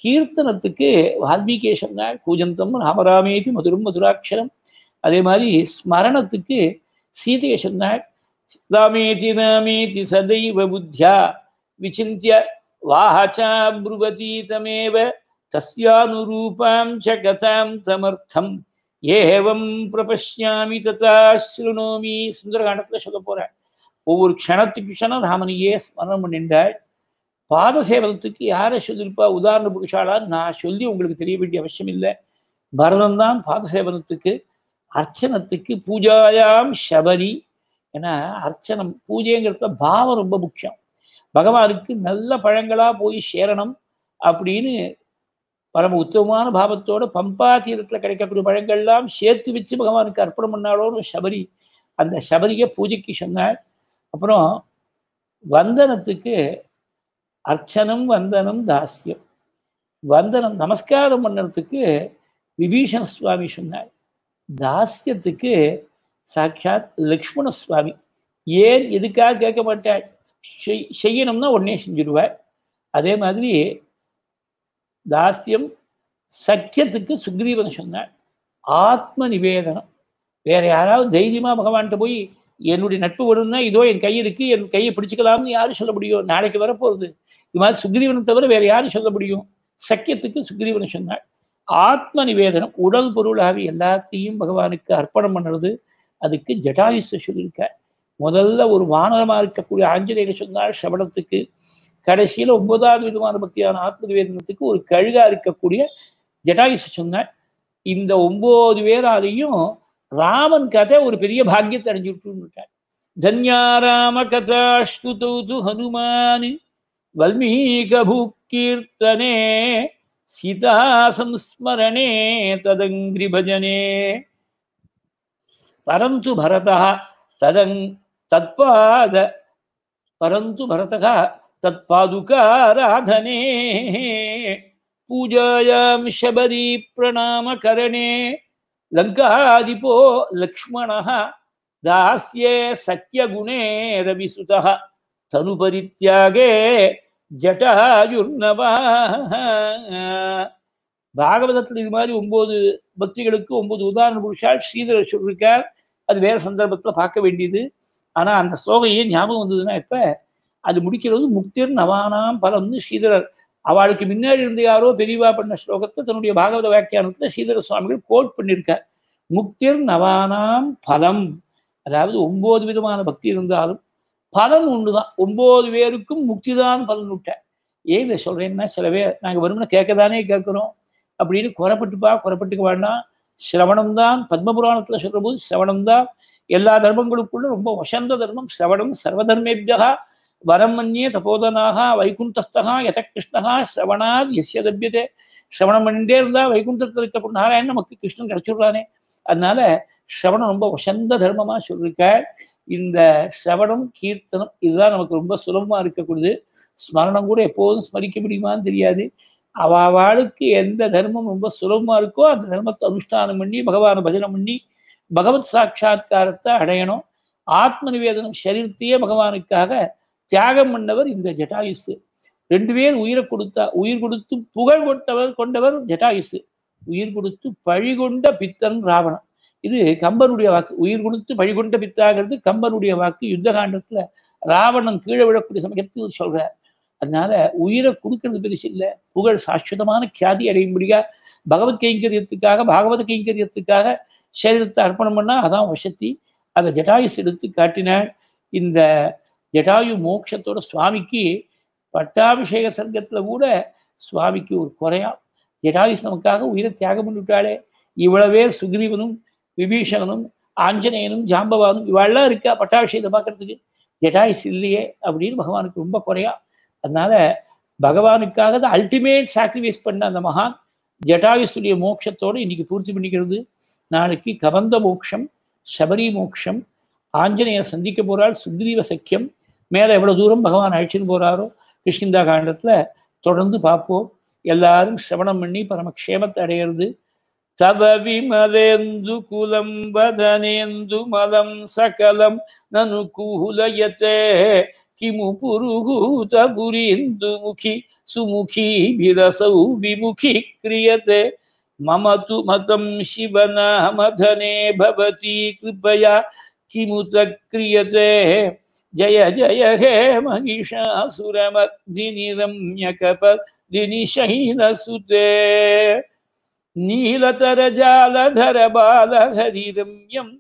Speaker 1: கீர்த்தனத்துக்கு வால்மீகி சொன்னார் கூஜந்தம் ராமராமேதி மதுரம் மதுராட்சரம் அதே மாதிரி ஸ்மரணத்துக்கு சீதையை சொன்னார் ராமேதி ராமேதி சதைவ புத்தியா விசிந்திய வாஹச்சா புருவதீதமேவ தஸ்யானுரூபாம் ச கதாம் தமர்த்தம் ஏவம் பிரபஷ்யாமி ததா ஸ்ருணோமி சுந்தரகாண்டத்தில் சொல்ல போற ஒவ்வொரு க்ஷணத்துக்கு க்ஷணம் ராமனையே ஸ்மரணம் பண்ணின்றாள் பாத சேவலத்துக்கு யாரை சொல்லியிருப்பா உதாரண புருஷாலா நான் சொல்லி உங்களுக்கு தெரிய வேண்டிய அவசியம் இல்லை பரதந்தான் தான் பாத சேவனத்துக்கு அர்ச்சனத்துக்கு பூஜாயாம் சபரி ஏன்னா அர்ச்சனம் பூஜைங்கிறதுல பாவம் ரொம்ப முக்கியம் பகவானுக்கு நல்ல பழங்களாக போய் சேரணும் அப்படின்னு பரம உத்தமமான பாவத்தோட பம்பா தீரத்தில் கிடைக்கக்கூடிய பழங்கள்லாம் சேர்த்து வச்சு பகவானுக்கு அர்ப்பணம் பண்ணாலோன்னு சபரி அந்த சபரியை பூஜைக்கு சொன்னார் அப்புறம் வந்தனத்துக்கு அர்ச்சனம் வந்தனம் தாசியம் வந்தனம் நமஸ்காரம் பண்ணுறதுக்கு விபீஷண சுவாமி சொன்னார் தாசியத்துக்கு சாட்சாத் லக்ஷ்மண சுவாமி ஏன் எதுக்காக கேட்க மாட்டாள் செய்யணும்னா உடனே செஞ்சிடுவார் அதே மாதிரி தாசியம் சக்கியத்துக்கு சுக்ரீவன் சொன்னார் ஆத்ம நிவேதனம் வேற யாராவது தைரியமாக பகவான்கிட்ட போய் என்னுடைய நட்பு ஒருன்னா இதோ என் கை இருக்கு என் கையை பிடிச்சிக்கலாம்னு யாரும் சொல்ல முடியும் நாளைக்கு வரப்போகுது இது மாதிரி சுக்ரீவனை தவிர வேற யாரும் சொல்ல முடியும் சக்கியத்துக்கு சுக்ரீவனை சொன்னாள் ஆத்ம நிவேதனம் உடல் பொருளாகி எல்லாத்தையும் பகவானுக்கு அர்ப்பணம் பண்ணுறது அதுக்கு ஜட்டாயுஷ சொல்லியிருக்க முதல்ல ஒரு வானரமாக இருக்கக்கூடிய ஆஞ்சநேயர் சொன்னால் சபடத்துக்கு கடைசியில் ஒன்பதாவது விதமான பக்தியான ஆத்ம நிவேதனத்துக்கு ஒரு கழுகா இருக்கக்கூடிய ஜட்டாயுஷ சொன்னால் இந்த ஒம்பது பேராலையும் ராமன் கதை ஒரு பெரிய பாக்கியத்தை அடைஞ்சுட்டுட்டார் தன்யா ராம கதாஸ்துதௌது ஹனுமான் வல்மீக பூக்கீர்த்தனே சீதா சம்ஸ்மரணே ததங்கிரி பஜனே பரந்து பரதா ததங் தத்பாத பரந்து பரதகா तत्पादुकाराधने पूजायां शबरी प्रणामकरणे லங்காதிபோ லக்ஷ்மண தாஸ்யே சத்யகுணே தனு தனுபரித்யாகே ஜட்டாயுர்ணவ பாகவதத்தில் இது மாதிரி ஒன்பது பக்திகளுக்கு ஒன்பது உதாரண புருஷால் ஸ்ரீதர சொல்லியிருக்கார் அது வேற சந்தர்ப்பத்தில் பார்க்க வேண்டியது ஆனால் அந்த ஸ்லோகம் ஏன் ஞாபகம் வந்ததுன்னா இப்போ அது முடிக்கிறது முக்திர் நவானாம் பலம்னு ஸ்ரீதரர் அவளுக்கு முன்னாடி இருந்து யாரோ பெரியவா பண்ண ஸ்லோகத்தை தன்னுடைய பாகவத வியாக்கியானத்தில் ஸ்ரீதர சுவாமிகள் கோட் பண்ணியிருக்கார் முக்திர் நவானாம் பலம் அதாவது ஒன்பது விதமான பக்தி இருந்தாலும் பலன் ஒன்று தான் ஒன்பது பேருக்கும் முக்தி தான் பலன் விட்ட ஏன் இதை சொல்கிறேன்னா சில பேர் நாங்கள் வரும்னா கேட்க தானே கேட்குறோம் அப்படின்னு குறப்பட்டுப்பா குறப்பட்டுக்க வேண்டாம் சிரவணம் தான் பத்மபுராணத்தில் சொல்கிற போது சிரவணம் தான் எல்லா தர்மங்களுக்குள்ள ரொம்ப வசந்த தர்மம் சிரவணம் சர்வதர்மேபியா வரம் மன்னியே தபோதனாக வைகுண்டஸ்தகா யத கிருஷ்ணகா சிரவணாத் எஸ்ய தபியதே சிரவணம் பண்ணிட்டே இருந்தா நாராயணன் இருக்கக்கூடிய நமக்கு கிருஷ்ணன் கிடைச்சிடுறானே அதனால சிரவணம் ரொம்ப வசந்த தர்மமா சொல்லியிருக்காள் இந்த சிரவணம் கீர்த்தனம் இதுதான் நமக்கு ரொம்ப சுலபமா இருக்கக்கூடியது ஸ்மரணம் கூட எப்போதும் ஸ்மரிக்க முடியுமான்னு தெரியாது அவளுக்கு எந்த தர்மம் ரொம்ப சுலபமா இருக்கோ அந்த தர்மத்தை அனுஷ்டானம் பண்ணி பகவானை பஜனம் பண்ணி பகவத் சாட்சா்காரத்தை அடையணும் ஆத்ம நிவேதனம் சரீரத்தையே பகவானுக்காக தியாகம் பண்ணவர் இந்த ஜட்டாயுசு ரெண்டு பேர் உயிரை கொடுத்தா உயிர் கொடுத்து புகழ் கொண்டவர் கொண்டவர் ஜட்டாயுசு உயிர் கொடுத்து பழி கொண்ட பித்தன் ராவணன் இது கம்பனுடைய வாக்கு உயிர் கொடுத்து பழி கொண்ட பித்தாகிறது கம்பனுடைய வாக்கு யுத்த காண்டத்துல ராவணன் கீழே விழக்கூடிய சமயத்தில் சொல்கிறார் அதனால உயிரை கொடுக்கறது பெருசு இல்லை புகழ் சாஸ்வதமான கியாதி அடையும்படியா பகவத் கைங்கரியத்துக்காக பாகவத கைங்கரியத்துக்காக சரீரத்தை அர்ப்பணம் பண்ணால் அதான் வசத்தி அதை ஜட்டாயுஸ் எடுத்து காட்டினாள் இந்த ஜடாயு மோட்சத்தோட சுவாமிக்கு பட்டாபிஷேக சர்க்கத்தில் கூட சுவாமிக்கு ஒரு குறையா ஜடாயு நமக்காக உயிரை தியாகம் பண்ணிவிட்டாளே இவ்வளவு பேர் சுக்ரீவனும் ஆஞ்சநேயனும் ஜாம்பவானும் இவாளெல்லாம் இருக்கா பட்டாபிஷேகத்தை பார்க்கறதுக்கு ஜடாயுஸ் இல்லையே அப்படின்னு பகவானுக்கு ரொம்ப குறையா அதனால பகவானுக்காக தான் அல்டிமேட் சாக்ரிஃபைஸ் பண்ண அந்த மகான் ஜடாயுசுடைய மோட்சத்தோடு இன்னைக்கு பூர்த்தி பண்ணிக்கிறது நாளைக்கு கபந்த மோட்சம் சபரி மோட்சம் ஆஞ்சநேயர் சந்திக்க போகிறாள் சுக்ரீவ சக்கியம் மேலே எவ்வளோ தூரம் பகவான் அழிச்சின்னு போகிறாரோ கிஷ்கிந்தா காண்டத்தில் தொடர்ந்து பார்ப்போம் எல்லாரும் சிரவணம் பண்ணி பரமக்ஷேமத்தை அடையிறது தவ விமலேந்து குலம் வதனேந்து மலம் சகலம் நனு குஹுலயத்தே கிமு புருகூத புரிந்து முகி சுமுகி விரசௌ விமுகி கிரியத்தே மம து மதம் சிவநாமதனே பவதி கிருபயா கிமுத கிரியத்தே ஜய ஜய ஹே மகிஷாசுரமத்தினிரம்யகபதினிஷைனசுதே நீலதரஜாலதர பாலஹரிரம்யம்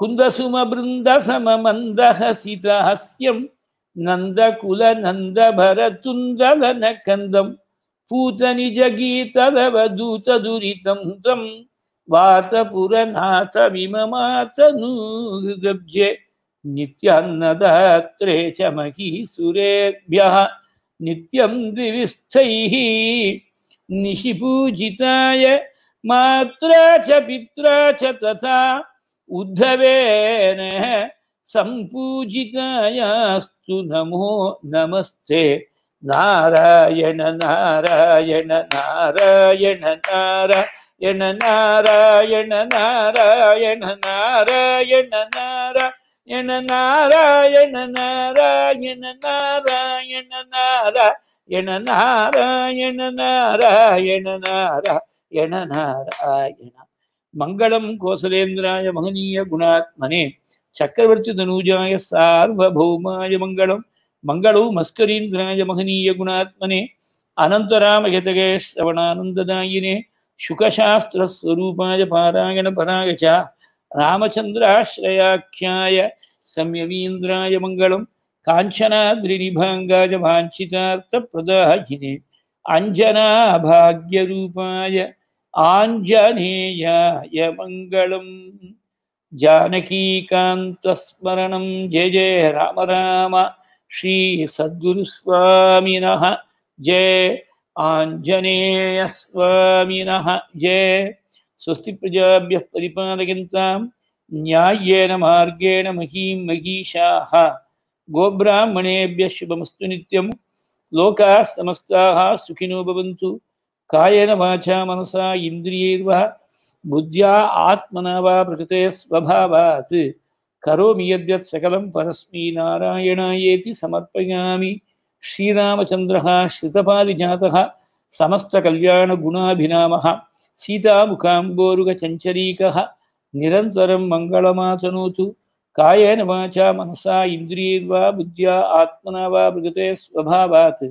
Speaker 1: कुन्दसुमबृन्दसममन्दहसितहस्यं नन्दकुलनन्दभरतुन्दलनकन्दं पूतनिजगीतलवदूतदुरितं तं वातपुरनाथमिममातनूगब्जे नित्यान्नदात्रे च महीसुरेभ्यः नित्यं द्विविस्थैः निशिपूजिताय मात्रा च पित्रा च तथा उद्धवेन सम्पूजितायास्तु नमो नमस्ते नारायण नारायण नारायण नारायण என நாராயண நாராயண நாராயண நாராயண நாராயண நாராயண நாராயண நாராயண நாராயண நாராயண நாராயண நாராயண மங்களம் கோசலேந்திராய மகனீய குணாத்மனே சக்கரவர்த்தி தனூஜாய சார்வபௌமாய மங்களம் மங்களோ மஸ்கரீந்திராய மகனீய குணாத்மனே அனந்தராம ஹிதகே சுகசாஸ்திரஸ்வரூபாய பாராயண பராயச்சா ராமச்சந்திராஸ்ரயாக்கியாய சம்யவீந்திராய மங்களம் காஞ்சனாத்ரிநிபாங்காய வாஞ்சிதார்த்த பிரதாஜினே அஞ்சனாபாகியரூபாய ஆஞ்சநேயாய மங்களம் ஜானகீகாந்தஸ்மரணம் ஜெய ஜெய ராம ராம ஸ்ரீ சத்குருஸ்வாமின ஜெய आञ्जनेयस्वामिनः ये स्वस्तिप्रजाभ्यः परिपालयन्तां न्याय्येन मार्गेण महीं महीषाः गोब्राह्मणेभ्यः शुभमस्तु नित्यं लोकाः समस्ताः सुखिनो भवन्तु कायेन वाचा मनसा इन्द्रियैर्वा बुद्ध्या आत्मना वा प्रकृते स्वभावात् करोमि यद्यत् सकलं परस्मै नारायणायेति समर्पयामि श्रीरामचन्द्रः श्रितपादिजातः समस्तकल्याणगुणाभिनामः सीतामुखाम्बोरुगचञ्चरीकः निरन्तरं मङ्गलमातनोतु कायेन वाचा मनसा इन्द्रियैर्वा बुद्ध्या आत्मना वा मृगते स्वभावात्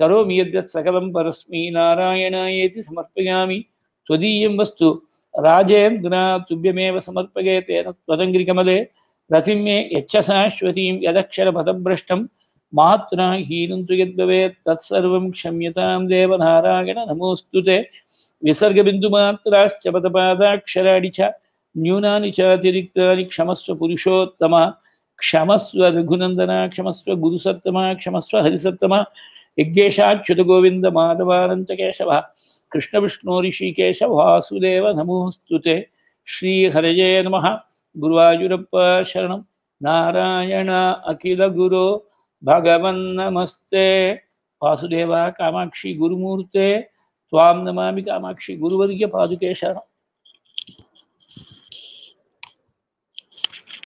Speaker 1: करोमि यद्यत् सकलं परस्मै नारायणायेति समर्पयामि त्वदीयं वस्तु राजेन्द्रा तुभ्यमेव समर्पये तेन त्वदङ्घ्रिकमले रतिं मे यच्छ यदक्षरपदभ्रष्टं मात्रा हीनं तु यद्भवेत् तत्सर्वं क्षम्यतां देवनारायण नमोऽस्तु ते विसर्गबिन्दुमात्राश्च पदपादाक्षराणि च न्यूनानि च क्षमस्व पुरुषोत्तम क्षमस्व रघुनन्दन क्षमस्व गुरुसत्तम क्षमस्व हरिसत्तम यज्ञेशाच्युतगोविन्द माधवानन्तकेशवः कृष्णविष्णोऋषिकेश वासुदेव नमोऽस्तु ते श्रीहरये नमः गुरुवायुरप्प शरणं नारायण अखिलगुरो भगवन् नमस्ते वासुदेवा कामाक्षी गुरुमूर्ते स्वाम नमामि कामाक्षी गुरुवर्गीय पादुकेशरणम्